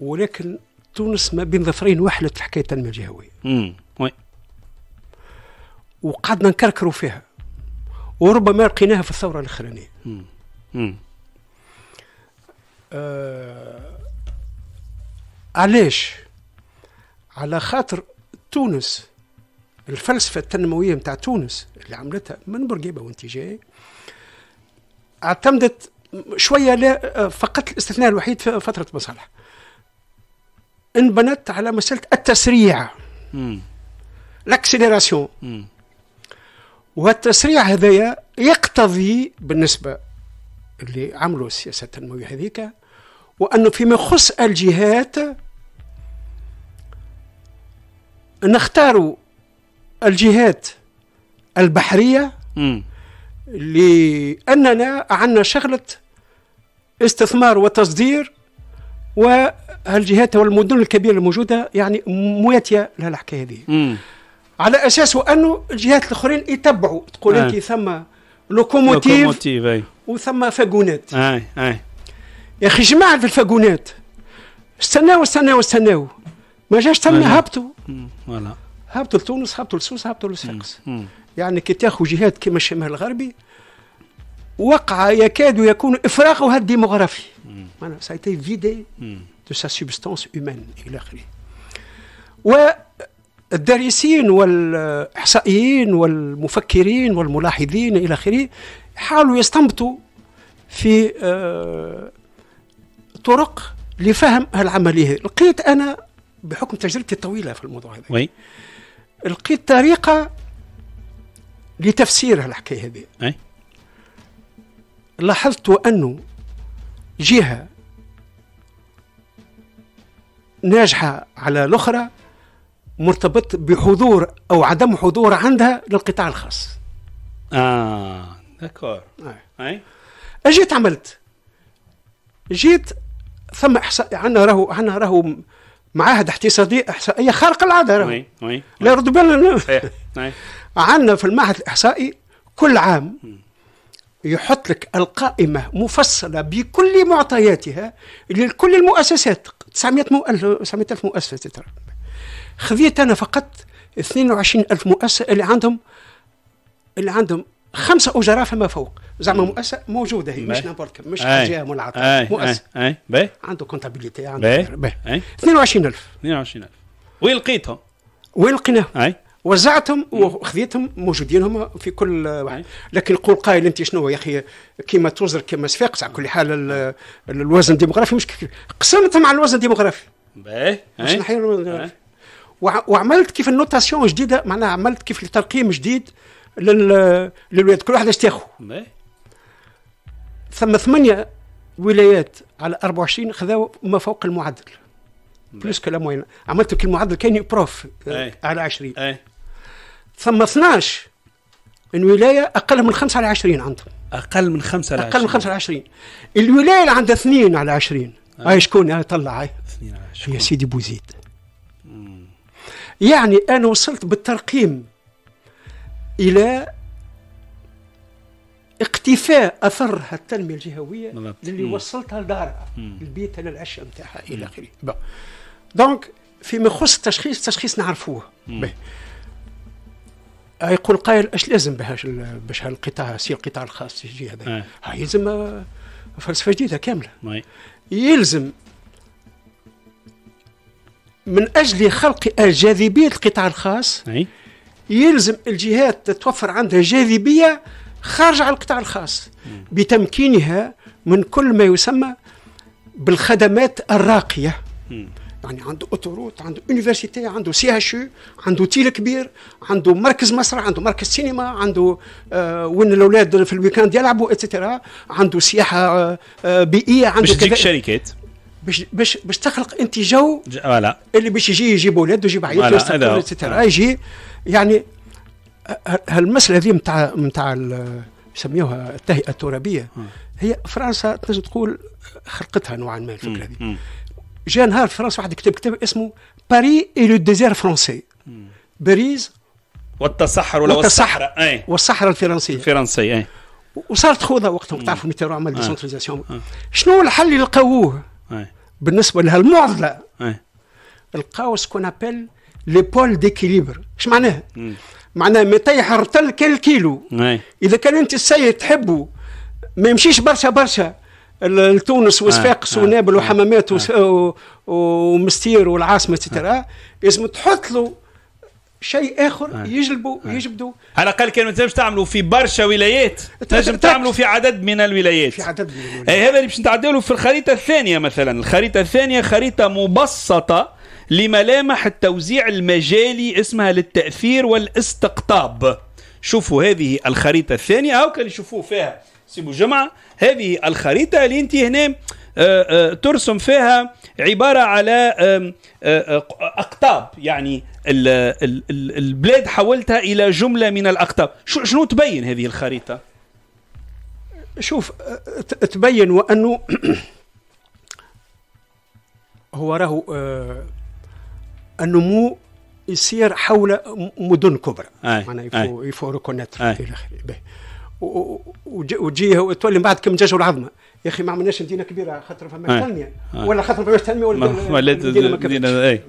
ولكن تونس ما بين ظفرين وحلت الحكايه حكايه التنميه الجهويه. امم وي. وقعدنا نكركروا فيها وربما لقيناها في الثوره الاخرانيه. امم آه علاش؟ على خاطر تونس الفلسفة التنموية نتاع تونس اللي عملتها من برقيبة وانت جاي اعتمدت شوية آه، فقط الاستثناء الوحيد في فترة مصالح انبنت على مساله التسريع لاكسيليراسيون والتسريع هذايا يقتضي بالنسبه اللي عملوا السياسه التنمويه هذيك وانه فيما يخص الجهات نختاروا الجهات البحريه م. لاننا عندنا شغله استثمار وتصدير وهالجهات والمدن الكبيره الموجوده يعني مواتيه لها الحكايه هذه على اساس انه الجهات الاخرين يتبعوا تقول انت آه. ثم لوكوموتيف, لوكوموتيف وثم فاقونات اي اي يا اخي جماعه في الفاقونات استناوا استناوا استناوا ما جاش ثم هبطوا فوالا هبطوا لتونس هبطوا لسوس هبطوا لصفاقس يعني كي تاخذ جهات كما الشمال الغربي وقع يكاد يكون إفراغها الديموغرافي ça a فيدي دو سا sa substance إلى آخره والدارسين والإحصائيين والمفكرين والملاحظين إلى آخره حاولوا يستنبطوا في آه، طرق لفهم هالعملية لقيت أنا بحكم تجربتي الطويلة في الموضوع هذا وي. لقيت طريقة لتفسير هالحكاية هذه لاحظت انه جهة ناجحة على الأخرى مرتبط بحضور أو عدم حضور عندها للقطاع الخاص آه داكور نعم. أي. أجيت عملت جيت ثم إحصاء عندنا راهو عندنا راهو معاهد احتسابية إحصائية خارق العادة وي وي لا يرد بالنا عندنا في المعهد الإحصائي كل عام يحط لك القائمة مفصلة بكل معطياتها لكل المؤسسات 900 ألف مؤسسة ترى خذيت أنا فقط 22 ألف مؤسسة اللي عندهم اللي عندهم خمسة أجراء فما فوق زعما مؤسسة موجودة هي مش نابورت كم مش حاجة منعطلة مؤسسة أي باهي عنده كونتابيليتي عنده باهي 22 ألف 22 ألف وين لقيتهم؟ وين لقيناهم؟ وزعتهم وخذيتهم موجودين هما في كل واحد لكن قول قائل انت شنو يا اخي كيما توزر كيما صفاقس على كل حال الوزن الديموغرافي مش قسمتهم على الوزن الديموغرافي باهي وعملت كيف النوتاسيون جديده معناها عملت كيف الترقيم جديد للولايات كل واحد اش تاخذ ثم ثمانيه ولايات على 24 خذوا ما فوق المعدل بلوس كو لا موين عملت كي المعدل كان بروف أي. على 20 أي. ثم 12 من ولايه اقل من 5 على 20 عندهم اقل من 5 على 20 اقل من 5 على 20 الولايه اللي عندها 2 على 20 هاي آه. شكون هاي طلع هاي 2 على 20 هي سيدي بوزيد يعني انا وصلت بالترقيم الى اقتفاء اثر التنميه الجهويه اللي وصلتها لدارها البيت للعشاء نتاعها الى اخره دونك فيما يخص التشخيص التشخيص نعرفوه آه، يقول قائل اش لازم بهاش باش هالقطاع سي القطاع الخاص يجي هذا آه. ها آه، يلزم آه، فلسفه جديده كامله مي. يلزم من اجل خلق جاذبيه القطاع الخاص مي. يلزم الجهات تتوفر عندها جاذبيه خارج على القطاع الخاص بتمكينها من كل ما يسمى بالخدمات الراقيه مم. يعني عنده اوتوروت عنده يونيفرسيتي عنده سي اتش يو عنده تيل كبير عنده مركز مسرح عنده مركز سينما عنده آه وين الاولاد في الويكاند يلعبوا اتسترا عنده سياحه آه بيئيه عنده باش تجيك شركات باش باش باش تخلق انت جو فوالا اللي باش يجي يجيب اولاد ويجيب عيال اتسترا يجي يعني هالمساله هذه نتاع نتاع يسميوها التهيئه الترابيه هي فرنسا تنجم تقول خلقتها نوعا ما الفكره هذه جا نهار في فرنسا واحد كتب كتاب اسمه باري اي لو ديزير فرونسي باريس والتصحر ولا والصحراء والصحراء إيه. الفرنسيه الفرنسيه اي وصارت خوضه وقتها تعرفوا ميتيرو عمل إيه. ديسونتريزاسيون إيه. شنو الحل اللي لقاوه بالنسبه لهالمعضله لقاو سكون ابل لي بول ديكيليبر اش معناه؟ معناه متى كان كالكيلو اذا كان انت السيد تحبه ما يمشيش برشا برشا لتونس وصفاقس آه. ونابل آه،, آه. وحمامات آه. ومستير والعاصمه آه. تترا لازم تحط له شيء اخر آه. يجلبوا آه. يجبدوا على الاقل كان ما تنجمش تعملوا في برشا ولايات تنجم تعملوا في عدد من الولايات في عدد من الولايات اي آه، هذا اللي باش نتعدلوا في الخريطه الثانيه مثلا الخريطه الثانيه خريطه مبسطه لملامح التوزيع المجالي اسمها للتاثير والاستقطاب شوفوا هذه الخريطه الثانيه هاو كان يشوفوه فيها سيبو جمعة هذه الخريطة اللي أنت هنا آه، آه، ترسم فيها عبارة على آه، أقطاب يعني البلاد حولتها إلى جملة من الأقطاب شنو تبين هذه الخريطة؟ شوف تبين وأنه هو راهو النمو يصير حول مدن كبرى معناها يفو, يفو ريكونيتر الى اخره وتجي وتولي من بعد كم دجاجه والعظمه يا اخي ما عملناش مدينه كبيره خاطر فما تنميه ولا خاطر فما تنميه ولا مدينه آه، إيه.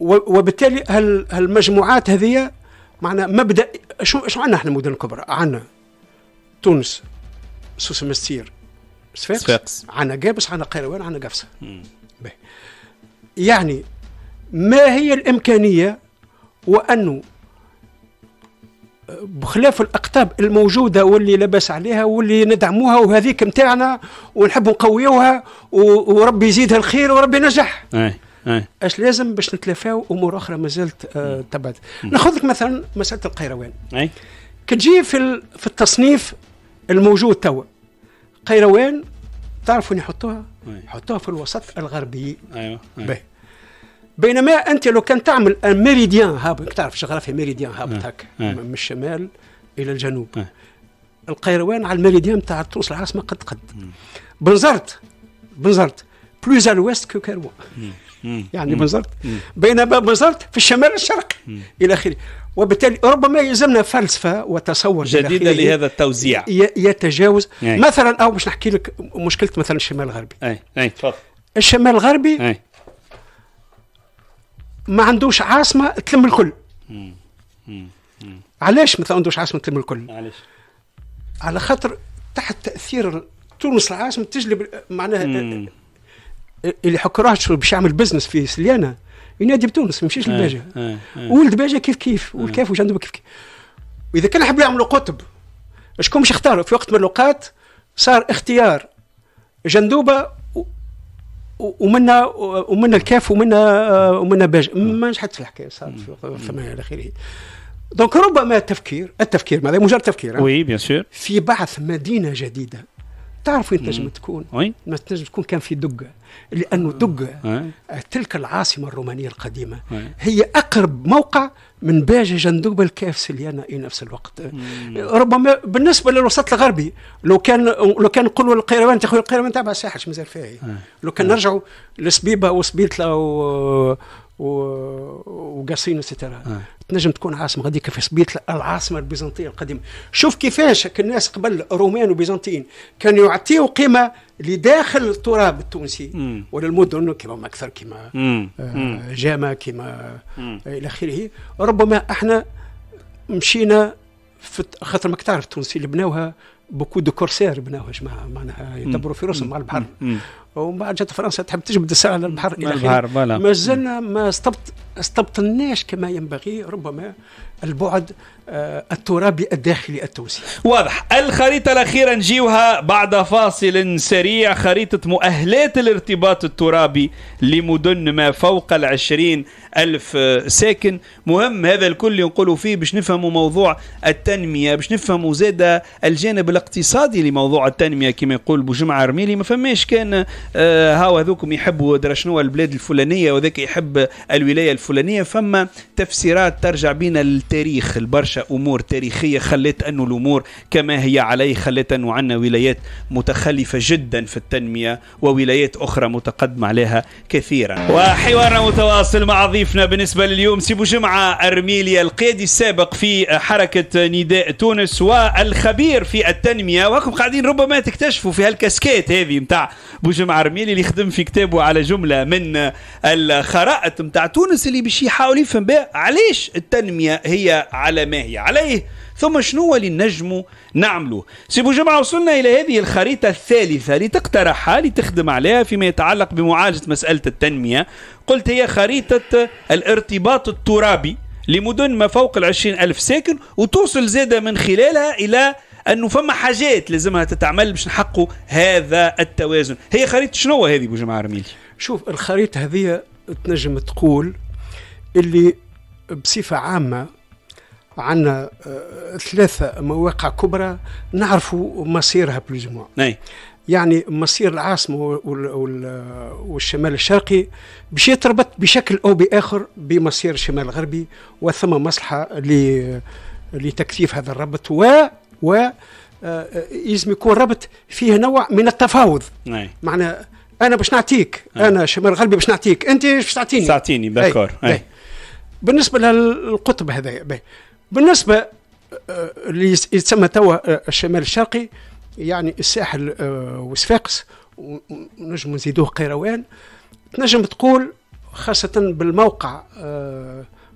وبالتالي هالمجموعات هذه معنا مبدا شو شو عندنا احنا المدن الكبرى عندنا تونس سوس مستير سفاقس عندنا قابس عندنا قيروان عندنا قفصه يعني ما هي الامكانيه وانه بخلاف الاقطاب الموجوده واللي لاباس عليها واللي ندعموها وهذيك نتاعنا ونحب نقويوها وربي يزيدها الخير وربي نجح اش لازم باش نتلافاو امور اخرى مازالت آه تبعد ناخذ لك مثلا مساله القيروان اي كتجي في في التصنيف الموجود توا قيروان تعرفوا يحطوها يحطوها في الوسط الغربي ايوه, أيوة. بينما انت لو كان تعمل ميريديان هابط تعرف جغرافيا ميريديان هابط هكا نعم. نعم. من الشمال الى الجنوب نعم. القيروان على الميريديان تاع تونس العاصمه قد قد بنزرت بنزرت بلوز الويست كو كيروان يعني بنزرت بينما بنزرت في الشمال الشرق الى اخره وبالتالي ربما يلزمنا فلسفه وتصور جديده لهذا التوزيع يتجاوز أي. مثلا او باش نحكي لك مشكله مثلا الشمال الغربي اي اي تفضل الشمال الغربي أي. ما عندوش عاصمه تلم الكل علاش مثلا عندوش عاصمه تلم الكل علاش على خاطر تحت تاثير تونس العاصمه تجلب معناها اللي حكراش باش يعمل بزنس في سليانه ينادي بتونس ما يمشيش آه، لباجه آه، آه. ولد باجه كيف كيف والكاف عنده كيف كيف واذا كان حبوا يعملوا قطب شكون باش يختاروا في وقت من الاوقات صار اختيار جندوبه ومنا ومنا الكاف ومنا ومنا باج ما نجحت في الحكايه صارت في الثمانيه الى اخره دونك ربما التفكير التفكير ماذا مجرد تفكير وي بيان سور في بعث مدينه جديده تعرف وين تنجم تكون؟ وي تنجم تكون كان في دقه لأنه آه. دق آه. تلك العاصمة الرومانية القديمة آه. هي أقرب موقع من باجة جندوبة الكاف سيليانا في نفس الوقت ربما بالنسبة للوسط الغربي لو كان لو كان نقولوا القيروان تخوي القيروان تابع الساحل مازال فيها لو كان نرجعوا لسبيبة وسبيتلا و وقصين وسترا آه. تنجم تكون عاصمه غادي كيف سبيت العاصمه البيزنطيه القديمه شوف كيفاش الناس قبل رومان وبيزنطيين كانوا يعطيو قيمه لداخل التراب التونسي ولا المدن كما مكثر كما آه جامع كما آه الى اخره ربما احنا مشينا خاطر ما تعرف التونسي اللي بناوها بوكو دو كورسير بناوها جماعة معناها يدبروا في روسهم على البحر ومن بعد جات فرنسا تحب تجبد الساعه على البحر الى البحر مازلنا ما استبط استبطلناش كما ينبغي ربما البعد آه، الترابي الداخلي التونسي واضح الخريطة الأخيرة نجيوها بعد فاصل سريع خريطة مؤهلات الارتباط الترابي لمدن ما فوق العشرين ألف ساكن مهم هذا الكل ينقلوا فيه باش نفهموا موضوع التنمية باش نفهموا زاد الجانب الاقتصادي لموضوع التنمية كما يقول بوجمعة رميلي ما فماش كان آه، هاو هذوكم يحبوا درشنوا البلاد الفلانية وذاك يحب الولاية الفلانية فما تفسيرات ترجع بين للتاريخ البرشا برشا امور تاريخيه خلت انه الامور كما هي عليه خلت انه عندنا ولايات متخلفه جدا في التنميه وولايات اخرى متقدمه عليها كثيرا وحوارنا متواصل مع ضيفنا بالنسبه لليوم سيبو جمعه ارميليا القيادي السابق في حركه نداء تونس والخبير في التنميه وكم قاعدين ربما تكتشفوا في هالكاسكيت هذه نتاع بوجمع ارميلي اللي خدم في كتابه على جمله من الخرائط نتاع تونس اللي باش يحاول يفهم بها علاش التنميه هي على ما هي عليه ثم شنو اللي نجموا نعمله سي جمعة وصلنا إلى هذه الخريطة الثالثة لتقترحها لتخدم عليها فيما يتعلق بمعالجة مسألة التنمية قلت هي خريطة الارتباط الترابي لمدن ما فوق العشرين ألف ساكن وتوصل زادة من خلالها إلى انه فما حاجات لازمها تتعمل باش نحققوا هذا التوازن هي خريطه شنو هذه بو جماعه رميلي شوف الخريطه هذه تنجم تقول اللي بصفه عامه عندنا آه، ثلاثة مواقع كبرى نعرفوا مصيرها بلوزموا نعم. يعني مصير العاصمة والشمال الشرقي باش يتربط بشكل أو بآخر بمصير الشمال الغربي وثم مصلحة لتكثيف هذا الربط و و آه، لازم يكون ربط فيه نوع من التفاوض نعم. معناه انا باش نعطيك نعم. انا شمال غربي باش نعطيك انت باش تعطيني تعطيني داكور بالنسبه للقطب هذا بالنسبه آه، اللي يسمى توا آه، الشمال الشرقي يعني الساحل آه، وصفاقس ونجم نزيدوه قيروان تنجم تقول خاصة بالموقع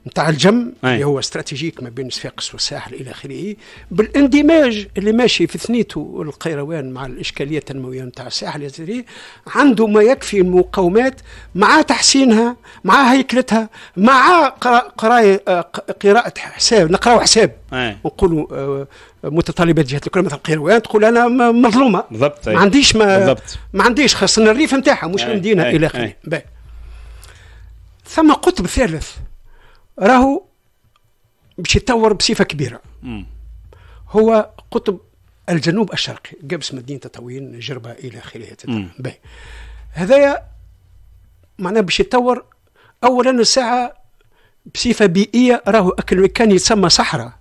نتاع الجم أي. اللي هو استراتيجيك ما بين صفاقس والساحل الى اخره بالاندماج اللي ماشي في ثنيته القيروان مع الاشكاليه التنمويه نتاع الساحل الجزائري عنده ما يكفي المقاومات مع تحسينها مع هيكلتها مع قراءة آه، قراءة حساب نقراو حساب ونقولوا آه، متطلبات جهه الكره مثل القيروان تقول انا مظلومه بالضبط ما عنديش ما, ما عنديش خاصنا الريف نتاعها مش المدينه الى اخره ثم قطب ثالث راهو باش يتطور بصفه كبيره هو قطب الجنوب الشرقي قبس مدينه تطاوين جربه الى اخره هذايا معناه باش يتطور اولا الساعه بصفه بيئيه راهو اكل كان يتسمى صحراء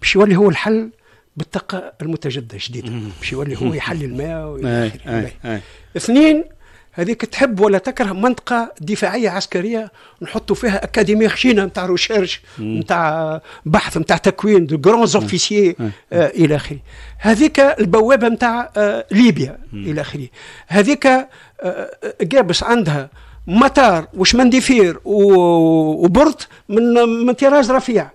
باش يولي هو الحل بالطاقه المتجدده الجديده باش يولي هو يحل الماء والى اخره اثنين هذيك تحب ولا تكره منطقه دفاعيه عسكريه نحطوا فيها اكاديميه خشينه نتاع ريشيرش نتاع بحث نتاع تكوين دو كرون زوفيسيي آه الى اخره هذيك البوابه نتاع آه ليبيا الى اخره هذيك آه جابس آه، عندها مطار وشمنديفير وبرت من من طراز رفيع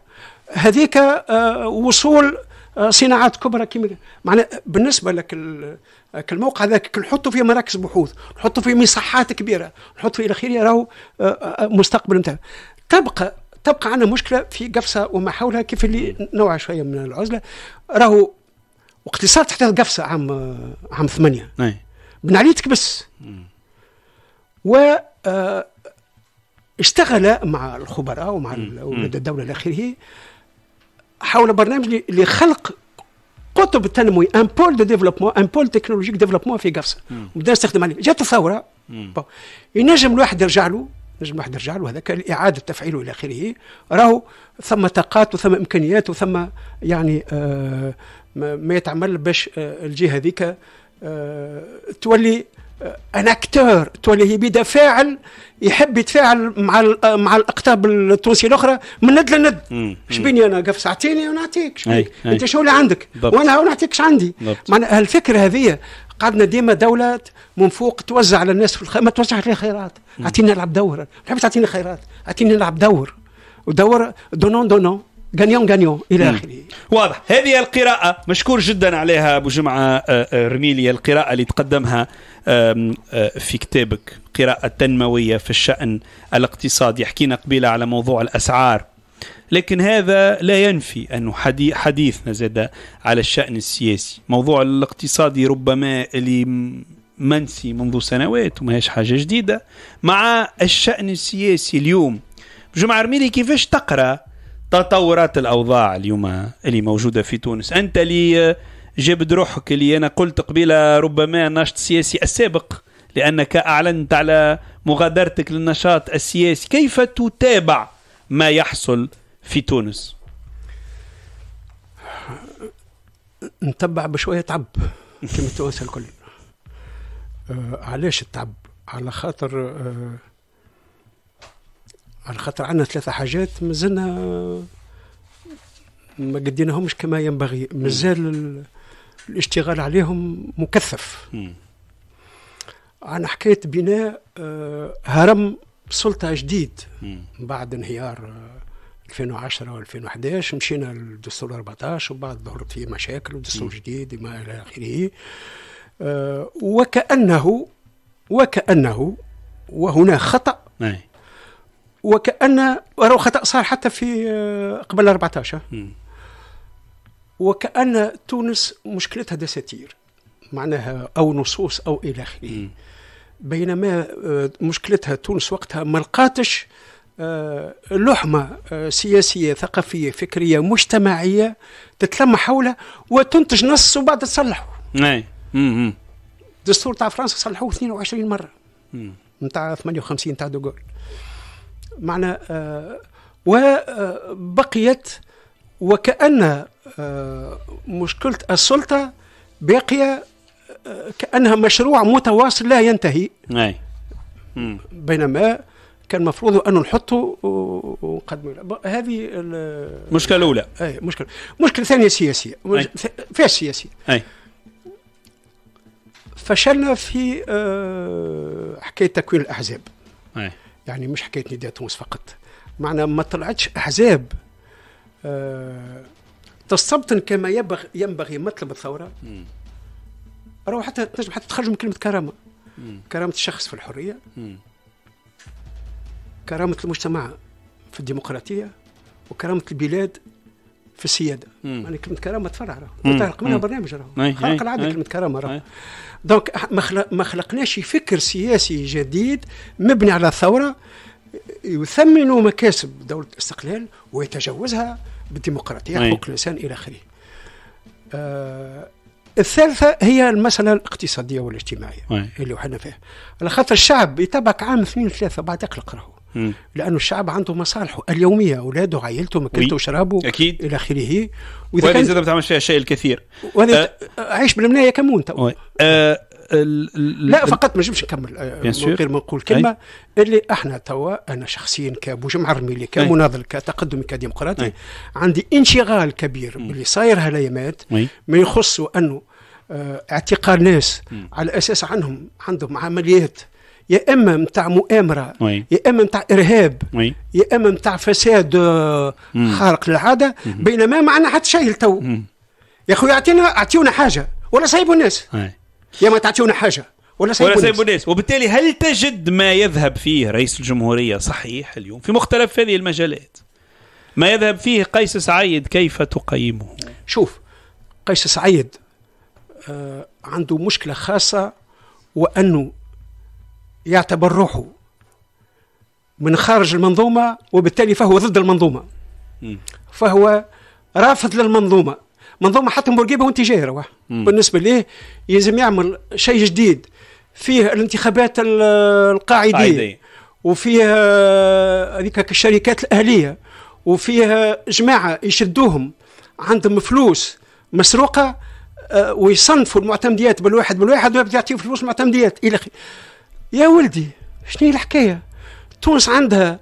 هذيك آه، وصول آه، صناعات كبرى كيما معنا بالنسبه لك آه، الموقع ذاك نحطوا فيه مراكز بحوث نحطوا فيه مساحات كبيره نحطوا فيه الاخير راهو آه، مستقبل نتاعنا تبقى تبقى عندنا مشكله في قفصه وما حولها كيف اللي نوع شويه من العزله راهو واقتصاد تحت قفصه عام عام ثمانية بن علي تكبس و اشتغل مع الخبراء ومع اولاد الدوله الى اخره حول برنامج لخلق قطب تنموي ان بول دو ديفلوبمون ان بول تكنولوجيك ديفلوبمون في قفصه وبدا نستخدم عليه جات الثوره ينجم الواحد يرجع له نجم الواحد يرجع له هذاك لاعاده تفعيله الى اخره راهو ثم طاقات وثم امكانيات وثم يعني آه ما يتعمل باش آه الجهه هذيك آه تولي أه، ان اكتور تولي هي بدا فاعل يحب يتفاعل مع أه، مع الاقطاب التونسيه الاخرى من ند لند شبيني انا قف ساعتين ونعطيك انت شو اللي عندك وانا وانا نعطيكش عندي معناها الفكره هذه قعدنا ديما دولة من فوق توزع على الناس في الخ... ما توزعش عليها خيرات اعطيني نلعب دور ما تحبش تعطيني خيرات اعطيني نلعب دور ودور دونون دونون غانيون غانيون الى اخره واضح هذه القراءه مشكور جدا عليها ابو جمعه أه، رميلي القراءه اللي تقدمها آه، في كتابك قراءة تنموية في الشأن الاقتصادي حكينا قبيلة على موضوع الأسعار لكن هذا لا ينفي أن حديثنا زاد على الشأن السياسي موضوع الاقتصادي ربما اللي منسي منذ سنوات وما هيش حاجة جديدة مع الشأن السياسي اليوم جمع ارميلي كيفاش تقرأ تطورات الأوضاع اليوم اللي موجودة في تونس أنت اللي جابد روحك اللي أنا قلت قبيلة ربما الناشط السياسي السابق لأنك أعلنت على مغادرتك للنشاط السياسي كيف تتابع ما يحصل في تونس نتبع بشوية تعب كما التوانسة الكل آه علاش التعب على خاطر آه على خاطر عندنا ثلاثة حاجات مازلنا ما قديناهمش كما ينبغي مازال الاشتغال عليهم مكثف مم. عن حكاية بناء آه، هرم سلطة جديد مم. بعد انهيار 2010 آه، و2011 مشينا للدستور 14 وبعد ظهرت فيه مشاكل ودستور جديد وما إلى آخره آه، وكأنه وكأنه وهنا خطأ مم. وكأن وراه خطأ صار حتى في قبل 14 مم. وكأن تونس مشكلتها دساتير معناها أو نصوص أو إلى آخره بينما آه، مشكلتها تونس وقتها ما لقاتش آه، لحمة آه، سياسية ثقافية فكرية مجتمعية تتلم حولها وتنتج نص وبعد تصلحه الدستور نعم. تاع فرنسا صلحوه 22 مرة نتاع 58 تاع دوغول معنى وبقيت وكأن آه، مشكلة السلطة باقية آه، كأنها مشروع متواصل لا ينتهي أي. بينما كان المفروض أن نحطه آه، ونقدمه هذه المشكلة الأولى أي مشكلة مشكلة ثانية سياسية فيها سياسية أي. فشلنا في حكاية تكوين الأحزاب أي. يعني مش حكاية نداء تونس فقط معنا ما طلعتش أحزاب تستبطن آه، كما ينبغي ينبغي مطلب الثوره راهو حتى تنجم حتى تخرج من كلمه كرامه مم. كرامه الشخص في الحريه مم. كرامه المجتمع في الديمقراطيه وكرامه البلاد في السياده يعني كلمه كرامه تفرع راه تخلق منها برنامج راهو خلق العاده كلمه كرامه راهو دونك ما خلقناش فكر سياسي جديد مبني على الثوره يثمن مكاسب دوله الاستقلال ويتجاوزها بالديمقراطية أي. حقوق الإنسان إلى آخره آه الثالثة هي المسألة الاقتصادية والاجتماعية أي. اللي وحنا فيها على خاطر الشعب يتابعك عام اثنين ثلاثة بعد يقلق راهو لأنه الشعب عنده مصالحه اليومية أولاده عائلته ماكلته وشرابه أكيد إلى آخره وإذا كان زاد ما تعملش فيها الشيء الكثير وهذا أه عايش بالمناية كمون تو أه الـ لا فقط ما نجمش نكمل آه، غير ما نقول كلمه اللي احنا توا انا شخصيا كابو رميلي كمناضل كتقدم كديمقراطي أي. عندي انشغال كبير باللي صاير هالأيامات ما يخص انه آه، اعتقال ناس م. على اساس عنهم عندهم عمليات يا اما نتاع مؤامره وي. يا اما نتاع ارهاب وي. يا اما نتاع فساد آه، خارق للعاده بينما ما عندنا حتى شيء لتو يا خويا اعطينا اعطيونا حاجه ولا صايبوا الناس يا ما تعطيونا حاجه ولا سيبوا, ولا سيبوا الناس وبالتالي هل تجد ما يذهب فيه رئيس الجمهوريه صحيح اليوم في مختلف هذه المجالات ما يذهب فيه قيس سعيد كيف تقيمه شوف قيس سعيد آه عنده مشكله خاصه وانه يعتبر روحه من خارج المنظومه وبالتالي فهو ضد المنظومه م. فهو رافض للمنظومه منظومه حتى بورقيبه وانت جاي روح بالنسبه ليه يلزم يعمل شيء جديد فيه الانتخابات القاعديه وفيه آه، هذيك الشركات الاهليه وفيها آه، جماعه يشدوهم عندهم فلوس مسروقه آه، ويصنفوا المعتمديات بالواحد بالواحد ويبدا يعطيو فلوس المعتمديات الى اخره يا ولدي شنو الحكايه تونس عندها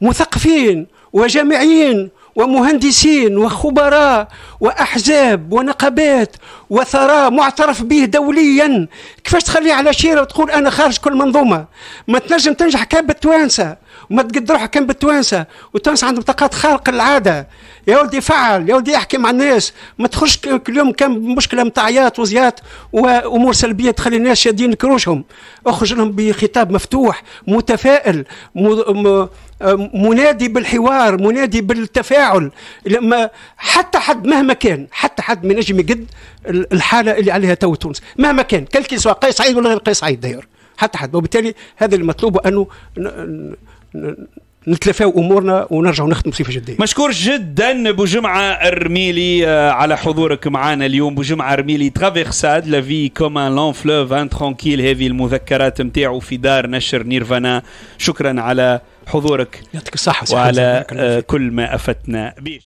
مثقفين وجامعيين ومهندسين وخبراء واحزاب ونقابات وثراء معترف به دوليا كيفاش تخلي على شيره وتقول انا خارج كل منظومه ما تنجم تنجح كان بالتوانسه وما تقد روحك كان بالتوانسه والتوانسه عندهم طاقات خارق العاده يا ولدي فعل يا ولدي احكي مع الناس ما تخرجش كل يوم كان مشكله متعيات عياط وزيات وامور سلبيه تخلي الناس شادين كروشهم اخرج لهم بخطاب مفتوح متفائل منادي بالحوار منادي بالتفاعل لما حتى حد مهما كان حتى حد من نجم يقد الحاله اللي عليها تو تونس مهما كان كل سواء قيس سعيد ولا غير قيس سعيد داير حتى حد وبالتالي هذا المطلوب انه نتلافاو امورنا ونرجعوا نخدموا بصفه جديه. مشكور جدا بو جمعه الرميلي آه، على حضورك معنا اليوم بو جمعه الرميلي ترافيرساد لا في كوم ان لون فلوف ان ترونكيل هذه المذكرات نتاعو في دار نشر نيرفانا شكرا على حضورك يعطيك الصحه وعلى آه، كل ما افتنا به.